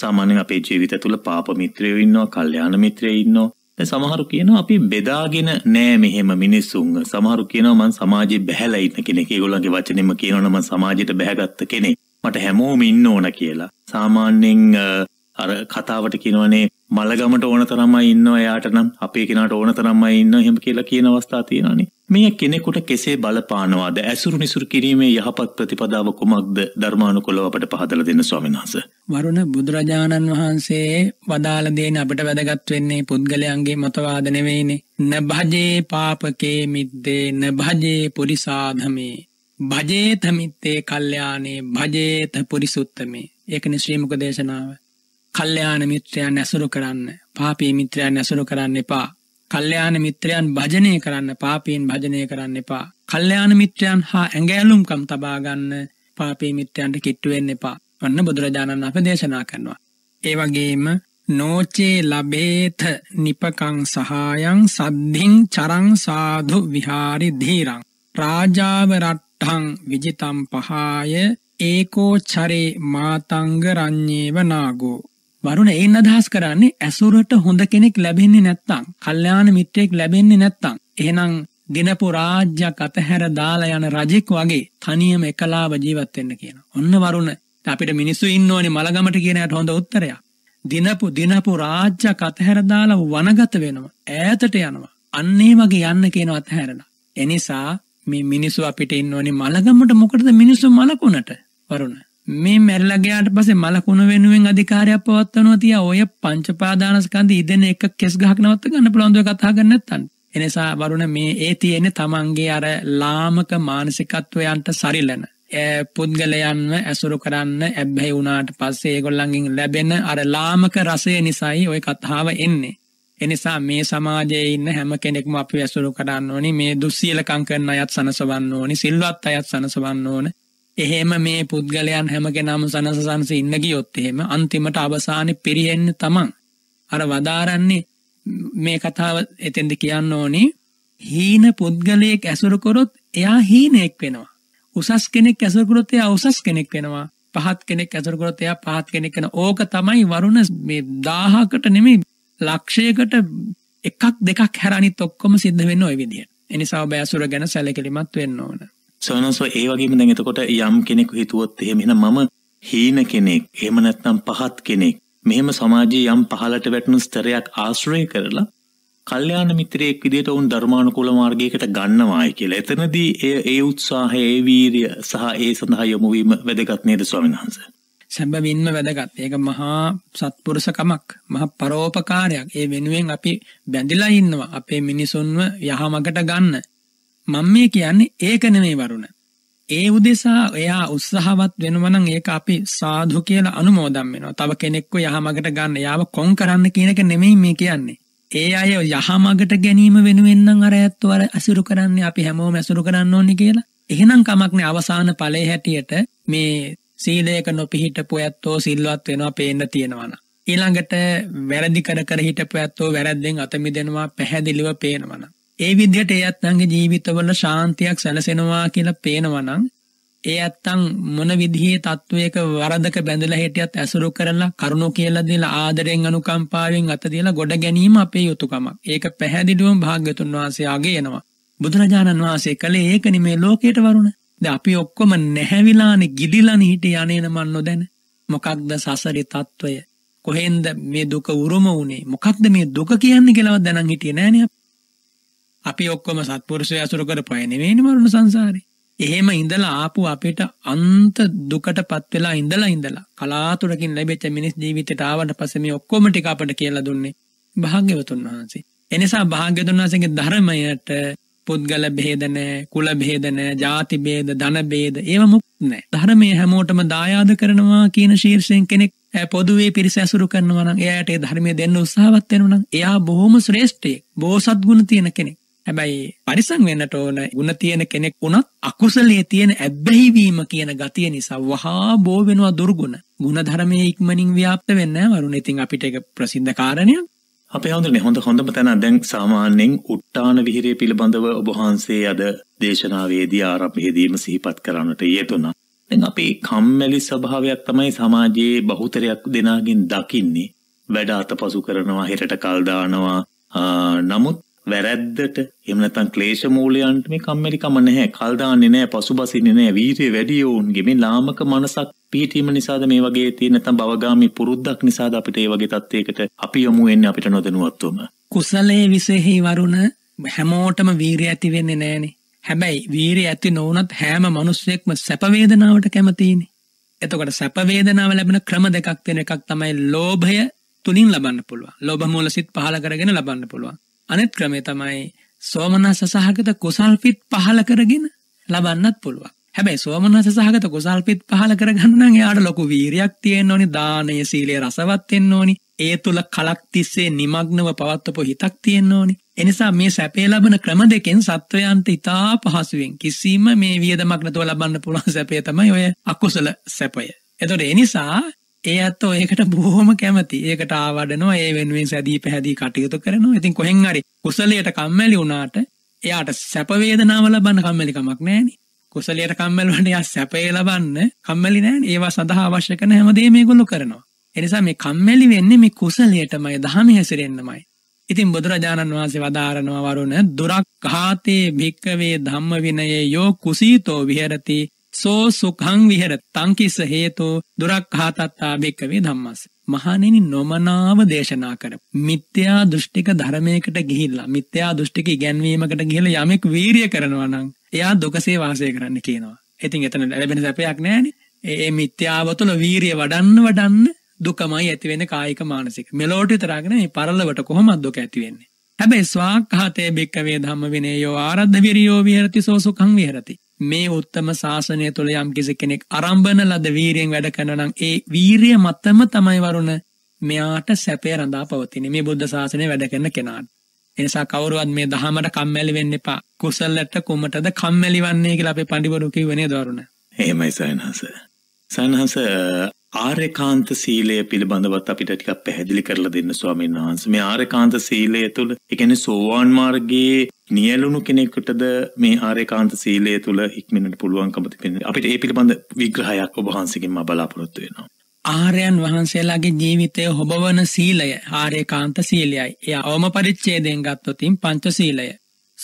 සාමාන්‍යෙන් අපේ ජීවිත තුළ පාප මිත්‍රයෝ ඉන්නවා කල්්‍යාන මිත්‍රය ඉන්නවා සමහරු කියනවා අපි බෙදාගෙන නෑ මෙහෙම මිනිස්සුන්. සමහරු කියනවා මං සමාජයේ බැහැලා ඉන්න කෙනෙක්. ඒගොල්ලන්ගේ වචනෙම කියනවනම් මං සමාජයට බැහැගත්ත කෙනෙක්. මට හැමෝම ඉන්න ඕන කියලා. සාමාන්‍යයෙන් අර කතාවට කියනවනේ මළගමට ඕන තරම්මයි ඉන්න එයාට නම් අපේ කෙනට ඕන තරම්මයි ඉන්න හෙම කියලා කියන අවස්ථා තියෙනනේ මේ කෙනෙකුට කෙසේ බලපානවාද ඇසුරු නිසුරු කිරීමේ යහපත් ප්‍රතිපදාව කුමක්ද ධර්මානුකොලව අපට පහදලා දෙන්න ස්වාමීන් වහන්සේ. වරුණ බුදුරජාණන් වහන්සේ වදාළ දේන අපට වැදගත් වෙන්නේ පුද්ගලයන්ගේ මතවාද නෙවෙයිනේ. නභජේ පාපකේ මිද්දේ නභජේ පුරිසාධමේ භජේත මිත්තේ කල්යාණේ භජේත පුරිසුත්තමේ. ඒකනේ ශ්‍රී මුක දේශනාව. කල්්‍යයාන මිත්‍රයන් ඇසුරු කරන්න පාපී මිත්‍රයන් ඇසුරු කරන්න එපා කල්්‍යයාන මිත්‍රයන් භජනය කරන්න පාපීන් භජනය කරන්න එපා කල්්‍යයාන මිත්‍රයන් හා ඇඟෑලුම්කම් තබාගන්න පාපී මිත්‍රයන්ට කිට්ටුවෙන් එපා වන්න බුදුරජාණන් අප දේශනා කරනවා. ඒවගේම නෝචේ ලබේත නිපකං සහායං සද්ධිං චරං සාධු විහාරි ධීරං. රාජාවරට්ටං විජිතම් පහාය ඒකෝ චරේ මාතංග රං්ඥේව නාගෝ වරුණ ඒන් අදහස් කරන්නේ ඇසුරට හොඳ කෙනෙක් ලැබෙන්නේ නැත්තං. කල්්‍යාන මිත්‍රයෙක් ලැබෙන්නේ නැත්තං. එහෙනම් ගෙනපු රාජ්‍යයක් අතහැර දාලා යන රජෙක් වගේ තනියම එකලාව ජීවත් වෙන්න කියන. ඔන්න වරුණ අපිට මිනිස්සු ඉන්න ඕනේ මලගමට කියනට හොඳ උත්තරයක්. දිනපු දිනපු රාජ්‍යයක් අතහැර දාලා වනගත වෙනවා. ඈතට යනවා. අන්න ඒ වගේ යන්න කියන අතහැරලා. එනිසා මේ මිනිස්සු අපිට ඉන්න ඕනේ මලගමට මොකටද මිනිස්සු මලකුණට? වරුණ මේ මැල්ලගේයාට පසේ මලකුණ වෙනුවෙන් අධිකාරයක් පවත්වනවා තිය ඔය පංචපාදානස්කන්ද ඉදන එක කෙස් ගහක්නවත්ත ගන්න පුළොන්ද කතා කරන්නත්තන්. එනිසා වරුණ මේ ඒ තියෙන තමන්ගේ අර ලාමක මානසිකත්වයන්ට සරිලන. පුද්ගලයන්ව ඇසුරු කරන්න ඇබ්බැහි වුණාට පස්සේ ඒගොල්ලඟින් ලැබෙන අර ලාමක රසය නිසයි ඔය කතාව එන්නේ. එනිසා මේ සමාජයේ ඉන්න හැම කෙනෙක්ම අපි ඇසුරු කරන්න ඕනි මේ දුස්සියලකං කරන අයත් සනසවන්න ඕනි සිල්වත් අයත් සනසවන්න ඕන එහෙම මේ පුද්ගලයන් හැමගෙනම සනසසංස ඉන්න ගියොත් එහෙම අන්තිමට අවසානයේ පිරිහෙන්න තමන් අර වදාරන්නේ මේ කතාව එතෙන්ද කියන්න ඕනි හීන පුද්ගලයෙක් ඇසුරු කරොත් එයා හීනෙක් වෙනවා උසස් කෙනෙක් ඇසුරු කරොත් එයා උසස් කෙනෙක් වෙනවා පහත් කෙනෙක් ඇසුරු කරොත් එයා පහත් කෙනෙක් වෙනවා ඕක තමයි වරුණ මේ 1000කට නෙමෙයි ලක්ෂයකට එකක් දෙකක් හැර අනිත් ඔක්කොම සිද්ධ වෙන්න ওই විදියට එනිසා ඔබ ඇසුර ගැන සැලකිලිමත් වෙන්න ඕන සවනස්ව ඒ වගේම දැන් එතකොට යම් කෙනෙකු හිතුවොත් එහෙම එහෙනම් මම හීන කෙනෙක් එහෙම නැත්නම් පහත් කෙනෙක් මෙහෙම සමාජයේ යම් පහලට වැටුණු ස්තරයක් ආශ්‍රය කරලා කල්යාණ මිත්‍රයෙක් විදිහට ඔවුන් ධර්මානුකූල මාර්ගයකට ගන්නවායි කියලා. එතනදී ඒ ඒ උත්සාහය, ඒ වීරිය සහ ඒ සඳහා යොමු වීම වැදගත් නේද ස්වාමීන් වහන්සේ? සැබවින්ම වැදගත්. ඒක මහා සත්පුරුෂකමක්, මහා පරෝපකාරයක්. ඒ වෙනුවෙන් අපි බැඳිලා ඉන්නවා. අපේ මිනිසුන්ව යහමගට ගන්න. මං මේ කියන්නේ ඒක නෙමේ වරුණ. ඒ උදෙසා එයා උත්සාහවත් වෙනවනම් ඒක අපි සාධු කියලා අනුමෝදම් වෙනවා. තව කෙනෙක්ව යහමගට ගන්න යාව කොන් කරන්න කියන එක නෙමෙයි මේ කියන්නේ. ඒ අය යහමගට ගැනීම වෙනුවෙන් නම් අර ඇත්තවර අසුරු කරන්නේ අපි හැමෝම ඇසුරු කරන්න ඕනේ කියලා. එහෙනම් කමක් නෑ අවසාන ඵලයේ හැටියට මේ සීලයක නොපිහිටපු ඇත්තෝ සිල්වත් වෙනවා පේන්න තියෙනවනම්. ඊළඟට වැරදි කර කර හිටපු ඇත්තෝ වැරද්දෙන් අත මිදෙනවා පැහැදිලිව පේනවනම්. ඒ විදිහට ඒ අත්තන්ගේ ජීවිතවල ශාන්තියක් සැලසෙනවා කියලා පේනවනම් ඒ ඇත්තං මොන විදිහේ තත්ත්වයක වරදක බැඳලා හිටියත් ඇසුරු කරලා කරුණු කියලා දීලා ආදරෙන් අනුකම්පාවෙන් අත දීලා ගොඩ ගැනීම අපේ යුතුයකමක්. ඒක පැහැදිලිවම භාග්‍යතුන් වහන්සේ ආගේ එනවා. බුදුරජාණන් වහන්සේ කළේ ඒක නෙමේ ලෝකයට වරුණ. දැන් අපි ඔක්කොම නැහැවිලානේ ගිලිලානේ හිටිය අනේන මන් නොදැන. මොකක්ද සසරේ తত্ত্বය? කොහෙන්ද මේ දුක උරුම වුනේ? මොකක්ද මේ දුක කියන්නේ කියලාවත් දැනන් හිටියේ නෑනේ අපි ඔක්කොම සත්පුරුෂය අසුර කර පයනෙවෙනි මරුණ සංසාරේ. එහෙම ඉඳලා ආපු අපිට අන්ත දුකට පත් වෙලා ඉඳලා ඉඳලා කලාතුරකින් ලැබෙච්ච මිනිස් ජීවිතයට ආවට පස්සේ මේ ඔක්කොම ටික අපට කියලා දුන්නේ භාග්‍යවතුන් වහන්සේ. එනිසා භාග්‍යවතුන් වහන්සේගේ ධර්මයට පුද්ගල බේද නැහැ, කුල බේද නැහැ, ಜಾති බේද, ධන බේද ඒව මොකුත් නැහැ. ධර්මයේ හැමෝටම දායාද කරනවා කියන ශීර්ෂයෙන් කෙනෙක් පොදුවේ පිරිස ඇසුරු කරනවා නම් එයාට ඒ ධර්මයේ දෙන්න උත්සාහවත් වෙනවා නම් එයා බොහොම ශ්‍රේෂ්ඨයෙක්, බෝසත් ගුණ තියෙන කෙනෙක්. හැබැයි පරිසං වෙන්නට ඕන ගුණ තියෙන කෙනෙක් වුණත් අකුසලයේ තියෙන ඇබ්බැහිවීම කියන ගතිය නිසා වහා බෝ වෙනවා දුර්ගුණ. ගුණ ධර්මයේ ඉක්මනින් ව්‍යාප්ත වෙන්න වරුණ ඉතින් අපිට ඒක ප්‍රසිද්ධ කාරණය. අපේ හඳුනේ හොඳ හොඳම තැන දැන් සාමාන්‍යයෙන් උට්ටාන විහිරේ පිළිබඳව ඔබ වහන්සේ අද දේශනාවේදී ආරම්භයේදීම සිහිපත් කරන්නට යෙදුණා. දැන් අපේ කම්මැලි ස්වභාවයක් තමයි සමාජයේ බහුතරයක් දෙනාගෙන් දකින්නේ. වැඩ අතපසු කරනවා හෙටට කල් දානවා. නමුත් වැරැද්දට එහෙම නැත්නම් ක්ලේශ මූලයන්ට මේ කම්මැලිකම නැහැ. කල් දාන්නේ නැහැ, පසුබසින්නේ නැහැ. වීරිය වැඩි යෝන්ගේ මේ ලාමක මනසක් පිහිටීම නිසාද මේ වගේ තියෙන නැත්නම් බවගාමි පුරුද්දක් නිසාද අපිට මේ වගේ තත්යකට අපි යමු වෙන්නේ අපිට නොදැනුවත්වම. කුසලයේ විශේෂයි වරුණ හැමෝටම වීරිය ඇති වෙන්නේ නැහනේ. හැබැයි වීරිය ඇති නොවුනත් හැම මිනිස්සෙක්ම සැප වේදනාවට කැමතිනේ. එතකොට සැප වේදනාව ලැබෙන ක්‍රම දෙකක් තියෙන එකක් තමයි ලෝභය තුලින් ලබන්න පුළුවන්. ලෝභ මූල සිත් පහළ කරගෙන ලබන්න පුළුවන්. අනෙත් ක්‍රමේ තමයි සෝමනස සහගත කුසල්පිත් පහල කරගෙන ලබන්නත් පුළුවන්. හැබැයි සෝමනස සහගත කුසල්පිත් පහල කරගන්න නම් එයාට ලොකු වීරියක් තියෙන්න ඕනි, දානය, සීලය රසවත් වෙන්න ඕනි. ඒ තුල කලක් තිස්සේ নিমග්නව පවත්වපු හිතක් තියෙන්න ඕනි. එනිසා මේ සැපේ ලබන ක්‍රම දෙකෙන් සත්වයන්ට ඉතා පහසුවෙන් කිසිම මේ වියදමක් නැතුව ලබන්න පුළුවන් සැපය තමයි ඔය අකුසල සැපය. එතකොට ඒ නිසා ඒ අත්තෝ ඒකට බොහොම කැමති ඒකට ආවඩනවා ඒ වෙනුවෙන් සැදී පැහැදී කටයුතු කරනවා ඉතින් කොහෙන් හරි කුසලයට කම්මැලි වුණාට එයාට සැපවේදනාව ලබන්න කම්මැලිකමක් නෑනේ කුසලයට කම්මැලවට යා සැපේ ලබන්න කම්මැලි නෑන් ඒවා සඳහා අවශ්‍ය කරන හැමදේ මේ ගොල්ලෝ කරනවා. එනිසා මේ කම්මැලි වෙන්නේ මේ කුසලයටමයි දහම හැසිරෙන්නමයි. ඉතින් බුදුරජාණන් වහන්සේ වදාරනවා වරුණ දුරක් ඝාතේ භික්කවේ ධම්ම විනයේ යෝ කුසීතෝ විහෙරති සෝ සුකං විහෙර තංකිස හේතෝ දුරක්ඛාතත්තා භික්කවේ ධම්මස් මහණෙනි නොමනාව දේශනා කර මිත්‍යා දෘෂ්ටික ධර්මයකට ගිහිල්ලා මිත්‍යා දෘෂ්ටික ඉගැන්වීමකට ගිහිල්ලා යමෙක් වීරිය කරනවා නම් එයා දුකසේ වාසය කරන්න කියනවා. ඉතින් එතන ලැබෙන සැපයක් නැහැනේ. ඒ මිත්‍යාව තුළ වීරිය වඩන්න වඩන්න දුකමයි ඇති වෙන්නේ කායික මානසික. මෙලොවට විතරක් නෙමෙයි පරලොවට කොහොමද දුක ඇති වෙන්නේ. හැබැයි ස්වාක්ඛාතේ බික්කවේ ධම්ම විනේයෝ ආරද්ධ විරියෝ විහෙරති සෝ සුඛං විහෙරති. මේ උත්තම ශාසනය තුළ යම් කිසි කෙනෙක් අරම්භන ලද වීරයෙන් වැඩ කරනනම් ඒ වීරිය මත්තම තමයි වරුණ මෙයාට සැපේ රඳා පවතින මේ බුද්ධ ශාසනය වැඩ කරන කෙනාට. එනිසා කවරුවත් මේ දහමට කම්මැලි වෙන්න එපා කුසල්ලට කුමටද කම්මැලි වන්නේ කියලා අපේ පඬිවරු කිව්වනේ දරුණ. එහෙමයි සයන්හස. සයන්හස ආර්යකාන්ත සීලය පිළිබඳවත් අපිට ටිකක් පැහැදිලි කරලා දෙන්න ස්වාමීන් වහන්සේ. මේ ආර්යකාන්ත සීලය තුළ, ඒ කියන්නේ සෝවාන් මාර්ගයේ නියැලුණු කෙනෙකුටද මේ ආර්යකාන්ත සීලය තුළ ඉක්මනට පුළුවන්කම තිබෙනවා. අපිට ඒ පිළිබඳ විග්‍රහයක් ඔබ වහන්සේගෙන් මා බලාපොරොත්තු වෙනවා. ආර්යයන් වහන්සේලාගේ ජීවිතය හොබවන සීලය ආර්යකාන්ත සීලයයි. එය අවම පරිච්ඡේදයෙන් ගත්තොතින් පංච සීලය.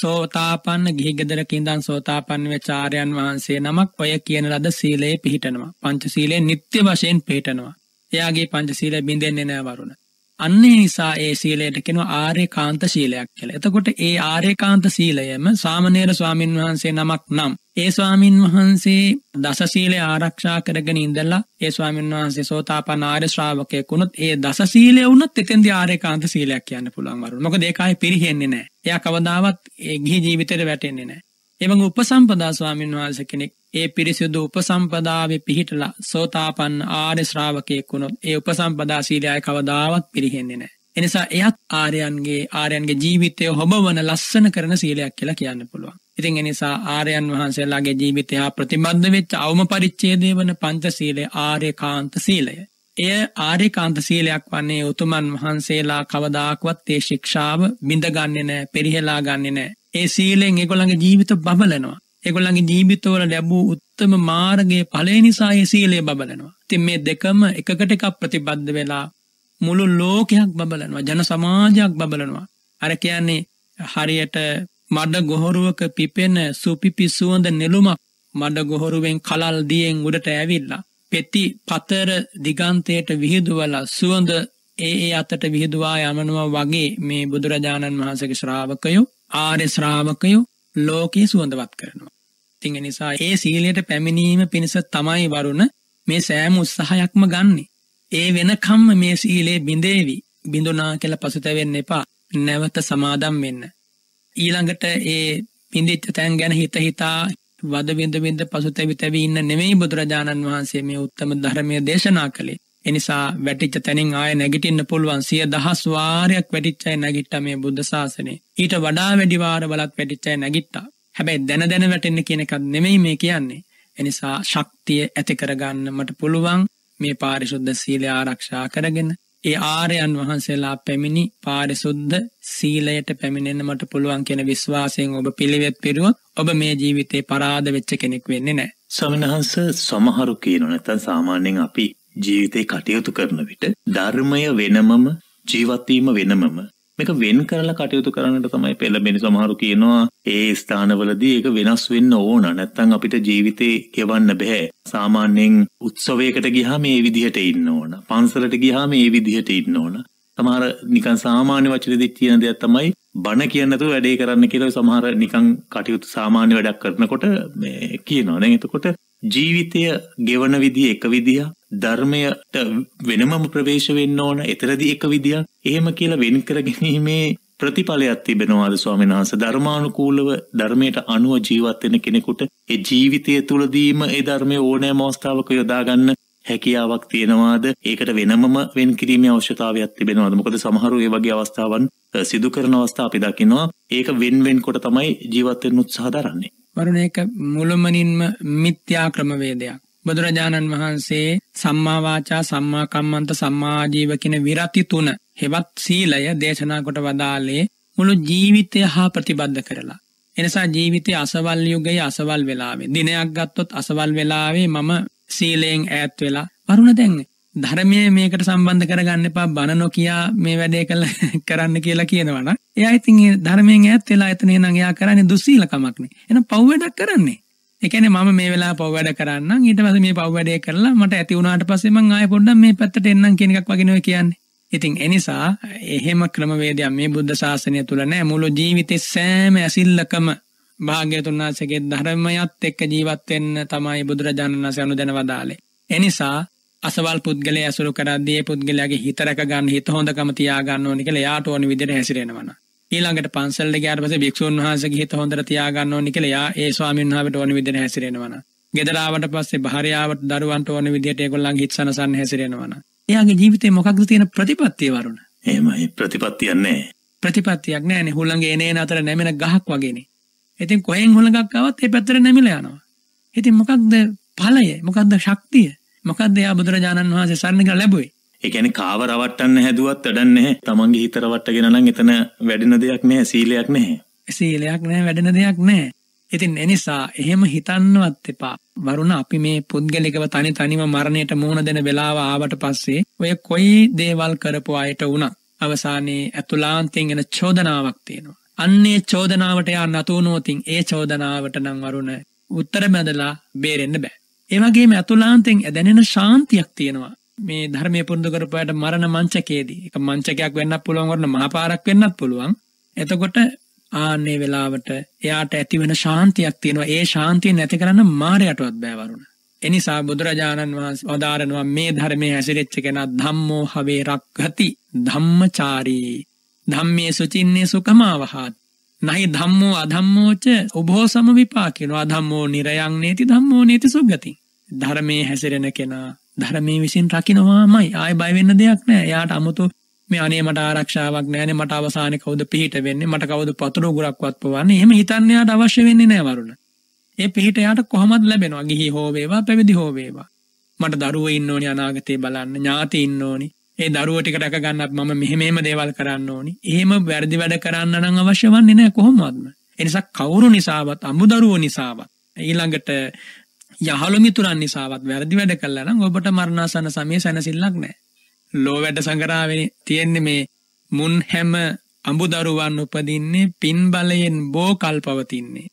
සෝතාපන්න ගිහි ගෙදරක ඉඳන් සෝතාපන්න වෙච්ච ආර්යයන් වහන්සේ නමක් ඔය කියන ලද සීලය පිහිටනවා. පංච සීලය නිත්‍ය වශයෙන් පිහිටනවා. එයාගේ පංච සීලය බිඳෙන්නේ නැහැ වරුණ. අන්න නිසා ඒ සීලයට කෙනවා ආරයකාන්ත සීලයක් කියල එතකොට ඒ ආරයකාන්ත සීලයම සාමනේර ස්වාමීන් වහන්සේ නමක් නම් ඒ ස්වාමීන් වහන්සේ දස සීලය ආරක්ෂා කරගෙන ඉඳල්ලා ඒ ස්වාමීන් වහන්සේ සෝතාපන්න ආර්ය ශ්‍රාවකයෙකුනොත් ඒ දස සීලය වුණත් එතෙන්දී ආරයකාන්ත සීලයක් කියන්න පුළුවන් වරු මොකද ඒකයි පිරිහෙන්නේ නැහැ එයා කවදාවත් ඒ ගිහි ජීවිතේට වැටෙන්නේ නැහැ එමඟ උපසම්පදා ස්වාමීන් වහන්ස කෙනෙක් ඒ පිරිසිුදු උපසම්පදාව පිහිටලා සෝතාපන්න ආර්ශ්‍රාවකයෙක් වුණොත් ඒ උපසම්පදා සීලයාය කවදාවත් පිරිහෙන්නේ නෑ. එනිසා එයත් ආරයන්ගේ ආරයන්ගේ ජීවිතය හොබවන ලස්සන කරන සීලයක් කියලා කියන්න පුළුවන්. ඉතින් එනිසා ආරයන් වහන්සේලාගේ ජීවිතයා ප්‍රතිබද්ධ වෙච්ච අවම පරිච්චේදේ වන පංච සීලේ ආර්යකාන්ත සීලය. එය ආර්යකාන්ත සීලයක් වන්නේ උතුමන් වහන්සේලා කවදාක්වත් ඒ ශික්ෂාව බිඳගන්නේ නෑ පෙරිහෙලා ගන්නේ නෑ ඒ සීලෙන් එකොළඟ ජීවිත බබලනවා එකොළඟ ජීවිතවල ලැබූ උත්තම මාර්ගගේ පලේ නිසා ඒ සීලේ බබලනවා තින් මේ දෙකම එකකට එකක් ප්‍රතිබද්ධ වෙලා මුළු ලෝකයක් බබලනවා ජන සමාජයක් බබලනවා අර කියන්නේ හරියට මඩ ගොහොරුවක පිපෙන සුපි පිස්සුවඳ නෙළුමක් මඩ ගොහොරුවෙන් කලල් දියෙන් උඩට ඇවිල්ලා පෙති පතර දිගන්තයට විහිදුවලා සුවඳ ඒ ඒ අතට විහිදවා යමනවා වගේ මේ බුදුරජාණන් වහන්සක ශ්‍රාවකයෝ ආර්ය ශ්‍රාවකයෝ ලෝකයේ සුවඳවත් කරනවා. තිං නිසා ඒ සීලයට පැමිණීම පිණිස තමයි වරුණ මේ සෑම උත්සාහයක්ම ගන්නේ. ඒ වෙනකම්ම මේ සීලේ බිඳේවි බිඳුනා කියල පසුතැවෙන්න එපා නැවත සමාදම් වෙන්න. ඊළඟට ඒ පිඳිච්ච තැන් ගැන හිත හිතා වද විඳ විඳ පසුතැවි තැවි ඉන්න නෙමෙයි බුදුරජාණන් වහන්සේ මේ උත්තම ධර්මය දේශනා කළේ එනිසා වැටිච්ච තැනින් ආය නැගිටින්න පුළුවන් සිය දහස් වාරයක් වැටිච්චයි නැගිට්ට මේ බුද්ධ ශාසනය ඊට වඩා වැඩිවාර වලත් වැටිච්චය නැගිට්ටා හැබැයි දැන දැන වැටෙන්න කියන එකත් නෙමෙයි මේ කියන්නේ එනිසා ශක්තිය ඇති කරගන්න මට පුළුවන් මේ පාරිශුද්ධ සීලය ආරක්ෂා කරගෙන ඒ ආරයන් වහන්සේලා පැමිණි පාරිසුද්ධ සීලයට පැමිණෙන්න මට පුළුවන් කියන විශ්වාසයෙන් ඔබ පිළිවෙත් පිරුවොත් ඔබ මේ ජීවිතේ පරාද වෙච්ච කෙනෙක් වෙන්නේ නැහැ. ස්වාමීන් වහන්සේ සමහරු කියනවා නැත්නම් සාමාන්‍යයෙන් අපි ජීවිතේ කටයුතු කරන විට ධර්මය වෙනමම ජීවත්වීම වෙනමම මේක වෙන් කරලා කටයුතු කරන්නට තමයි පෙළඹෙන සමහරු කියනවා ඒ ස්ථානවලදී ඒක වෙනස් වෙන්න ඕන නැත්තම් අපිට ජීවිතේ ගෙවන්න බෑ සාමාන්‍යයෙන් උත්සවයකට ගියාම මේ විදිහට ඉන්න ඕන පන්සලට ගියාම මේ විදිහට ඉන්න ඕන සමහර නිකන් සාමාන්‍ය වචනේදී කියන දෙයක් තමයි බණ කියන්නේ නැතුව වැඩේ කරන්න කියලා සමහර නිකන් කටයුතු සාමාන්‍ය වැඩක් කරනකොට මේ කියනවා දැන් එතකොට ජීවිතය ගෙවන විදිහ එක විදිහ ධර්මයට වෙනමම ප්‍රවේශ වෙන්න ඕන එතරදි එක විදියක් එහෙම කියලා වෙන් කර ගැනීමේ ප්‍රතිඵලයක් තිබෙනවාද ස්වාමීන් වහන්සේ ධර්මානුකූලව ධර්මයට අනුව ජීවත් වෙන කෙනෙකුට ඒ ජීවිතය තුළදීම ඒ ධර්මයේ ඕනෑම අවස්ථාවක යොදා ගන්න හැකියාවක් තියෙනවාද ඒකට වෙනමම වෙන් කිරීමේ අවශ්‍යතාවයක් තිබෙනවාද මොකද සමහරු ඒ වගේ අවස්ථාවන් සිදු කරන අවස්ථා අපි දකිනවා ඒක වෙන් වෙන් කොට තමයි ජීවත් වෙන්න උත්සාහ දරන්නේ වරුණ ඒක මුළුමනින්ම මිත්‍යා ක්‍රමවේදයක් බුදුරජාණන් වහන්සේ සම්මාවාචා සම්මාකම්මන්ත සම්මාජීව කෙන විරති තුන හෙවත් සීලය දේශනා කොට වදාලේ මුළු ජීවිතය හා ප්‍රතිබද්ධ කරලා. එනිසා ජීවිතය අසවල් යුගයේ අසවල් වෙලාවේ දිනයක් ගත්තොත් අසවල් වෙලාවේ මම සීලයෙන් ඈත් වෙලා වරුණ දැන් ධර්මය මේකට සම්බන්ධ කරගන්න එපා බණ නොකියා මේ වැඩේ කළ කරන්න කියලා කියනවන එයා ඉතින් ධර්මයෙන් ඈත් වෙලා එතන නම් එයා කරන්නේ දුස්සීලකමක්නේ එහෙනම් පව් වැඩක් කරන්නේ එකන ම මේ වෙලා පවවැඩ කරන්න ඊට පස මේ පවවැඩය කරලා මට ඇතිවුණට පසෙම ආය පොඩ්ඩ මේ පැත්තට එන්නම් කෙනෙක් වගෙනව කියන්නේ ඉතින් එනිසා එහෙම ක්‍රමවේදයක් මේ බුද්ධ ශාසනය තුළ නෑ මුළු ජීවිතේ සෑම ඇසිල්ලකම භාග්‍යතුන් වහන්සේගේ ධර්මයත් එක්ක ජීවත් වෙන්න තමයි බුදුරජාණන් වහන්සේ අනුදැන වදාලේ. එනිසා අසවල් පුද්ගලයා ඇසුරු කරද්දී ඒ පුද්ගලයාගේ හිත රැක ගන්න හිත හොඳකම තියා ගන්න ඕන කියලා යාට ඕන විදිහට හැසිරෙනවා. ඊළඟට පන්සල්ට ගයාට පස්සේ භික්ෂුන් වහන්සේගේ හිත හොඳට තියාගන්න ඕනි කියලා යා ඒ ස්වාමීන් වහන්සේට ඕන විදිහට හැසිරෙනවා නම් ගෙදරාවට පස්සේ භාර්යාවට දරුවන්ට ඕන විදිහට ඒගොල්ලන්ගේ හිත සනසන්න හැසිරෙනවා නම් එයාගේ ජීවිතේ මොකක්ද තියෙන ප්‍රතිපත්තිය වරුණ එහෙමයි ප්‍රතිපත්තියක් නැහැ ප්‍රතිපත්තියක් නෑනේ හුළඟේ එනේන අතර නැමෙන ගහක් වගේනේ ඉතින් කොහෙන් හොළඟක් ආවත් ඒ පැත්තට නැමිලා යනවා ඉතින් මොකක්ද ඵලය මොකක්ද ශක්තිය මොකක්ද යා බුදුරජාණන් වහන්සේ සරණ කියලා ලැබුවේ එකැන කාව රවට්ටන්න හැදුවත් වැඩන්න නැහැ තමන්ගේ හිතරවට්ටගෙන නම් එතන වැඩෙන දෙයක් නැහැ සීලයක් නැහැ. සීලයක් නෑ වැඩෙන දෙයක් නෑ. ඉතින් එනිසා එහෙම හිතන්නවත් එපා වරුණ අපි මේ පුද්ගලිකව තනි තනිව මරණයට මුහුණ දෙන වෙලාව ආවට පස්සේ ඔය කොයි දේවල් කරපු අයට වුණා අවසානයේ ඇතුලාන්තයෙන් එන චෝදනාවක් තියෙනවා. අන්නේ චෝදනාවට යා නතුනෝතින් ඒ චෝදනාවට නම් වරුණ උත්තර බැඳලා බේරෙන්න බෑ. ඒවගේම ඇතුලාන්තෙන් ඇදැනෙන ශාන්තියක් තියෙනවා. මේ ධර්මය පුරුදු කරපුවාට මරණ මංචකයේදී එක මංචකයක් වෙන්නත් පුළුවන් වරණ මහපාරක් වෙන්නත් පුළුවන්. එතකොට ආන්නේ වෙලාවට එයාට ඇතිවෙන ශාන්තියක් තියෙනවා. ඒ ශාන්තිය නැති කරන්න මාරයටවත් බෑ වරුණ. එනිසා බුදුරජාණන් වහන්සේ වදාරනවා මේ ධර්මයේ හැසිරෙච්ච කෙනා ධම්මෝ හවේ රක්ඛති ධම්මචාරී. ධම්මේ සුචින්නේ සුකමාවහත්. නහි ධම්මෝ අධම්මෝච උභෝසම විපාකිනෝ අධම්මෝ නිරයන් නේති ධම්මෝ නේති සුගති. ධර්මයේ හැසිරෙන කෙනා ධර්මය විසින් රකිනවාමයි ආය බයිවෙන්න දෙයක් නෑ යාට අමුතු මේ අනේ මට ආරක්ෂාවක් නෑන මට අවසාන කවද පිහිට වෙන්නේ මට කවද පතුර ගුරක්වත් පවන්න එහෙම හිතන්නයාට අවශ්‍ය වෙන්නේ නෑවරුණ ඒ පිහිට යාට කොහොමත් ලැබෙනවා ගිහි හෝවේවා පැවිදි හෝවේවා මට දරුව ඉන්න ඕනි අනාගතය බලන්න ඥාති ඉන්න ඕනි ඒ දරුවටිකට ගන්නත් මම මෙහෙමේම දේවල් කරන්න ඕනි ඒම වැරදි වැඩ කරන්න නං අවශ්‍ය වන්නේ නෑ කොහොමත්ම එනිසා කවුරු නිසාවත් අමුදරුව නිසාවත් ඊළඟට යහළු මිතුරන් නිසාවත් වැරදි වැඩ කල්ලනම් ඔබට මරණාසන්න සමය සැනසිල්ලක් නෑ. ලෝ වැඩ සඟරාවෙන තියෙන්නේ මේ මුන් හැම අඹුදරුවන් උපදින්නේ පින් බලයෙන් බෝ කල් පවතින්නේ.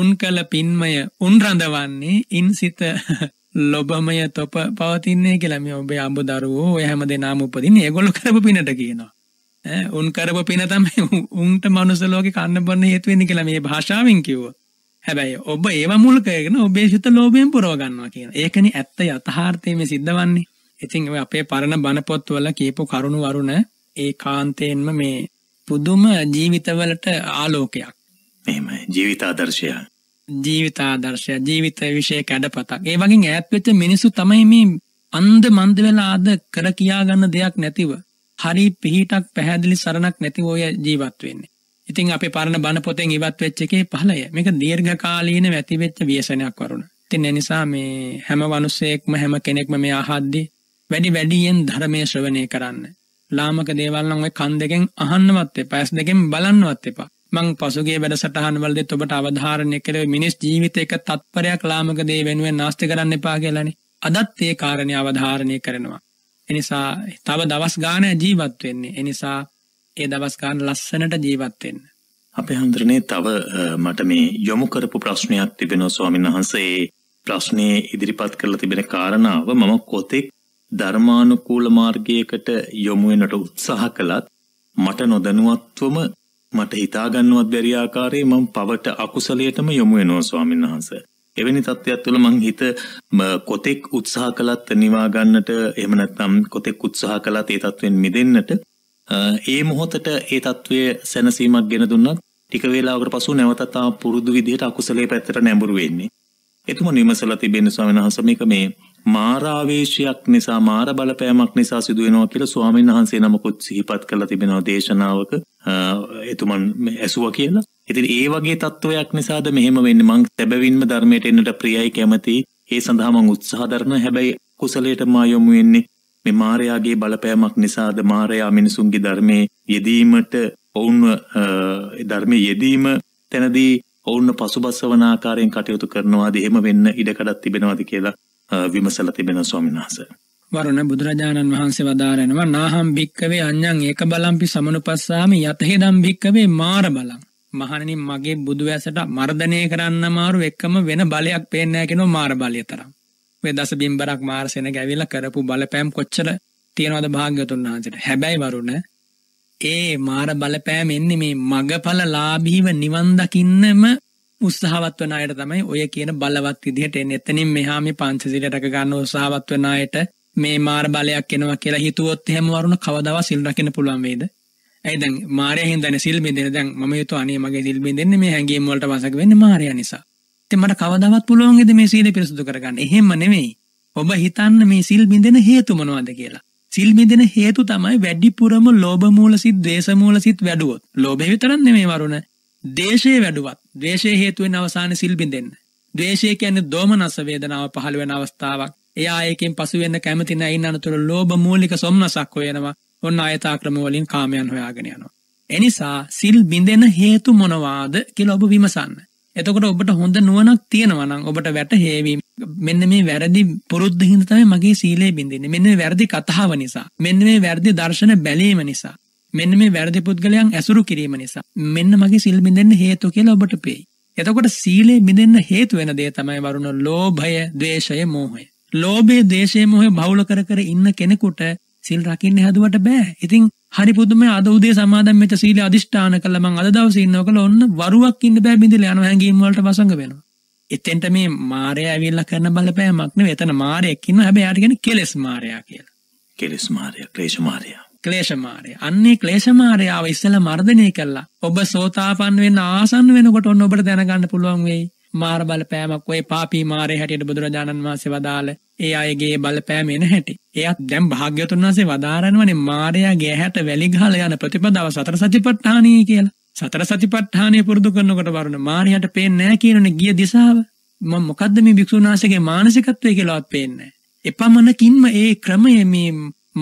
උන් කල පින්මය උන් රඳවන්නේ ඉන් සිත ලොබමය තොප පවතින්නේ කියලම ඔබේ අඹ දරුවෝ ඔය හැම දෙනාම උපදින් ඒගොල්ලු කරපු පිනට කියනවා. උන් කරපු පින තමයි උන්ට මනුසලෝක කන්න බන්න හේතුවෙනි කියලා මේ භාෂාවෙන් කිව්වා. හැබැයි ඔබ ඒවා මුල්කයගෙන ඔබේ ශුත ලෝබයෙන් පුරෝගන්නවා කියන ඒකන ඇත්ත යථහාර්ථයම සිද්ධවන්නේ ඉතින් අපේ පරණ බණපොත්වල කියපු කරුණු වරුණ ඒ කාන්තයෙන්ම මේ පුදුම ජීවිතවලට ආලෝකයක් එම ජීවිතාදර්ශය ජීවිතාදර්ශය ජීවිත විෂය කැඩපතක් ඒ වගේ ඇත්වෙච්ච මිනිසු තමයි මේ අන්ද මන්දවෙලා ආද කර කියාගන්න දෙයක් නැතිව හරි පිහිටක් පැහැදිලි සරණක් නැතිව ඔය ජීවත් වෙන්නේ ඉතින් අපේ පරණ බණ පොතෙන් ඉවත් වෙච්ච එකේ පහළය. මේක දීර්ඝකාලීන ඇති වෙච්ච ව්‍යසනයක් වරුණ. ඉතින් ඒ නිසා මේ හැම මිනිසෙක්ම හැම කෙනෙක්ම මේ අහද්දී වැඩි වැඩියෙන් ධර්මයේ ශ්‍රවණය කරන්න. ලාමක දේවල් නම් ඔය කන් දෙකෙන් අහන්නවත් එපා, ඇස් දෙකෙන් බලන්නවත් එපා. මං පසුගේ වැඩසටහන් වලදීත් ඔබට අවධාරණය කළේ මිනිස් ජීවිතයක තත්පරයක් ලාමක දේ වෙනුවෙන් නාස්ති කරන්න එපා කියලානේ. අදත් ඒ කාරණේ අවධාරණය කරනවා. එනිසා තව දවස් ගානක් ජීවත් වෙන්නේ. එනිසා ඒ දවස් ගන්න ලස්සනට ජීවත්වෙන්න. අපේ හන්දරනේ තව මට මේ යොමු කරපු ප්‍රශ්නයක් තිබෙන ස්වාමීන් වහන්සේ ප්‍රශ්නය ඉදිරිපත් කරල තිබෙන කාරණාව මම කොතෙක් ධර්මානුකූල මාර්ගයකට යොමුුවෙනට උත්සාහ කළත් මට නොදනුවත්වම මට හිතාගන්නුවත් බැරිආකාරයේ මං පවට අකුසලයටම යොමුුවෙනෝ ස්වාමීන් වහන්ස. එවැනි තත්ත්වයක් තුළ මං හිත කොතෙක් උත්සාහ කළත් නිවාගන්නට එමනත්නම් කොතෙක් උත්සාහ කළත් ඒ තත්ත්වෙන් මිදන්නට ඒ මොහොතට ඒ තත්ත්වය සැනසීමක් ගෙන දුන්නත් ටික වෙලාවකට පසු නැවතතා පුරුදු විදිහට අකුසලේ පැත්තට නැඹුරු වෙන්නේ. එතුම නිමසල තිබෙන ස්වාමීන් වහන්සේ මේක මේ මාරාවේශයක් නිසා මාර බලපෑමක් නිසා සිදුවෙනවා කියලා ස්වාමීන් වහන්සේ නමකුත් සිහිපත් කරලා තිබෙනවා දේශනාවක එතුමන් ඇසුවා කියලා. ඉතින් ඒ වගේ තත්ත්වයක් නිසාද මෙහෙම වෙන්නේ මං සැබවින්ම ධර්මයට එන්නට ප්‍රියයි කැමති. ඒ සඳහා මං උත්සාහ දරන හැබැයි කුසලයට මා යොමු වෙන්නේ මේ මාරයාගේ බලපෑමක් නිසාද මාරයා මිනිසුන්ගේ ධර්මයේ යෙදීමට ඔවුන්ව ධර්මයේ යෙදීම තැනදී ඔවුන්ව පසුබස්සවන ආකාරයෙන් කටයුතු කරනවාද එහෙම වෙන්න ඉඩකඩක් තිබෙනවාද කියලා විමසලා තිබෙන ස්වාමීන් වහන්සේ. වරුණ බුදුරජාණන් වහන්සේ වදාරනවා නාහම් භික්කවේ අඤ්ඤං ඒක බලම්පි සමනුපස්සාමි යතහෙදම් භික්කවේ මාර බලං. මහණෙනි මගේ බුදු වැසට මර්ධනය කරන්න මාරු එක්කම වෙන බලයක් පේන්නේ නැහැ කියනවා මාර බලය තරම්. දස බිම්බරක් මාර්සයන ගැවිල්ල කරපු බලපෑම් කොච්චර තියෙනවද භාග්‍යතුන් වහන්සට හැබැයි වරුණ ඒ මාර බලපෑම් එන්නේ මේ මගඵල ලාබීව නිවන්දකින්නම උත්සාහවත් වන අයට තමයි ඔය කියන බලවත් විදිහට එන්න එතනින් මෙහාම පංචසිල රැක ගන්න උත්සාහවත් වන අයට මේ මාර බලයක් එනවා කියලා හිතුවොත් එහෙම වරුණ කවදාව සිල් රකින්න පුළුවන් වේද ඇයි දැන් මාරය හින්දානේ සිල් බින්දෙන දැන් මම හිතුවා අනේ මගේ සිල් බින්දෙන්නේ මේ හැංගීම් වලට වසක වෙන්නේ මාරයා නිසා මට කවදවත් පුළුවන්ගෙද මේ සීල පිරිසුදු කරගන්න එහෙම නෙවෙයි ඔබ හිතන්න මේ සිල් බිඳෙන හේතු මොනවද කියලා සිල් බිඳෙන හේතු තමයි වැඩිපුරම ලෝබමූල සිත් දේශමූල සිත් වැඩුවොත් ලෝබෙ විතරන්න මේ වරුණ දේශය වැඩුවත් දේශය හේතුවෙන් අවසාන සිල් බිඳෙන්න දේශය කියන්නේ දෝමනස්ස වේදනාව පහළ වෙන අවස්ථාවක් එයා ඒකෙන් පසුවෙන්න කැමති නැයින් අනතුර ලෝබ මූලික සොම්නසක් හොයනවා ඔන්න අයතා ක්‍රමවලින් කාමයන් හොයාගෙන යනවා එනිසා සිල් බිඳෙන හේතු මොනවාද කියලා ඔබ විමසන්න එතකොට ඔබට හොඳ නුවනක් තියෙනවනම් ඔබට වැට හේවීම මෙන්න මේ වැරදි පුරුද්ධ හින්තමයි මගේ සීලේ බිඳින්නේ මෙන්න වැරදි කතාව නිසා මෙන්න මේ වැරදි දර්ශන බැලීම නිසා මෙන්න මේ වැරදි පුද්ගලයන් ඇසුරු කිරීම නිසා මෙන්න මගේ සිල් බිඳෙන්න හේතු කියලා ඔබට පෙයි එතකොට සීලේ බිඳෙන්න හේතු වෙන දේ තමයි වරුණ ලෝභය ද්වේෂය මෝහය ලෝභයේ දේශය මොහය බහුල කර කර ඉන්න කෙනෙකුට සිල් රකින්න හැදුවට බෑ ඉතින් හරි පුදුම අද උදේ සමාදන් මෙත සීල අධිෂ්ඨාන කළම අද දවසේ ඉන්නව කළ ඔන්න වරුවක් ඉන්න බෑ බිඳිල යන හැඟීම් වලට වසඟ වෙනවා. එතෙන්ට මේ මාරය ඇවිල්ලා කරන බලපෑමක් නෙවෙයි. එතන මාරයක් ඉන්නවා. හැබැයි යාට කියන්නේ කෙලස් මාරයා කියලා. කෙලස් මාරයා, ක්ලේශ මාරයා. ක්ලේශ මාරය. අන්නේ ක්ලේශ මාරයාව ඉස්සෙල්ලා මර්ධනය කළා. ඔබ සෝතාපන්න වෙන්න ආසන්න වෙනකොට ඔන්න ඔබට දැනගන්න පුළුවන් වෙයි. මාර බලපෑමක් ඔය පාපී මාරය හැටියට බුදුරජාණන් වහන්සේ වදාළ ඒ අයගේ බලපෑමෙන හැටි. එයත් දැම් භාග්‍යතුන් වන්සේ වදාරනවනේ මාරයාගේ හැට වැලිගහල යන ප්‍රතිපදාව සතර සතිපට්ඨානය කියලා. සතර සතිපට්ඨානය පුරුදු කරනකොට වරුණ මාරයට පේන්නේ නැහැ කියනනේ ගිය දිශාව. මම මොකද්ද මේ භික්ෂුන් වහන්සේගේ මානසිකත්වය කියලාවත් පේන්නේ එපමණකින්ම ඒ ක්‍රමය මේ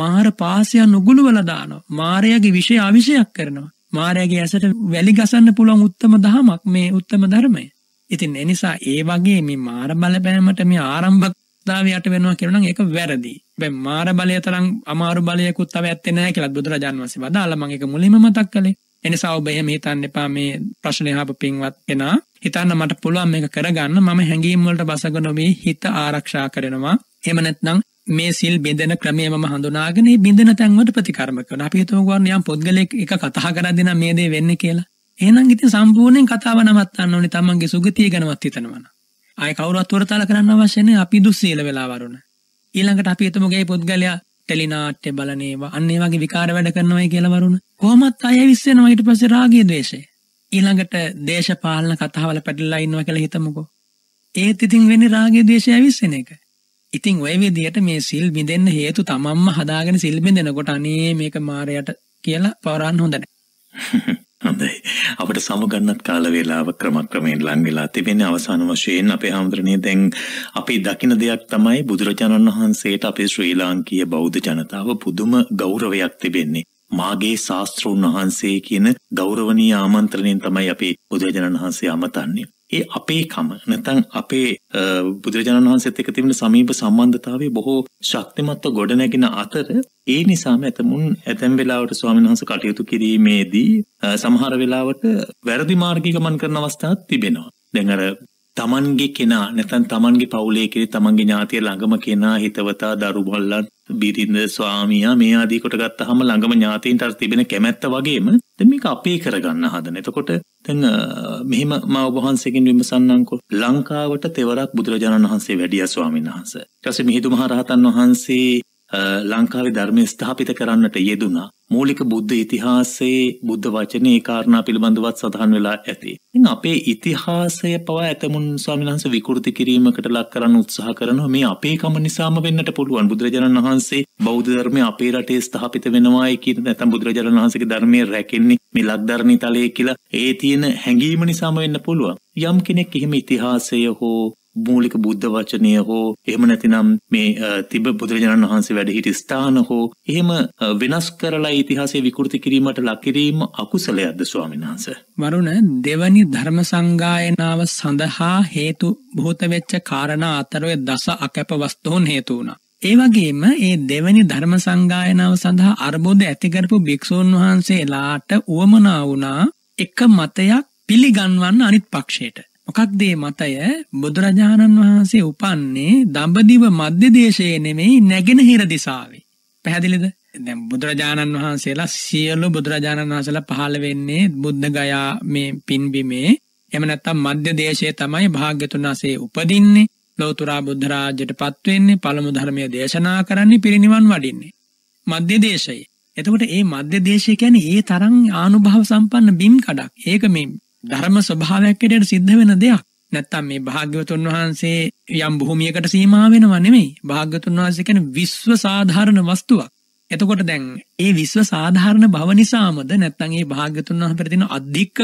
මාර පාසයන් නොගුළුවල දානවා. මාරයාගේ විෂය අවිෂයක් කරනවා. මාරයාගේ ඇසට වැලි ගසන්න පුළුවන් උත්තම දහමක් මේ උත්තම ධර්මය. ඉතින් එනිසා ඒ වගේ මේ මාර බලපෑමට මේ ආරම්භක්තාවයට වෙනවා කරනම් එක වැරදි. බැ මාර බලය තරම් අමාරු බලයකුත් තව ඇත්තේ නැහැ කියලා බුදුරජාන් වහන්සේ වදාළ මම ඒක මුලින්ම මතක් කළේ. එනිසා ඔබ එහෙම හිතන්න එපා මේ ප්‍රශ්නේ ආපු පින්වත් කෙනා. හිතන්න මට පුළුවන් මේක කරගන්න මම හැඟීම් වලට බසගෙන මේ හිත ආරක්ෂා කරනවා. එහෙම නැත්නම් මේ සිල් බිඳෙන ක්‍රමයම හඳුනාගෙන බිඳෙන තැන්වට ප්‍රතිකර්ම කරන. අපි හිතමු ගන්න යම් පොත්ගලෙක් එක කතා කරද්දී නම් මේ දේ වෙන්නේ කියලා. එහෙනම් ඉතින් සම්පූර්ණයෙන් කතාව නවත්තන්න ඕනේ තමන්ගේ සුගතිය ගැනවත් හිතනවනම්. ආයි කවුරුත් වරතල කරන්න අවශ්‍ය නැහැ අපි දුස්සීල වෙලා වරුණ. ඊළඟට අපි හිතමු ගේ පුද්ගලයා ටෙලිනාට්‍ය බලන ඒවා අන්න ඒ වගේ විකාර වැඩ කරනවා කියලා වරුණ. කොහොමත් අය විශ්වෙනවා ඊට පස්සේ රාගය ද්වේෂය. ඊළඟට දේශපාලන කතාවල පැටලලා ඉන්නවා කියලා හිතමුකෝ. ඒත් ඉතින් වෙන්නේ රාගය ද්වේෂය විශ්වෙන එක. ඉතින් ඔය විදියට මේ සිල් බිඳෙන්න හේතු තමන්ම හදාගෙන සිල් බිඳෙනකොට අනේ මේක මාරයට කියලා පවරන්න හොඳ නැහැ. හොඳයි. අපට සමුගන්නත් කාල වේලාව ක්‍රමක්‍රමයෙන් ලං වෙලා තිබෙන අවසාන වශයෙන් අපේ හැමදෙරණිය දැන් අපි දකින දෙයක් තමයි බුදුරජාණන් වහන්සේට අපේ ශ්‍රී ලාංකීය බෞද්ධ ජනතාව පුදුම ගෞරවයක් තිබෙන්නේ. මාගේ ශාස්ත්‍රෝන් වහන්සේ කියන ගෞරවනීය ආමන්ත්‍රණයෙන් තමයි අපි බුදුරජාණන් වහන්සේ අමතන්නේ. ඒ අපේකම නැතන් අපේ බුදුරජාණන් වහන්සේත් එක තිබෙන සමීප සම්බන්ධතාවය බොහෝ ශක්තිමත්ව ගොඩනැගෙන අතර ඒ නිසාම ඇතමුන් ඇතැම් වෙලාවට ස්වාමීන් වහන්සේ කටයුතු කිරීමේදී සමහර වෙලාවට වැරදි මාර්ගිකමන් කරන අවස්ථාත් තිබෙනවා. දැඟර තමන්ගේ කෙනා නැතන් තමන්ගේ පවුලේ කෙරේ තමන්ගේ ඥාතිය ළඟම කෙනා හිතවතා දරු බල්ලන් බිරිඳ ස්වාමියා මේ ආදී කොට ගත්තහම ළඟම ඥාතීන්ට අර තිබෙන කැමැත්ත වගේම දැන් මේක අපේ කරගන්න හදන. එතකොට දැන් මෙහෙම මා ඔබ වහන්සේගෙන් විමසන්නම්කෝ ලංකාවට තෙවරක් බුදුරජාණන් වහන්සේ වැඩියා ස්වාමීන් වහන්සේ. ඊට පස්සේ මිහිඳු මහ රහතන් වහන්සේ ලංකාවේ ධර්මය ස්ථාපිත කරන්නට යෙදුනා. මූලික බුද්ධ ඉතිහාසයේ බුද්ධ වචනයේ කාරණා පිළිබඳවත් සඳහන් වෙලා ඇති. ඉතින් අපේ ඉතිහාසය පවා ඇතමුන් ස්වාමීන් වහන්සේ විකෘති කිරීමකට ලක් කරන්න උත්සාහ කරනවා. මේ අපේ කම නිසාම වෙන්නට පුළුවන්. බුදුරජාණන් වහන්සේ බෞද්ධ ධර්මය අපේ රටේ ස්ථාපිත වෙනවායි කියන නැත්නම් බුදුරජාණන් වහන්සේගේ ධර්මයේ රැකෙන්නේ මේ ලක්ධර්ණී තලයේ කියලා ඒ තියෙන හැඟීම නිසාම වෙන්න පුළුවන්. යම් කෙනෙක් එහෙම ඉතිහාසය හෝ මූලික බුද්ධ වචනය හෝ එහෙම නැතිනම් මේ තිබ බුදුරජාණන් වහන්සේ වැඩහිට ස්ථාන හෝ එහෙම වෙනස් කරලා ඉතිහාසේ විකෘති කිරීමට ලකිරීම අකුසලයක්ද ස්වාමිනාස. වරුණ දෙවනි ධර්ම සංගායනාව සඳහා හේතු බොහෝත වෙච්ච කාරණ අතරය දස අකැපවස්තෝන් හේතු වුණා. ඒ වගේම ඒ දෙවැනි ධර්ම සංගායනාව සඳහා අර්බෝධ ඇතිකරපු භික්‍ෂූන් වහන්සේලාට වුවමනා වුණා එක මතයක් පිළිගන්වන්න අනිත් පක්ෂයට. මොකක්දේ මතය බුදුරජාණන් වහන්සේ උපන්නේ දඹදිව මධ්‍ය දේශයේ නෙමෙයි නැගෙනහිර දිසාවේ. පැහැදිලිද? දැන් බුදුරජාණන් වහන්සේලා සියලු බුදුරජාණන් වහන්සේලා පහළ වෙන්නේ බුද්ධ ගයා මේ පින්බිමේ. එහෙම නැත්නම් මධ්‍ය දේශයේ තමයි භාග්‍යතුන් වහන්සේ උපදින්නේ. ලෞතර බුද්ධ රාජ්‍යයටපත් වෙන්නේ පළමු ධර්මයේ දේශනා කරන්නේ පිරිනිවන් වඩින්නේ. මධ්‍ය දේශයේ. එතකොට මේ මධ්‍ය දේශය කියන්නේ ඒ තරම් ආනුභාව සම්පන්න බිම් කඩක්. ඒක මේ ධර්ම ස්වභාවයක් ඇයට සිද්ධ වෙන දෙයක් නැත්තම් මේ භාග්‍යවතුන් වහන්සේ යම් බොහොමියකට සීමාව වෙනවා නෙමෙයි භාග්‍යවතුන් වහන්සේ කියන්නේ විශ්ව සාධාරණ වස්තුවක්. එතකොට දැන් ඒ විශ්ව සාධාරණ භව නිසාමද නැත්තම් ඒ භාග්‍යවතුන් වහන්සේ පෙරදින අධික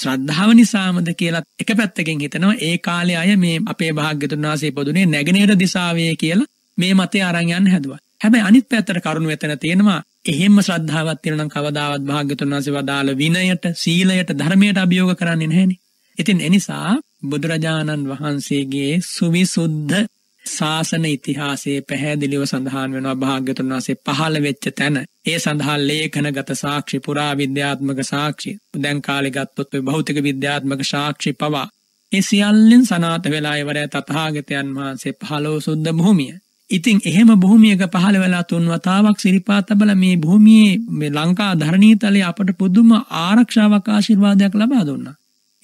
ශ්‍රද්ධාව නිසාමද කියලා එක පැත්තකින් හිතනවා ඒ කාලේ අය මේ අපේ භාග්‍යවතුන් වහන්සේ පොදුනේ නැගෙනහිර දිසාවේ කියලා මේ මතය අරන් යන්න හැදුවා. හැබැයි අනිත් පැත්තට කරුණු එතන තියෙනවා එහෙම ශ්‍රද්ධාවත් තියෙනවා නම් කවදාවත් භාග්‍යතුන් වහන්සේ වදාළ විනයට, සීලයට, ධර්මයට අභියෝග කරන්නේ නැහෙනේ. ඉතින් එනිසා බුදුරජාණන් වහන්සේගේ සුවිසුද්ධ ශාසන ඉතිහාසයේ පැහැදිලිව සඳහන් වෙනවා භාග්‍යතුන් වහන්සේ පහළ වෙච්ච තැන. ඒ සඳහා ලේඛනගත සාක්ෂි, පුරාවිද්‍යාත්මක සාක්ෂි, දැන් කාලේ ගත්තොත් ඔය භෞතික විද්‍යාත්මක සාක්ෂි පවා ඒ සියල්ලෙන් සනාත වෙලා ඉවරය තථාගතයන් වහන්සේ පහළව සුද්ධ භූමිය. ඉතින් එහෙම භූමියක පහළ වෙලා තුන් වතාවක් සිරිපා තබල මේ භූමියේ මේ ලංකා ධරණී තලයේ අපට පුදුම ආරක්ෂාවක් ආශිර්වාදයක් ලබා දුන්නා.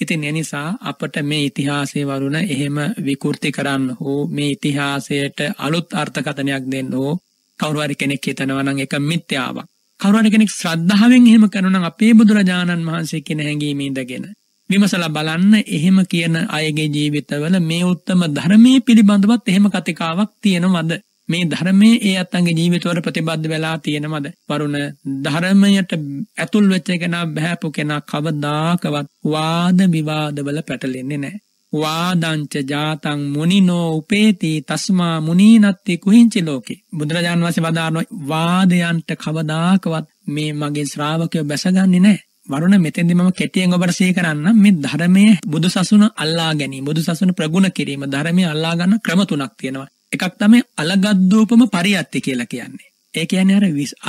ඉතින් එනිසා අපට මේ ඉතිහාසය වරුණ එහෙම විකෘති කරන්න හෝ මේ ඉතිහාසයට අලුත් අර්ථකථනයක් දෙන්න හෝ කවුරුහරි කෙනෙක් හිතනවා නම් ඒක මිත්‍යාවක්. කවුරුහරි කෙනෙක් ශ්‍රද්ධාවෙන් එහෙම කරනවා නම් අපේ බුදුරජාණන් වහන්සේ කියන හැඟීම ඉඳගෙන විමසලා බලන්න එහෙම කියන අයගේ ජීවිතවල මේ උත්තම ධර්මයේ පිළිබඳවත් එහෙම කතිකාවක් තියෙනවද මේ ධර්මයේ ඒ අත්තන්ගේ ජීවිතවල ප්‍රතිබද්ධ වෙලා තියෙනවද වරුණ ධර්මයට ඇතුල් වෙච්ච කෙනා බහැපු කෙනා කවදාකවත් වාද විවාදවල පැටලෙන්නේ නැහැ වාදංච ජාතං මුනිනෝ උපේති තස්මා මුනීනත්ති කුහිංචි ලෝකේ බුදුරජාන් වහන්සේ වදාරන වාදයන්ට කවදාකවත් මේ මගේ ශ්‍රාවකයෝ බැසගන්නේ නැහැ වරුණ මෙතෙන්දි මම කෙටියෙන් ඔබට සිහි කරන්න මේ ධර්මයේ බුදු සසුන අල්ලා ගැනීම බුදු සසුන ප්‍රගුණ කිරීම ධර්මය අල්ලා ගන්න ක්‍රම තුනක් තියෙනවා එකක් තමයි අලගද්දූපම පරියත්ති කියලා කියන්නේ ඒ කියන්නේ අර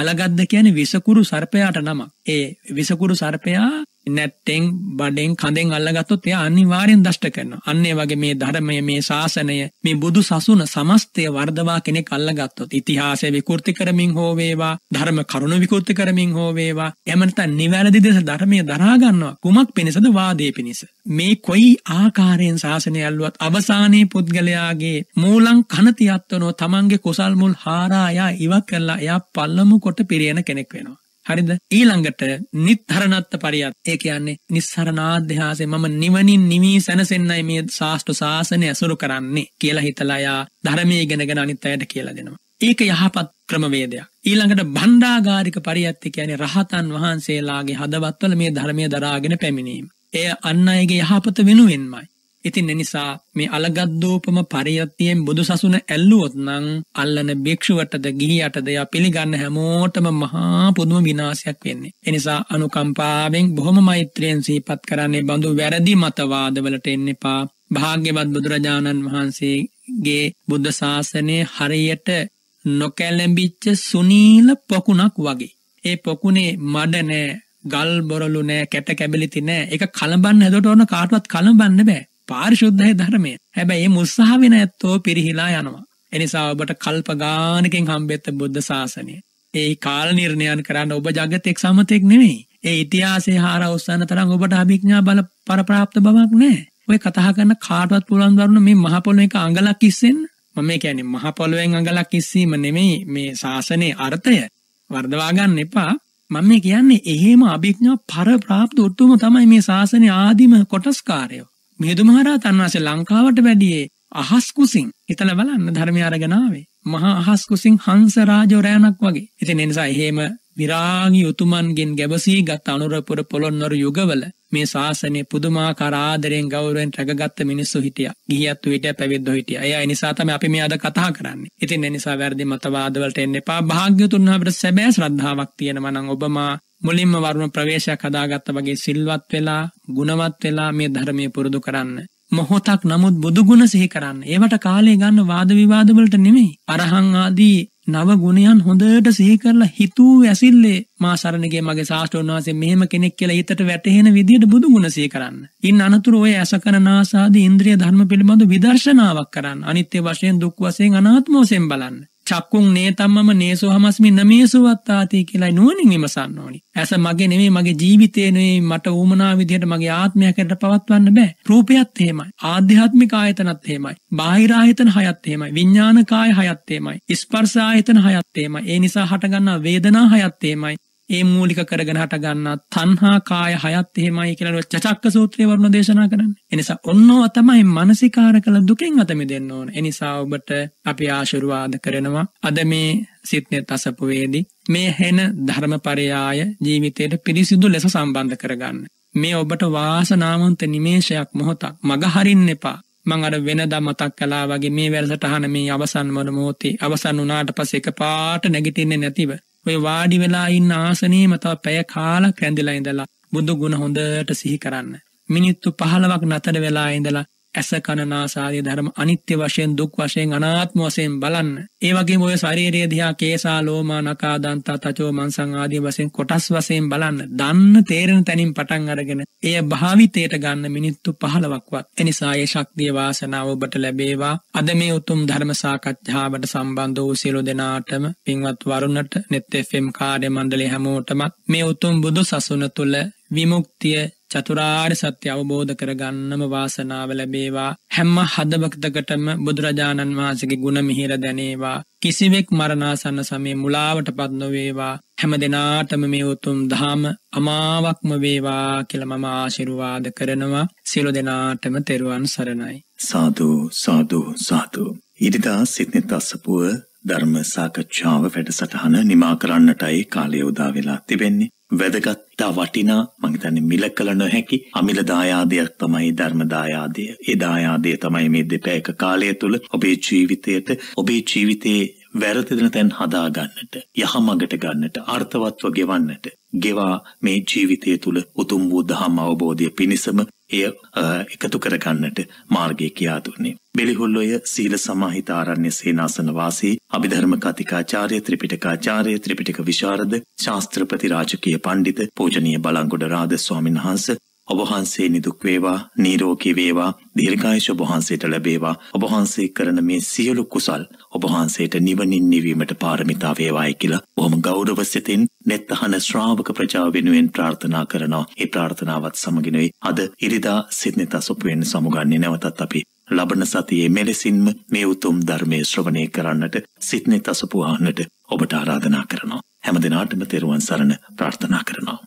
අලගද්ද කියන්නේ විසකුරු සර්පයාට නම ඒ විසකුරු සර්පයා නැත්තෙන් බඩෙන් කඳෙන් අල්ලගත්තොත් එයා අනිවාර්යෙන් දෂ්ට කරනවා. අන්න ඒ වගේ මේ ධර්මය මේ ශාසනය මේ බුදු සසුන සමස්තය වර්ධවා කෙනෙක් අල්ලගත්තොත් ඉතිහාසය විකෘති කරමින් හෝ වේවා ධර්ම කරුණ විකෘති කරමින් හෝ වේවා එහෙම නැත්නම් නිවැරදි දෙස ධර්මය දරා ගන්නවා. කුමක් පිණිසද වාදයේ පිණිස. මේ කොයි ආකාරයෙන් ශාසනය ඇල්ලුවත් අවසානයේ පුද්ගලයාගේ මූලං කන තියත්වනෝ තමන්ගේ කුසල් මුල් හාරා එයා ඉවත් කරලා එයා පල්ලමු කොට පිරියන කෙනෙක් වෙනවා. හරිද ඊළඟට නිත්හරණත්ත පරියත් ඒ කියන්නේ නිස්සරණාධ්‍යාසේ මම නිවනින් නිමී සැනසෙන්නයි මේ ශාස්ත්‍ර ශාසනය ඇසුරු කරන්නේ කියලා හිතලායා ධර්මය ඉගෙනගෙන අනිත් අයට කියලා දෙනවා. ඒක යහපත් ක්‍රමවේදයක්. ඊළඟට බණ්ඩාගාරික පරියත්ති කියන්නේ රහතන් වහන්සේලාගේ හදවත්වල මේ ධර්මය දරාගෙන පැමිණීම. එය අන් අයගේ යහපත වෙනුවෙන්මයි. ඉතින් එනිසා මේ අලගද්දෝපම පරියත්තියෙන් බුදු සසුන ඇල්ලුවොත් නං අල්ලන භික්ෂුවටද ගිහියටද යා පිළිගන්න හැමෝටම මහා පුදුම විනාශයක් වෙන්නේ. එනිසා අනුකම්පාවෙන් බොහොම මෛත්‍රයෙන් සීපත් කරන්නේ බඳු වැරදි මතවාදවලට එන්න එපා. භාග්‍යවත් බුදුරජාණන් වහන්සේගේ බුද්ධ ශාසනය හරියට නොකැලඹිච්ච සුනීල පොකුණක් වගේ. ඒ පොකුණේ මඩ නෑ ගල් බොරලු නෑ කැට කැබිලිති නෑ එක කලබන්න හැදට ඕන කාටවත් කලබන්න බෑ පාරිශුද්ධය ධර්මය හැබැයි ඒ මුස්සාහ වෙන ඇත්තෝ පිරිහිලා යනවා. එනිසා ඔබට කල්ප ගානකින් හම්බෙත්ත බුද්ධ ශාසනය. ඒ කාල නිර්ණයන් කරන්න ඔබ ජගතෙක් සමතෙක් නෙවෙයි. ඒ ඉතිහාසේ හාර උස්සන්න තරම් ඔබට අභිඥා බල පරප්‍රාප්ත බවක් නැහැ. ඔය කතා කරන කාටවත් පුළුවන් කරුණ මේ මහ පොළොව එක අඟලක් ඉස්සෙන්න. මම මේ කියන්නේ මහ පොළොවෙන් අඟලක් ඉස්සීම නෙමෙයි මේ ශාසනයේ අර්ථය. වර්ධවා ගන්න එපා. මම මේ කියන්නේ එහෙම අභිඥා පරප්‍රාප්ත උතුම තමයි මේ ශාසනයේ ආදිම කොටස්කාරයෝ. මිහිඳුමහරහතන් වහන්සේ ලංකාවට වැඩියේ අහස් කුසින් හිතලා බලන්න ධර්මය අරගෙන ආවේ. මහා අහස් කුසින් හංස රාජෝ රෑනක් වගේ. ඉතින් ඒ නිසා එහෙම විරාගී උතුමන්ගෙන් ගැබසී ගත් අනුරපුර පොළොන්නරු යුගවල මේ ශාසනය පුදුමාකාර ආදරෙන් ගෞරවයෙන් රැකගත්ත මිනිස්සු හිටියා. ගිහියත් හිටියා පැවිද්දෝ හිටියා. ඒ නිසා තමයි අපි මේ අද කතා කරන්නේ. ඉතින් ඒ නිසා වැරදි මතවාදවලට එන්න එපා. භාග්‍යතුන් වහන්සේට සැබෑ ශ්‍රද්ධාවක් තියෙනවා නම් ඔබ මා මුලින්ම වරුණ ප්‍රවේශයක් හදාගත්ත වගේ සිල්වත් වෙලා ගුණවත් වෙලා මේ ධර්මය පුරුදු කරන්න. මොහොතක් නමුත් බුදුගුණ සිහි කරන්න. ඒවට කාලේ ගන්න වාද විවාදවලට නෙමෙයි. අරහං ආදී නව ගුණයන් හොඳට සිහි කරලා හිතූ ඇසිල්ලේ මා සරණගේ මගේ ශාස්ත්‍රෝන් වහන්සේ මෙහෙම කෙනෙක් කියලා හිතට වැටහෙන විදියට බුදුගුණ සිහි කරන්න. ඉන් අනතුරු ඔය ඇසකන නාසාදී ඉන්ද්‍රිය ධර්ම පිළිබඳ විදර්ශනාවක් කරන්න. අනිත්‍ය වශයෙන් දුක් වශයෙන් අනාත්ම වශයෙන් බලන්න. චක්කුන් නේතම්මම නේසෝ හමස්මි නමේසුවත්තාතය කියලා නුවනින් විමසන්න ඕනි. ඇස මගේ නෙමේ මගේ ජීවිතයනේ මට ඌමනා විදිහට මගේ ආත්මයකට පවත්වන්න බෑ. රූපයත් එහෙමයි. ආධ්‍යාත්මික ආයතනත් එහෙමයි. බාහිර ආයතන හයත් එහෙමයි. විඥාන කාය හයත් එහෙමයි. ස්පර්ශ ආයතන හයත් එහෙමයි. ඒ නිසා හටගන්නා වේදනා හයත් එහෙමයි. ඒ මූලික කරගෙන හට ගන්න තන්හා කාය හයත් එහෙමයි කියලා චක්ක සූත්‍රය වරුණ දේශනා කරන්න. එනිසා ඔන්නෝ තමයි මානසිකාර කළ දුකෙන් අත මිදෙන්න ඕන. එනිසා ඔබට අපි ආශිර්වාද කරනවා. අද මේ සිත්නේ තසපුවේදී මේ හෙන ධර්මපරයාය ජීවිතයට පිරිසිදු ලෙස සම්බන්ධ කරගන්න. මේ ඔබට වාසනාවන්ත නිමේෂයක් මොහොතක් මගහරින්න එපා මං අර වෙනද මතක් කලා වගේ මේ වැල්සටහන මේ අවසන් වන මොහොතේ අවසන් වනාට පස එක පාට නැගිටින්නේ නැතිව ඔය වාඩි වෙලා ඉන්න ආසනයේ මතා පැය කාලක් ඇඳලා ඉඳලා බුදු ගුණ හොඳට සිහි කරන්න. මිනිත්තු පහළවක් නතර වෙලා ඉඳලා ඇස කනනාසාදී ධර්ම අනිත්‍ය වශයෙන් දුක් වශයෙන් අනාත්ම වශයෙන් බලන්න. ඒ වගේම ඔය ශරීරය දිහා කේසා ලෝමා නකා දන්තා තචෝ මන්සං ආදී වශයෙන් කොටස් වශයෙන් බලන්න. දන්න තේරෙන තැනින් පටන් අරගෙන එය භාවිතයට ගන්න මිනිත්තු 15ක්වත්. එනිසා ඒ ශක්තිය වාසනාව ඔබට ලැබේවා. අද මේ උතුම් ධර්ම සාකච්ඡාවට සම්බන්ධ වූ සියලු දෙනාටම පින්වත් වරුණට net fm කාර්ය මණ්ඩලයේ හැමෝටම මේ උතුම් බුදු සසුන තුල විමුක්තිය චතුරාර් සත්‍ය අවබෝධ කරගන්නම වාසනාව ලැබේවා හැම්ම හදවක්තකටම බුදුරජාණන් වහන්සගේ ගුණ මිහිර දැනේවා කිසිවෙක් මරණාසන්න සමේ මුලාවට පත් නොවේවා හැම දෙනාටම මේ උතුම් දහම අමාවක්ම වේවා කියලමම ආශිරුවාද කරනවා සිලු දෙනාටම තෙරුවන් සරණයි. සාධූ සාධූ සාතු. ඉරිදා සිත්නෙ අස්සපුුව ධර්ම සාකච්ඡාව වැඩසටහන නිමා කරන්නටයි කාලය උදා වෙලා තිබෙන්නේ. වැදගත් වටිනා මං හිතන්නේ මිල කළ නොහැකි අමිල දායාදයක් තමයි ධර්ම දායාදය. ඒ දායාදය තමයි මේ දෙපෑයක කාලය තුල ඔබේ ජීවිතයට ඔබේ ජීවිතයේ වැරදින තැන් හදා ගන්නට යහමඟට ගන්නට අර්ථවත්ව ගෙවන්නට ගෙවා මේ ජීවිතය තුළ උතුම් වූ දහම් අවබෝධය පිණිසම එය එකතු කරගන්නට මාර්ගය කියා දුන්නේ. බෙලිහොල්ලොය සීල සමාහිත ආරණ්‍ය සේනාසන වාසී අභිධර්ම කතිකාචාර්ය ත්‍රිපිටකාචාර්ය ත්‍රිපිටක විශාරද ශාස්ත්‍රපති රාජකීය පඬිත පූජනීය බලංගොඩ රාද ස්වාමීන් වහන්සේ ඔබ වහන්සේ නිදුක් වේවා නිරෝගී වේවා දීර්ඝායුෂ ඔබ වහන්සේට ලැබේවා ඔබ වහන්සේ කරන මේ සියලු කුසල් ඔබ වහන්සේට නිවනින් නිවීමට පාරමිතා වේවායි කියලා බොහොම ගෞරව සිතින් netthana ශ්‍රාවක ප්‍රජාව වෙනුවෙන් ප්‍රාර්ථනා කරනවා. ඒ ප්‍රාර්ථනාවත් සමගිනුයි අද ඉරිදා සිද්නිතසොපුවෙන් සමුගන්නේ නැවතත් අපි ලබන සතියේ මෙලෙසින්ම මේ උතුම් ධර්මයේ ශ්‍රවණය කරන්නට සිත්නෙත් අසපුවාහන්නට ඔබට ආරාධනා කරනවා. හැම දිනාටම තෙරුවන් සරණ ප්‍රාර්ථනා කරනවා.